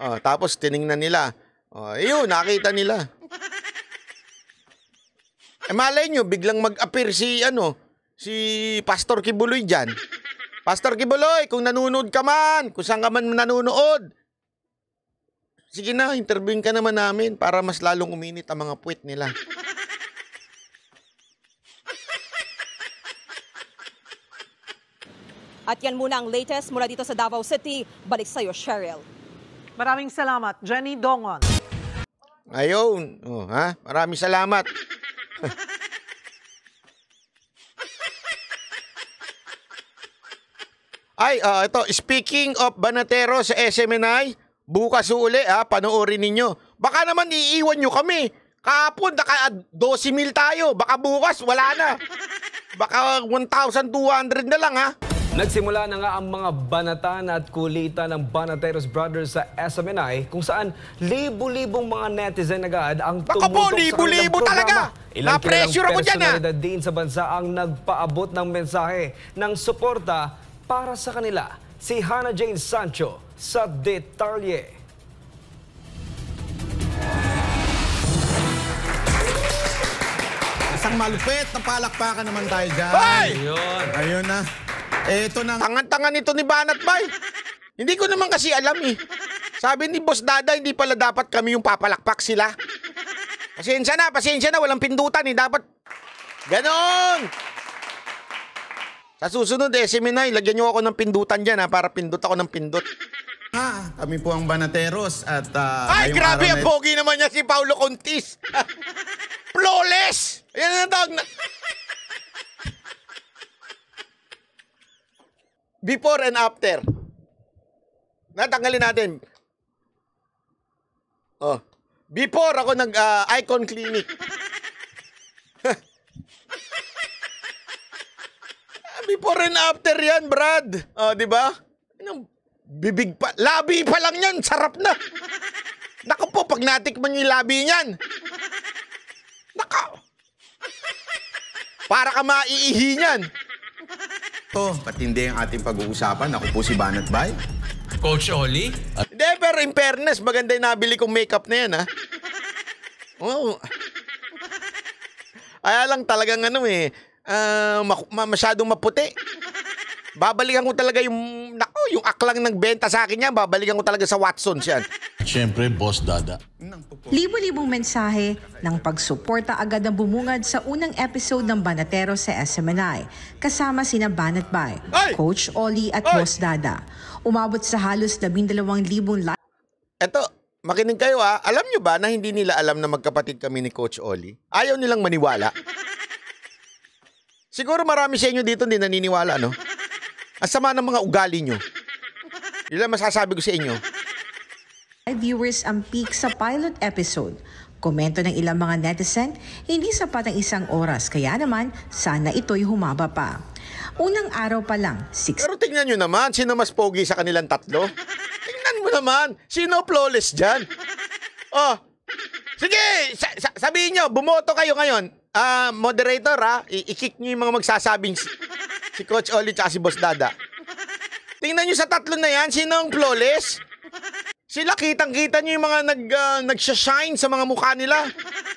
Oh, tapos tiningnan nila. Oh, yun, nakita nila. Eh, malay nyo, biglang mag-appear si, ano, si Pastor Kibuloy dyan. Pastor Kibuloy, kung nanonood ka man, kung saan ka man nanonood, sige na, interviewin ka naman namin para mas lalong uminit ang mga puwit nila. At yan muna ang latest mula dito sa Davao City. Balik sa'yo, Cheryl. Maraming salamat, Jenny Dongon. Ayun. Oh, ha? Maraming salamat. [LAUGHS] Ay, uh, ito, speaking of Banatero sa SMNI, bukas uli ha, panoorin ninyo. Baka naman iiwan nyo kami. Kapon, naka 12 mil tayo. Baka bukas, wala na. Baka 1,200 na lang ha. Nagsimula na nga ang mga banatan at kulitan ng Banateros Brothers sa SMNI kung saan libu-libong mga netizen agad ang tumutok Baka po, libu-libo talaga! Ilang Na-pressure ako dyan ah! din sa bansa ang nagpaabot ng mensahe ng suporta para sa kanila. Si Hannah Jane Sancho sa detalye. Isang malupit na palakpakan naman tayo dyan. Ayun. Ayun na. Eto na. Tangan-tangan nito ni Banat Bay. Hindi ko naman kasi alam eh. Sabi ni Boss Dada, hindi pala dapat kami yung papalakpak sila. Pasensya na, pasensya na. Walang pindutan eh. Dapat... Ganon! Sa susunod eh, Seminay, lagyan niyo ako ng pindutan dyan ha, para pindot ako ng pindot. Ha, kami po ang Banateros at... Uh, Ay, grabe! Ang pogi naman niya si Paulo Contis! [LAUGHS] Flawless! Yan ang tawag na... Before and after. Natanggalin natin. Oh. Before ako nag uh, Icon Clinic. [LAUGHS] Before and after yan, Brad. Oh, di ba? Anong bibig pa? Labi pa lang yan, sarap na. Nako po, pag natikman yung labi niyan. Nako. Para ka maiihi niyan. To. Patindi ang ating pag-uusapan. Ako po si Banat Bay. Coach Oli? Hindi, pero in fairness, maganda yung nabili kong makeup na yan, ha? Oo. Oh. Kaya lang talagang ano eh, uh, ma- ma- masyadong maputi. Babalikan ko talaga yung mo, ano, yung aklang nagbenta sa akin yan, babalikan ko talaga sa Watsons yan. [LAUGHS] Siyempre, Boss Dada. Libo-libong mensahe ng pagsuporta agad ang bumungad sa unang episode ng Banatero sa SMNI, kasama sina Banat Bay, Ay! Coach Oli at Ay! Boss Dada. Umabot sa halos 12,000 likes. Eto, makinig kayo ha. Alam nyo ba na hindi nila alam na magkapatid kami ni Coach Oli? Ayaw nilang maniwala. [LAUGHS] Siguro marami sa inyo dito hindi naniniwala, no? Ang sama ng mga ugali nyo. Ilan masasabi ko sa inyo. Hi viewers ang peak sa pilot episode. Komento ng ilang mga netizen, hindi sapat ang isang oras kaya naman sana ito'y humaba pa. Unang araw pa lang, 6... Pero tingnan nyo naman, sino mas pogi sa kanilang tatlo? tingnan mo naman, sino flawless dyan? Oh, sige, sa- sa- sabihin nyo, bumoto kayo ngayon. Ah, moderator ha, ah, i-kick nyo yung mga magsasabing si Coach Oli at si Boss Dada. Tingnan nyo sa tatlo na yan, sino ang flawless? Sila kitang-kita nyo yung mga nag, uh, ah, nag-shine sa mga mukha nila.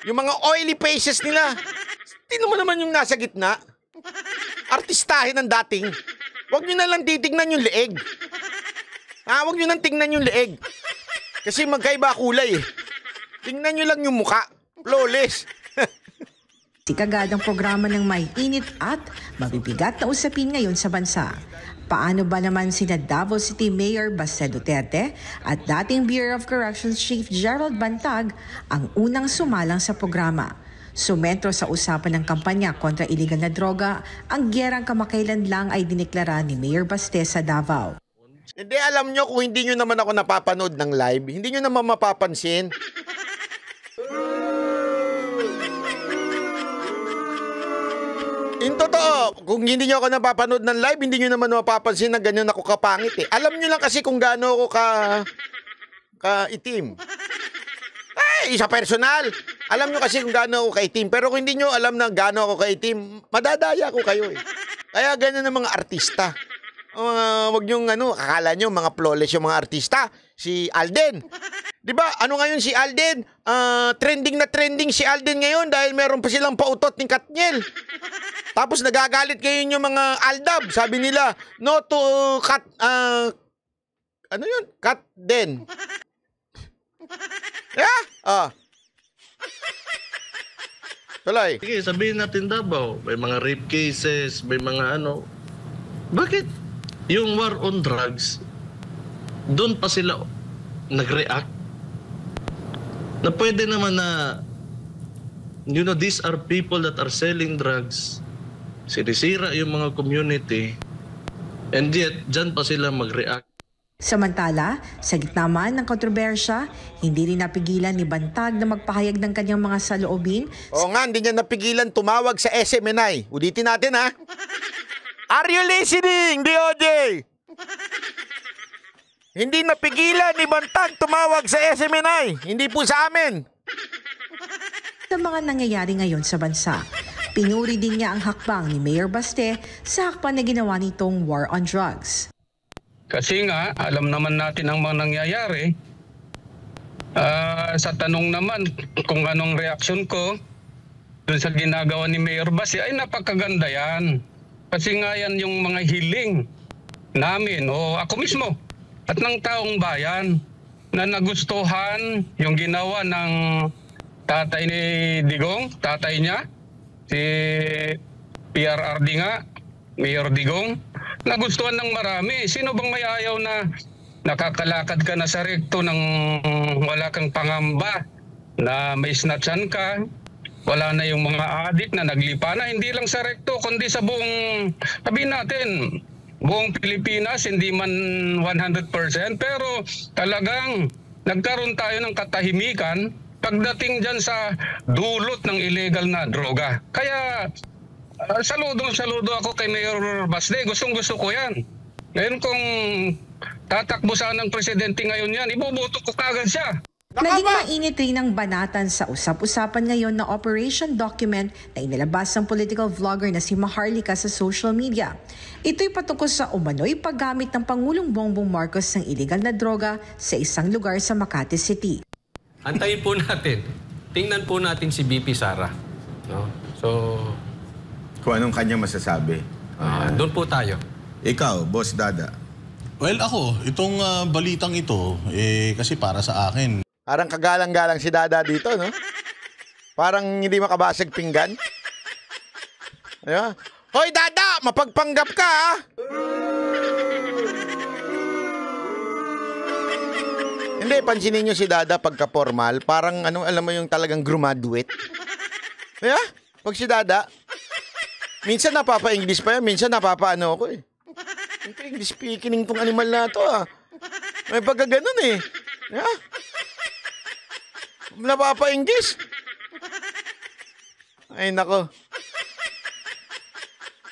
Yung mga oily faces nila. Sino mo naman yung nasa gitna. Artistahin ng dating. Huwag nyo na lang titignan yung leeg. Ah, huwag nyo nang tingnan yung leeg. Kasi magkaiba kulay eh. Tingnan nyo lang yung mukha. Flawless. Sikagad ang programa ng may init at mabibigat na usapin ngayon sa bansa. Paano ba naman si Davao City Mayor Basel Duterte at dating Bureau of Corrections Chief Gerald Bantag ang unang sumalang sa programa? Sumentro sa usapan ng kampanya kontra iligal na droga, ang gerang kamakailan lang ay dineklara ni Mayor Baste sa Davao. Hindi alam nyo kung hindi nyo naman ako napapanood ng live, hindi nyo naman mapapansin Totoo, kung hindi nyo ako napapanood ng live, hindi nyo naman mapapansin na ganyan ako kapangit eh. Alam nyo lang kasi kung gaano ako ka... ka-itim. Ay, eh, isa personal. Alam nyo kasi kung gaano ako kaitim. Pero kung hindi nyo alam na gaano ako kaitim, madadaya ko kayo eh. Kaya ganyan ng mga artista. Uh, wag nyo ano, akala nyo mga flawless yung mga artista si Alden. 'Di ba? Ano ngayon si Alden? Uh, trending na trending si Alden ngayon dahil meron pa silang pautot ni Katniel. Tapos nagagalit ngayon yung mga Aldab. Sabi nila, no to uh, cut, uh, ah, ano yun? Cut den. yeah? Ah. ah. Tuloy. Sige, sabihin natin Davao, may mga rape cases, may mga ano. Bakit? Yung war on drugs, doon pa sila nag-react na pwede naman na you know, these are people that are selling drugs. Sinisira yung mga community. And yet, dyan pa sila mag-react. Samantala, sa gitna man ng kontrobersya, hindi rin napigilan ni Bantag na magpahayag ng kanyang mga saloobin. O nga, hindi niya napigilan tumawag sa SMNI. Ulitin natin ha. [LAUGHS] Are you listening, DOJ? Hindi napigilan ni Bantag tumawag sa SMNI, hindi po sa amin. Sa mga nangyayari ngayon sa bansa, pinuri din niya ang hakbang ni Mayor Baste sa hakbang na ginawa nitong war on drugs. Kasi nga, alam naman natin ang mga nangyayari. Uh, sa tanong naman kung anong reaksyon ko dun sa ginagawa ni Mayor Baste, ay napakaganda yan. Kasi nga yan yung mga healing namin o ako mismo at ng taong bayan na nagustuhan yung ginawa ng tatay ni Digong, tatay niya, si PRRD nga, Mayor Digong, nagustuhan ng marami. Sino bang may ayaw na nakakalakad ka na sa rekto ng wala kang pangamba na may snatchan ka, wala na yung mga adik na naglipa na, hindi lang sa rekto, kundi sa buong, sabihin natin, buong Pilipinas, hindi man 100%, pero talagang nagkaroon tayo ng katahimikan pagdating dyan sa dulot ng illegal na droga. Kaya ah, saludo, saludo ako kay Mayor Basde. Gustong gusto ko yan. Ngayon kung tatakbo sana ng presidente ngayon yan, iboboto ko kagad siya. Naging mainit rin ang banatan sa usap-usapan ngayon na operation document na inilabas ng political vlogger na si Maharlika sa social media. Ito'y patungkol sa umano'y paggamit ng Pangulong Bongbong Marcos ng ilegal na droga sa isang lugar sa Makati City. Antayin po natin. Tingnan po natin si BP Sara. No? So... Kung anong kanyang masasabi. Uh, doon po tayo. Ikaw, Boss Dada. Well, ako, itong uh, balitang ito, eh, kasi para sa akin, Parang kagalang-galang si Dada dito, no? Parang hindi makabasag pinggan. Ano? Hoy, Dada! Mapagpanggap ka, ha? hindi, pansinin nyo si Dada pagka formal. Parang, ano, alam mo yung talagang graduate. Kaya, yeah? pag si Dada, minsan napapa-English pa yan, minsan napapaano ako eh. English speaking tong animal na to ah. May pagkaganon eh. Yeah? napapainggis. [LAUGHS] Ay, nako.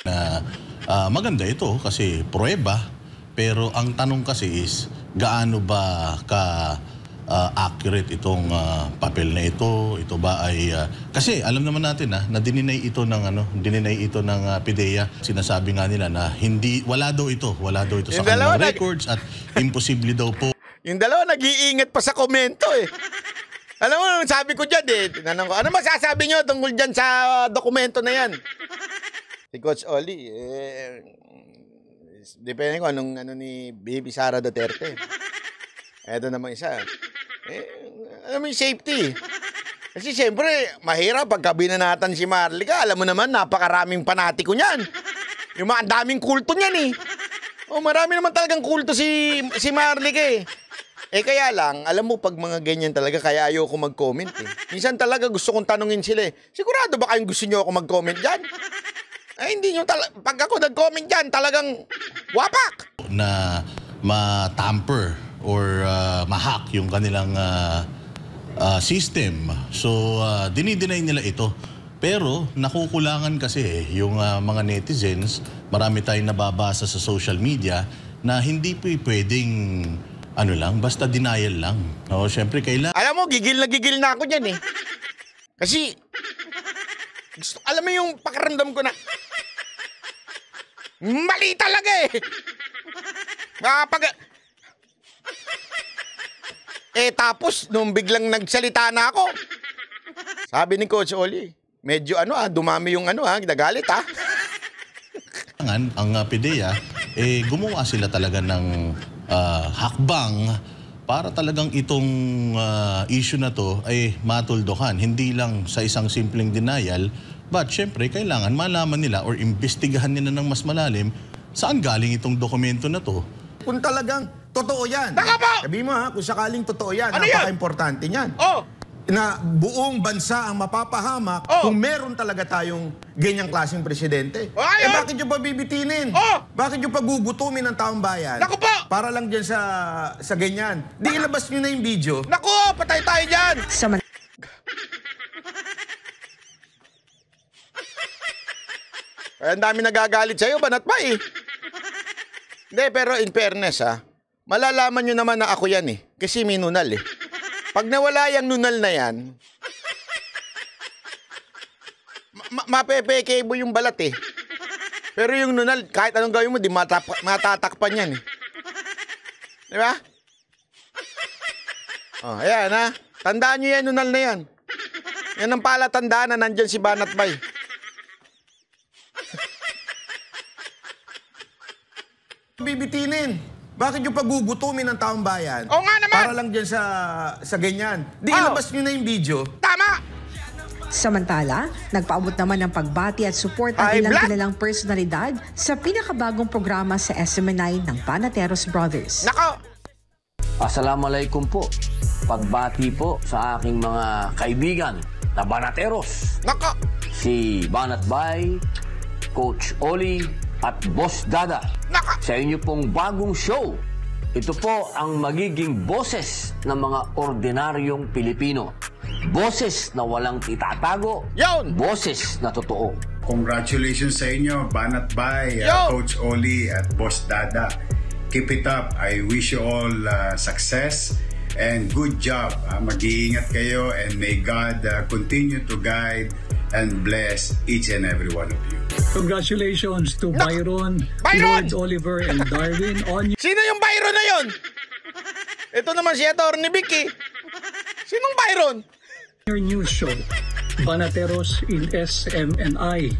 Na uh, maganda ito kasi prueba. Pero ang tanong kasi is, gaano ba ka uh, accurate itong uh, papel na ito? Ito ba ay uh, kasi alam naman natin na ah, na dininay ito ng ano, dininay ito ng uh, PDEA. Sinasabi nga nila na hindi wala daw ito, wala daw ito yung sa kanilang records at imposible daw po. Yung dalawa nag-iingat pa sa komento eh. [LAUGHS] Alam mo, nung sabi ko dyan eh, tinanong ko, ano masasabi nyo tungkol dyan sa dokumento na yan? [LAUGHS] si Coach Oli, eh, depende ko anong ano ni Baby Sara Duterte. Eto naman isa. Eh, alam mo yung safety. Kasi siyempre, mahirap pagka binanatan si Marlica. Alam mo naman, napakaraming panatiko niyan. Yung mga daming kulto niyan eh. Oh, marami naman talagang kulto si si Marlica eh. Eh kaya lang, alam mo pag mga ganyan talaga, kaya ayoko mag-comment eh. Minsan talaga gusto kong tanungin sila eh, sigurado ba kayong gusto nyo ako mag-comment dyan? Ay eh, hindi nyo talaga, pag ako nag-comment dyan, talagang wapak! Na ma-tamper or uh, ma-hack yung kanilang uh, uh, system. So uh, dinideny nila ito. Pero nakukulangan kasi eh, yung uh, mga netizens, marami tayong nababasa sa social media na hindi po pwedeng ano lang, basta denial lang. No, syempre kailangan. Alam mo, gigil na gigil na ako diyan eh. Kasi gusto, alam mo yung pakiramdam ko na mali talaga eh. Kapag Eh tapos nung biglang nagsalita na ako. Sabi ni Coach Oli, medyo ano ah, dumami yung ano ah, nagalit ah. ang, ang uh, ah, PDEA, eh gumawa sila talaga ng uh, hakbang para talagang itong uh, issue na to ay matuldukan. Hindi lang sa isang simpleng denial, but syempre kailangan malaman nila or imbestigahan nila ng mas malalim saan galing itong dokumento na to. Kung talagang totoo yan. Tama Sabihin mo ha, kung sakaling totoo yan, ano napaka-importante yan. Oh! na buong bansa ang mapapahamak oh. kung meron talaga tayong ganyang klaseng presidente. Oh, eh bakit yung pabibitinin? Oh. Bakit yung pagugutumin ng taong bayan? Naku po! Para lang dyan sa, sa ganyan. Di ilabas nyo na yung video. Naku! Patay tayo dyan! Sa man- Ay, eh, ang dami nagagalit sa'yo, banat pa eh. Hindi, pero in fairness ha, ah, malalaman nyo naman na ako yan eh. Kasi minunal eh. Pag nawala yung nunal na yan, ma- mapepeke mo yung balat eh. Pero yung nunal, kahit anong gawin mo, di matap- matatakpan yan eh. Di ba? Oh, ayan ha. Tandaan nyo yan, nunal na yan. Yan ang palatandaan na nandyan si Banat Bay. Bibitinin. Bakit yung paggugutumin ng taong bayan? Oo nga naman! Para lang dyan sa, sa ganyan. Di oh. ilabas nyo na yung video. Tama! Samantala, nagpaabot naman ng pagbati at support ang ilang black. kilalang personalidad sa pinakabagong programa sa SMNI ng Panateros Brothers. Nako! Assalamualaikum po. Pagbati po sa aking mga kaibigan na Banateros. Nako! Si Banat Bay, Coach Oli, at Boss Dada sa inyo pong bagong show. Ito po ang magiging boses ng mga ordinaryong Pilipino. Boses na walang itatago. Yon! Boses na totoo. Congratulations sa inyo, Banat Bay, uh, Coach Oli at Boss Dada. Keep it up. I wish you all uh, success and good job. Uh, mag-iingat kayo and may God uh, continue to guide and bless each and every one of you. Congratulations to Byron, Byron! George Oliver, and Darwin [LAUGHS] on your... Sino yung Byron na yon? Ito naman si Atty. Vicky. Sinong Byron? Your new show, Banateros in SMNI.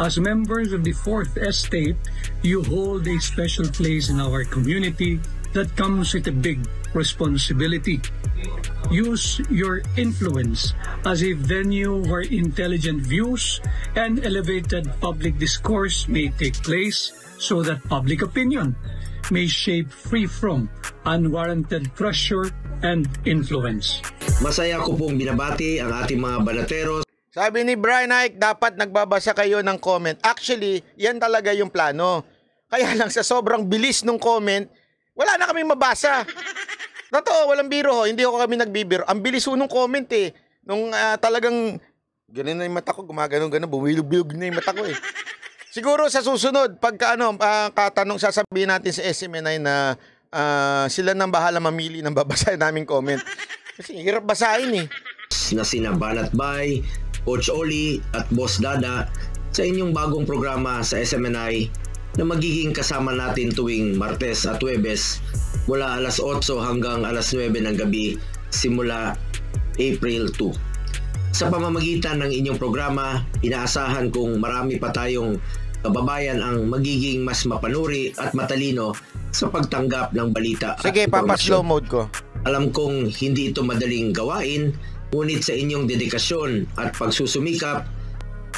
As members of the Fourth Estate, you hold a special place in our community that comes with a big responsibility. Use your influence as a venue where intelligent views and elevated public discourse may take place so that public opinion may shape free from unwarranted pressure and influence. Masaya ko pong binabati ang ating mga banateros. Sabi ni Brian Ike, dapat nagbabasa kayo ng comment. Actually, yan talaga yung plano. Kaya lang sa sobrang bilis ng comment, wala na kaming mabasa. Totoo, walang biro. ho. Hindi ako kami nagbibiro. Ang bilis ho nung comment eh. Nung uh, talagang, ganun na yung mata ko, gumagano ganun, bumilog-bilog na yung mata ko eh. Siguro sa susunod, pagka ano, uh, katanong sasabihin natin sa SMN ay na uh, sila nang bahala mamili ng babasahin naming comment. Kasi hirap basahin eh. Na sinabanat by Coach Oli at Boss Dada sa inyong bagong programa sa SMNI na magiging kasama natin tuwing Martes at Webes mula alas 8 hanggang alas 9 ng gabi simula April 2. Sa pamamagitan ng inyong programa, inaasahan kong marami pa tayong kababayan ang magiging mas mapanuri at matalino sa pagtanggap ng balita. Sige, papaslow mode ko. Alam kong hindi ito madaling gawain, ngunit sa inyong dedikasyon at pagsusumikap,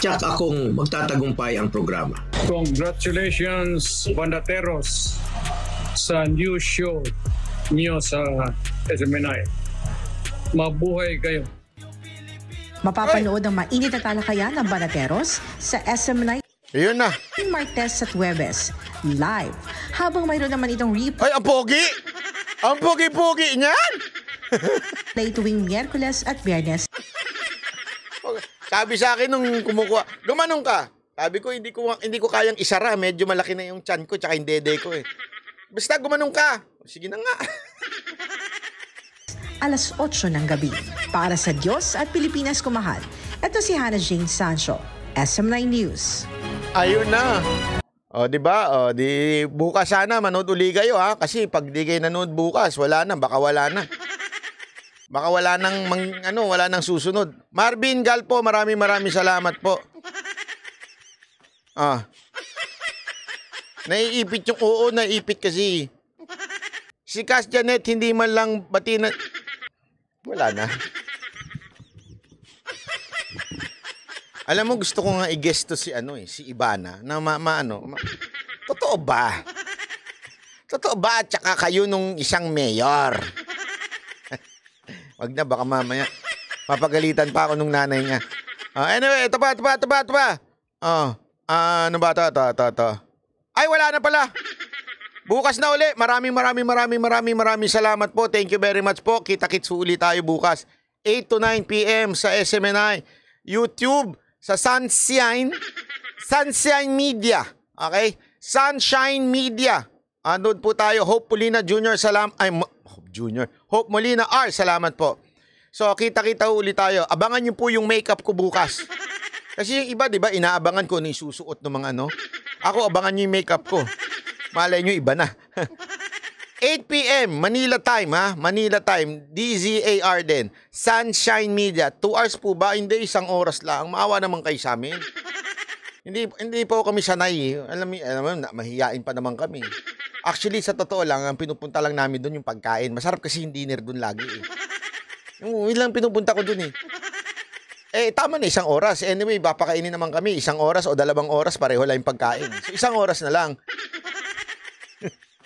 tiyak akong magtatagumpay ang programa. Congratulations, Bandateros! sa new show niyo sa SMNI. Mabuhay kayo. Mapapanood ang mainit na talakayan ng Banateros sa SM9 Ayun na. Martes at Webes, live. Habang mayroon naman itong replay. Ay, ang pogi! Ang pogi-pogi niyan! [LAUGHS] Play tuwing Miyerkules at Biyernes. Sabi sa akin nung kumukuha, gumanong ka. Sabi ko, hindi ko, hindi ko kayang isara. Medyo malaki na yung chan ko tsaka yung dede ko eh. Basta gumanong ka. Sige na nga. [LAUGHS] Alas 8 ng gabi. Para sa Diyos at Pilipinas kumahal. Ito si Hannah Jane Sancho, SM9 News. Ayun na. O, di ba? O, di bukas sana manood uli kayo ha. Kasi pag di kayo nanood bukas, wala na. Baka wala na. Baka wala nang, mang, ano, wala nang susunod. Marvin Galpo, maraming maraming salamat po. Ah. Naiipit yung oo, naiipit kasi. Si Cass Janet, hindi man lang bati na... Wala na. Alam mo, gusto ko nga i-guess to si ano eh, si Ibana, na ma, ano, ma, totoo ba? Totoo ba Tsaka kayo nung isang mayor? Wag na, baka mamaya papagalitan pa ako nung nanay niya. Uh, anyway, ito pa, ito pa, ito pa, ito pa. Oh, uh, ano ba ito, ito, ito, ito. Ay, wala na pala. Bukas na uli. Maraming maraming maraming maraming maraming salamat po. Thank you very much po. Kita-kits uli tayo bukas. 8 to 9 p.m. sa SMNI. YouTube sa Sunshine. Sunshine Media. Okay? Sunshine Media. Andun po tayo. Hope Molina Jr. Salam. Ay, Junior. Hope Molina R. Salamat po. So, kita-kita ulit tayo. Abangan niyo po yung makeup ko bukas. Kasi yung iba, di ba, inaabangan ko ano yung susuot ng mga ano. Ako, abangan nyo yung makeup ko. Malay nyo, iba na. 8 [LAUGHS] p.m. Manila time ha, Manila time, DZAR din. Sunshine Media, 2 hours po ba? Hindi, isang oras lang. Maawa naman kayo sa amin. hindi, hindi po kami sanay. Eh. Alam mo, alam pa naman kami. Actually, sa totoo lang, ang pinupunta lang namin doon yung pagkain. Masarap kasi yung dinner doon lagi eh. Yung lang pinupunta ko doon eh. Eh, tama na isang oras. Anyway, papakainin naman kami. Isang oras o dalawang oras, pareho lang yung pagkain. So, isang oras na lang.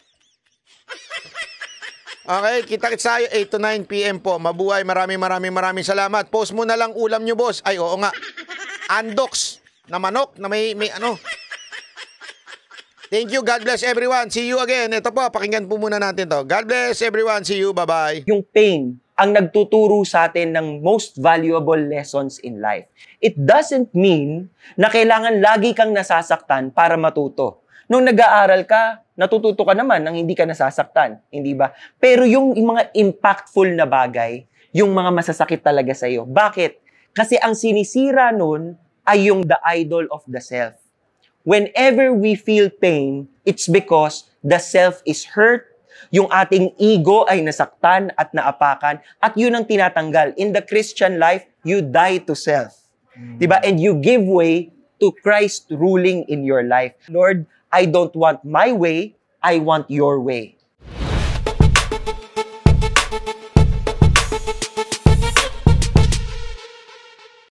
[LAUGHS] okay, kita kits tayo. 8 to 9 p.m. po. Mabuhay. Maraming maraming maraming salamat. Post mo na lang ulam nyo, boss. Ay, oo nga. Andox na manok na may, may ano. Thank you. God bless everyone. See you again. Ito po, pakinggan po muna natin to. God bless everyone. See you. Bye-bye. Yung pain ang nagtuturo sa atin ng most valuable lessons in life. It doesn't mean na kailangan lagi kang nasasaktan para matuto. Nung nag-aaral ka, natututo ka naman nang hindi ka nasasaktan, hindi ba? Pero yung, yung mga impactful na bagay, yung mga masasakit talaga sa iyo. Bakit? Kasi ang sinisira nun ay yung the idol of the self. Whenever we feel pain, it's because the self is hurt yung ating ego ay nasaktan at naapakan at yun ang tinatanggal. In the Christian life, you die to self. Mm. Diba? And you give way to Christ ruling in your life. Lord, I don't want my way, I want your way.